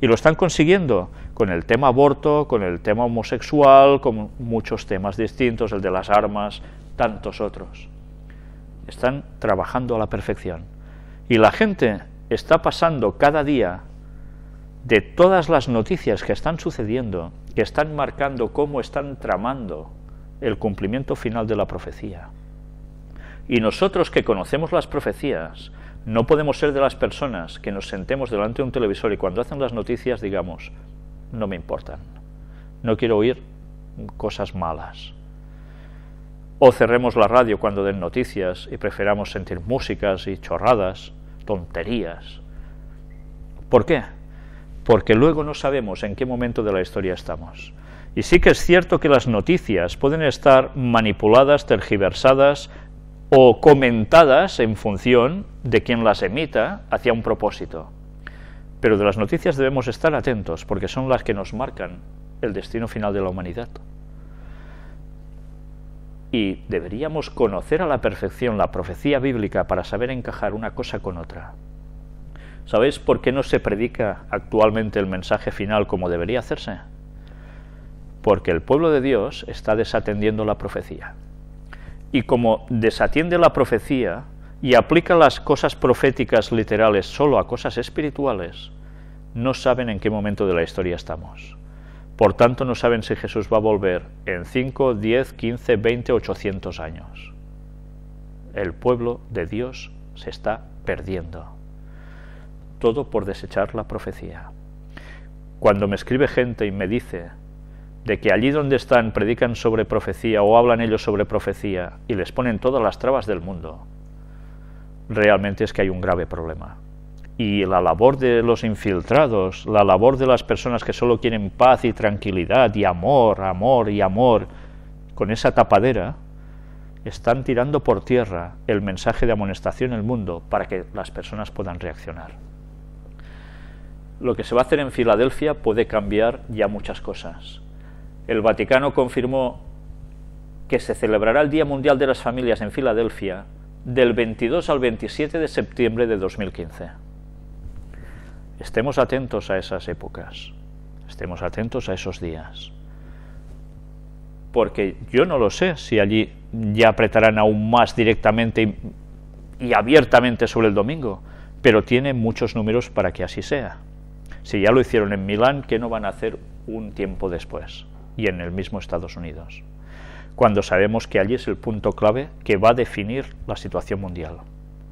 Y lo están consiguiendo con el tema aborto, con el tema homosexual, con muchos temas distintos, el de las armas, tantos otros. Están trabajando a la perfección. Y la gente está pasando cada día de todas las noticias que están sucediendo, que están marcando cómo están tramando el cumplimiento final de la profecía. Y nosotros que conocemos las profecías, no podemos ser de las personas que nos sentemos delante de un televisor y cuando hacen las noticias digamos, no me importan, no quiero oír cosas malas. O cerremos la radio cuando den noticias y preferamos sentir músicas y chorradas, tonterías. ¿Por qué? Porque luego no sabemos en qué momento de la historia estamos. Y sí que es cierto que las noticias pueden estar manipuladas, tergiversadas, o comentadas en función de quien las emita hacia un propósito. Pero de las noticias debemos estar atentos porque son las que nos marcan el destino final de la humanidad. Y deberíamos conocer a la perfección la profecía bíblica para saber encajar una cosa con otra. ¿Sabéis por qué no se predica actualmente el mensaje final como debería hacerse? Porque el pueblo de Dios está desatendiendo la profecía y como desatiende la profecía y aplica las cosas proféticas literales solo a cosas espirituales, no saben en qué momento de la historia estamos. Por tanto, no saben si Jesús va a volver en 5, 10, 15, 20, 800 años. El pueblo de Dios se está perdiendo. Todo por desechar la profecía. Cuando me escribe gente y me dice de que allí donde están predican sobre profecía o hablan ellos sobre profecía y les ponen todas las trabas del mundo, realmente es que hay un grave problema. Y la labor de los infiltrados, la labor de las personas que solo quieren paz y tranquilidad y amor, amor y amor, con esa tapadera, están tirando por tierra el mensaje de amonestación en el mundo para que las personas puedan reaccionar. Lo que se va a hacer en Filadelfia puede cambiar ya muchas cosas el Vaticano confirmó que se celebrará el Día Mundial de las Familias en Filadelfia del 22 al 27 de septiembre de 2015. Estemos atentos a esas épocas, estemos atentos a esos días, porque yo no lo sé si allí ya apretarán aún más directamente y, abiertamente sobre el domingo, pero tiene muchos números para que así sea. Si ya lo hicieron en Milán, ¿qué no van a hacer un tiempo después? y en el mismo Estados Unidos, cuando sabemos que allí es el punto clave que va a definir la situación mundial.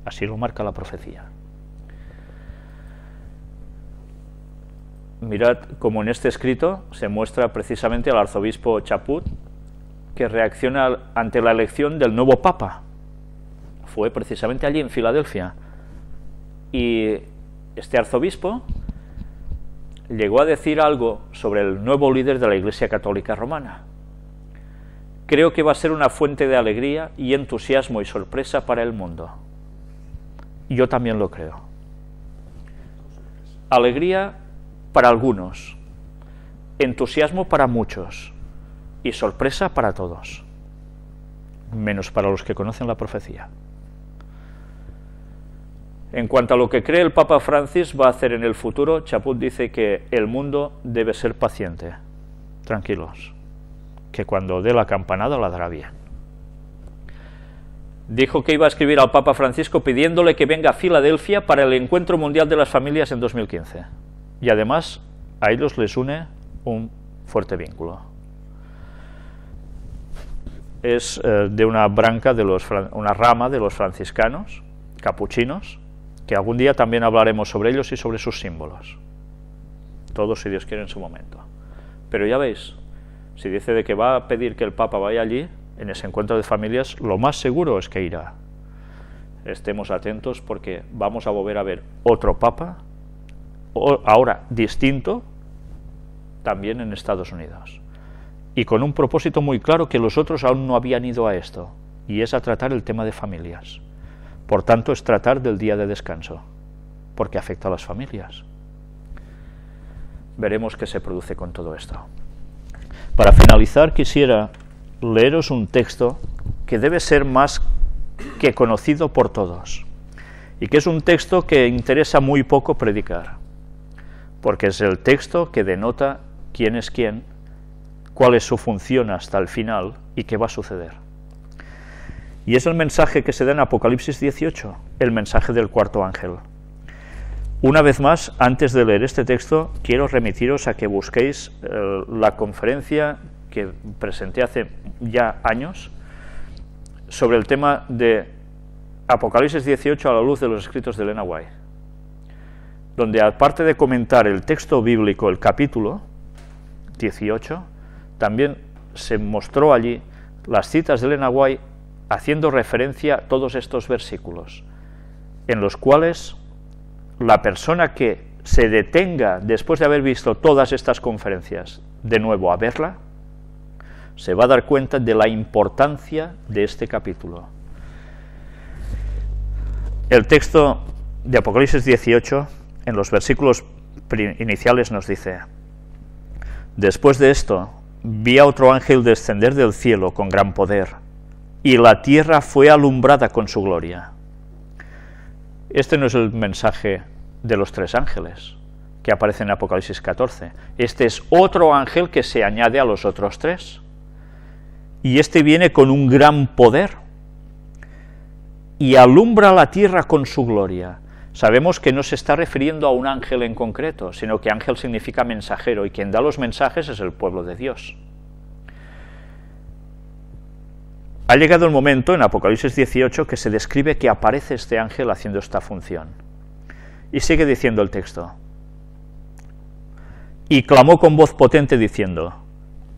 Así lo marca la profecía. Mirad cómo en este escrito se muestra precisamente al arzobispo Chaput, que reacciona ante la elección del nuevo papa. Fue precisamente allí en Filadelfia. Y este arzobispo llegó a decir algo sobre el nuevo líder de la Iglesia Católica Romana. Creo que va a ser una fuente de alegría y entusiasmo y sorpresa para el mundo. Yo también lo creo. Alegría para algunos, entusiasmo para muchos y sorpresa para todos, menos para los que conocen la profecía. En cuanto a lo que cree el Papa Francis va a hacer en el futuro, Chaput dice que el mundo debe ser paciente, tranquilos, que cuando dé la campanada la dará bien. Dijo que iba a escribir al Papa Francisco pidiéndole que venga a Filadelfia para el Encuentro Mundial de las Familias en 2015. Y además a ellos les une un fuerte vínculo. Es eh, de una branca de los, una rama de los franciscanos, capuchinos, que algún día también hablaremos sobre ellos y sobre sus símbolos. Todos, si Dios quiere, en su momento. Pero ya veis, si dice de que va a pedir que el Papa vaya allí, en ese encuentro de familias, lo más seguro es que irá. Estemos atentos porque vamos a volver a ver otro Papa, ahora distinto, también en Estados Unidos. Y con un propósito muy claro que los otros aún no habían ido a esto, y es a tratar el tema de familias. Por tanto, es tratar del día de descanso, porque afecta a las familias. Veremos qué se produce con todo esto. Para finalizar, quisiera leeros un texto que debe ser más que conocido por todos, y que es un texto que interesa muy poco predicar, porque es el texto que denota quién es quién, cuál es su función hasta el final y qué va a suceder. Y es el mensaje que se da en Apocalipsis 18, el mensaje del cuarto ángel. Una vez más, antes de leer este texto, quiero remitiros a que busquéis eh, la conferencia que presenté hace ya años sobre el tema de Apocalipsis 18 a la luz de los escritos de Elena White, donde aparte de comentar el texto bíblico, el capítulo 18, también se mostró allí las citas de Elena White haciendo referencia a todos estos versículos, en los cuales la persona que se detenga después de haber visto todas estas conferencias de nuevo a verla, se va a dar cuenta de la importancia de este capítulo. El texto de Apocalipsis 18, en los versículos iniciales, nos dice, Después de esto, vi a otro ángel descender del cielo con gran poder y la tierra fue alumbrada con su gloria. Este no es el mensaje de los tres ángeles que aparece en Apocalipsis 14. Este es otro ángel que se añade a los otros tres. Y este viene con un gran poder y alumbra la tierra con su gloria. Sabemos que no se está refiriendo a un ángel en concreto, sino que ángel significa mensajero y quien da los mensajes es el pueblo de Dios. Ha llegado el momento en Apocalipsis 18 que se describe que aparece este ángel haciendo esta función. Y sigue diciendo el texto. Y clamó con voz potente diciendo,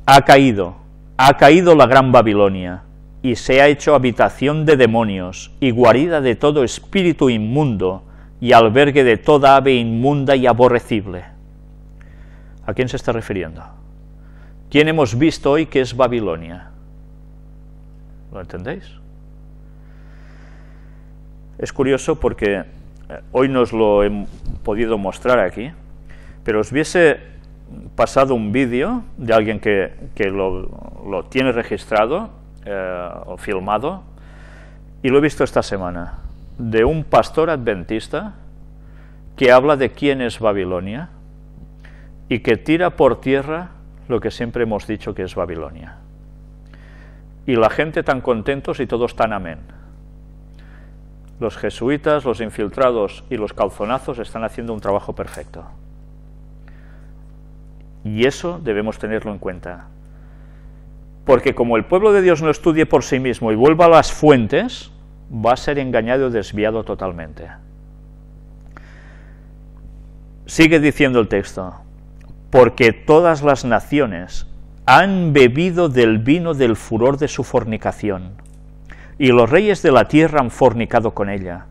ha caído, ha caído la gran Babilonia, y se ha hecho habitación de demonios, y guarida de todo espíritu inmundo, y albergue de toda ave inmunda y aborrecible. ¿A quién se está refiriendo? ¿Quién hemos visto hoy que es Babilonia? ¿Lo entendéis? Es curioso porque eh, hoy nos lo he podido mostrar aquí, pero os hubiese pasado un vídeo de alguien que, lo, tiene registrado eh, o filmado, y lo he visto esta semana, de un pastor adventista que habla de quién es Babilonia y que tira por tierra lo que siempre hemos dicho que es Babilonia y la gente tan contentos y todos tan amén. Los jesuitas, los infiltrados y los calzonazos están haciendo un trabajo perfecto. Y eso debemos tenerlo en cuenta. Porque como el pueblo de Dios no estudie por sí mismo y vuelva a las fuentes, va a ser engañado y desviado totalmente. Sigue diciendo el texto, porque todas las naciones han bebido del vino del furor de su fornicación, y los reyes de la tierra han fornicado con ella,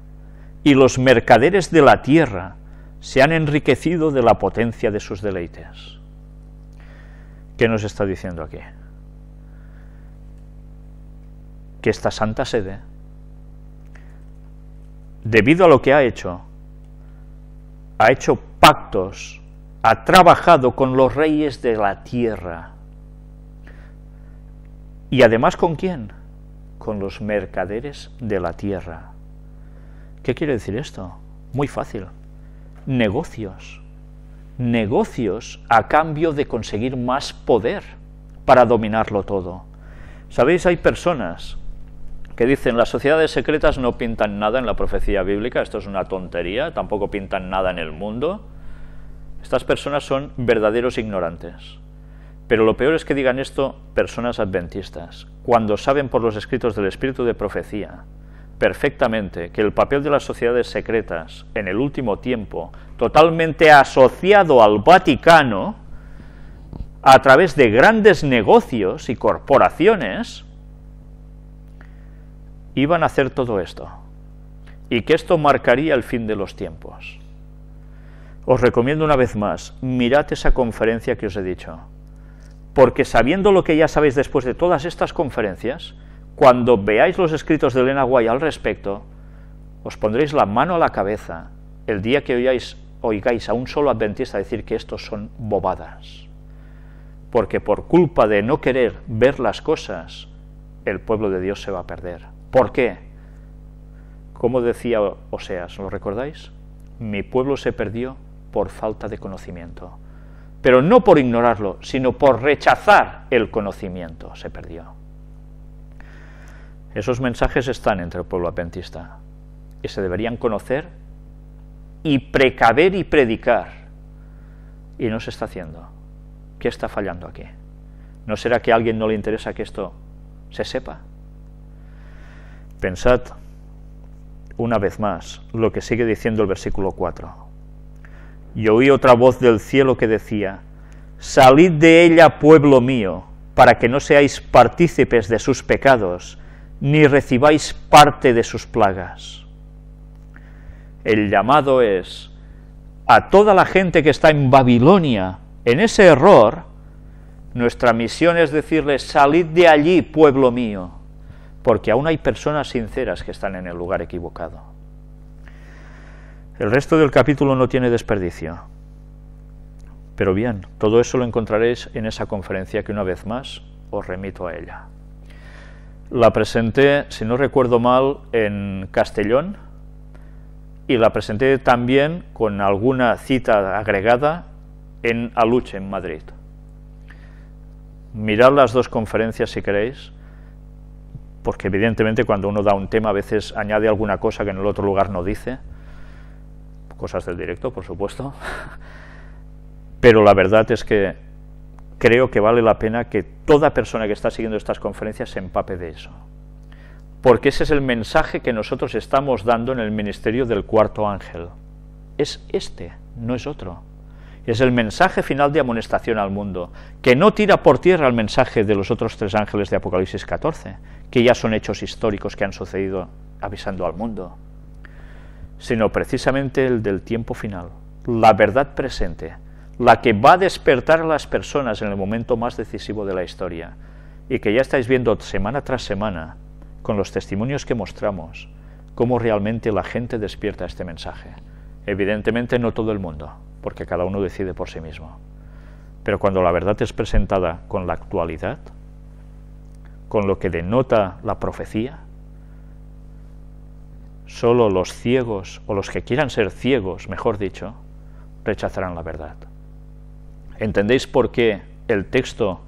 y los mercaderes de la tierra se han enriquecido de la potencia de sus deleites. ¿Qué nos está diciendo aquí? Que esta santa sede, debido a lo que ha hecho, ha hecho pactos, ha trabajado con los reyes de la tierra, ¿Y además con quién? Con los mercaderes de la tierra. ¿Qué quiere decir esto? Muy fácil. Negocios. Negocios a cambio de conseguir más poder para dominarlo todo. Sabéis, hay personas que dicen las sociedades secretas no pintan nada en la profecía bíblica, esto es una tontería, tampoco pintan nada en el mundo. Estas personas son verdaderos ignorantes. Pero lo peor es que digan esto personas adventistas, cuando saben por los escritos del espíritu de profecía perfectamente que el papel de las sociedades secretas en el último tiempo, totalmente asociado al Vaticano, a través de grandes negocios y corporaciones, iban a hacer todo esto, y que esto marcaría el fin de los tiempos. Os recomiendo una vez más, mirad esa conferencia que os he dicho, porque sabiendo lo que ya sabéis después de todas estas conferencias, cuando veáis los escritos de Elena Guay al respecto, os pondréis la mano a la cabeza el día que oigáis, oigáis a un solo adventista decir que estos son bobadas. Porque por culpa de no querer ver las cosas, el pueblo de Dios se va a perder. ¿Por qué? Como decía Oseas, ¿lo recordáis? Mi pueblo se perdió por falta de conocimiento pero no por ignorarlo, sino por rechazar el conocimiento, se perdió. Esos mensajes están entre el pueblo apentista. y se deberían conocer y precaver y predicar. Y no se está haciendo. ¿Qué está fallando aquí? ¿No será que a alguien no le interesa que esto se sepa? Pensad una vez más lo que sigue diciendo el versículo 4 y oí otra voz del cielo que decía, Salid de ella, pueblo mío, para que no seáis partícipes de sus pecados, ni recibáis parte de sus plagas. El llamado es a toda la gente que está en Babilonia, en ese error, nuestra misión es decirles, salid de allí, pueblo mío, porque aún hay personas sinceras que están en el lugar equivocado. El resto del capítulo no tiene desperdicio. Pero bien, todo eso lo encontraréis en esa conferencia que una vez más os remito a ella. La presenté, si no recuerdo mal, en Castellón y la presenté también con alguna cita agregada en Aluche, en Madrid. Mirad las dos conferencias si queréis, porque evidentemente cuando uno da un tema a veces añade alguna cosa que en el otro lugar no dice, cosas del directo, por supuesto, pero la verdad es que creo que vale la pena que toda persona que está siguiendo estas conferencias se empape de eso, porque ese es el mensaje que nosotros estamos dando en el ministerio del cuarto ángel. Es este, no es otro. Es el mensaje final de amonestación al mundo, que no tira por tierra el mensaje de los otros tres ángeles de Apocalipsis 14, que ya son hechos históricos que han sucedido avisando al mundo sino precisamente el del tiempo final, la verdad presente, la que va a despertar a las personas en el momento más decisivo de la historia y que ya estáis viendo semana tras semana con los testimonios que mostramos cómo realmente la gente despierta este mensaje. Evidentemente no todo el mundo, porque cada uno decide por sí mismo. Pero cuando la verdad es presentada con la actualidad, con lo que denota la profecía, Solo los ciegos, o los que quieran ser ciegos, mejor dicho, rechazarán la verdad. ¿Entendéis por qué el texto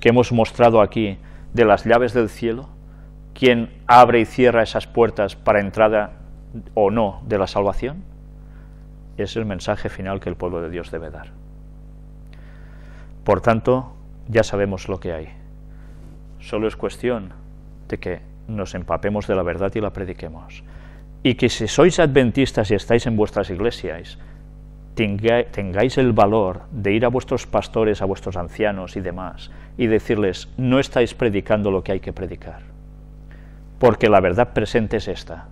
que hemos mostrado aquí de las llaves del cielo? quien abre y cierra esas puertas para entrada o no de la salvación? Es el mensaje final que el pueblo de Dios debe dar. Por tanto, ya sabemos lo que hay. Solo es cuestión de que nos empapemos de la verdad y la prediquemos y que si sois adventistas y estáis en vuestras iglesias, tengáis el valor de ir a vuestros pastores, a vuestros ancianos y demás, y decirles, no estáis predicando lo que hay que predicar. Porque la verdad presente es esta.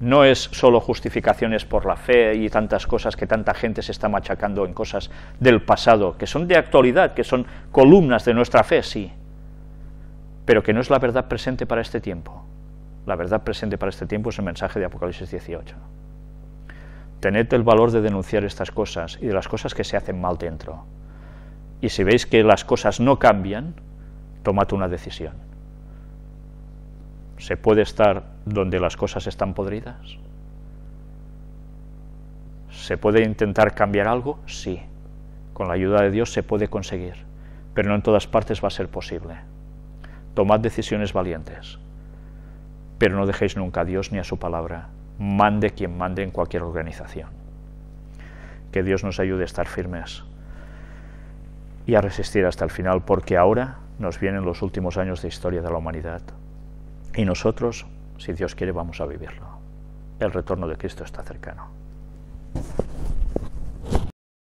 No es solo justificaciones por la fe y tantas cosas que tanta gente se está machacando en cosas del pasado, que son de actualidad, que son columnas de nuestra fe, sí, pero que no es la verdad presente para este tiempo. La verdad presente para este tiempo es el mensaje de Apocalipsis 18. Tened el valor de denunciar estas cosas y de las cosas que se hacen mal dentro. Y si veis que las cosas no cambian, tomad una decisión. ¿Se puede estar donde las cosas están podridas? ¿Se puede intentar cambiar algo? Sí. Con la ayuda de Dios se puede conseguir, pero no en todas partes va a ser posible. Tomad decisiones valientes pero no dejéis nunca a Dios ni a su palabra, mande quien mande en cualquier organización. Que Dios nos ayude a estar firmes y a resistir hasta el final, porque ahora nos vienen los últimos años de historia de la humanidad y nosotros, si Dios quiere, vamos a vivirlo. El retorno de Cristo está cercano.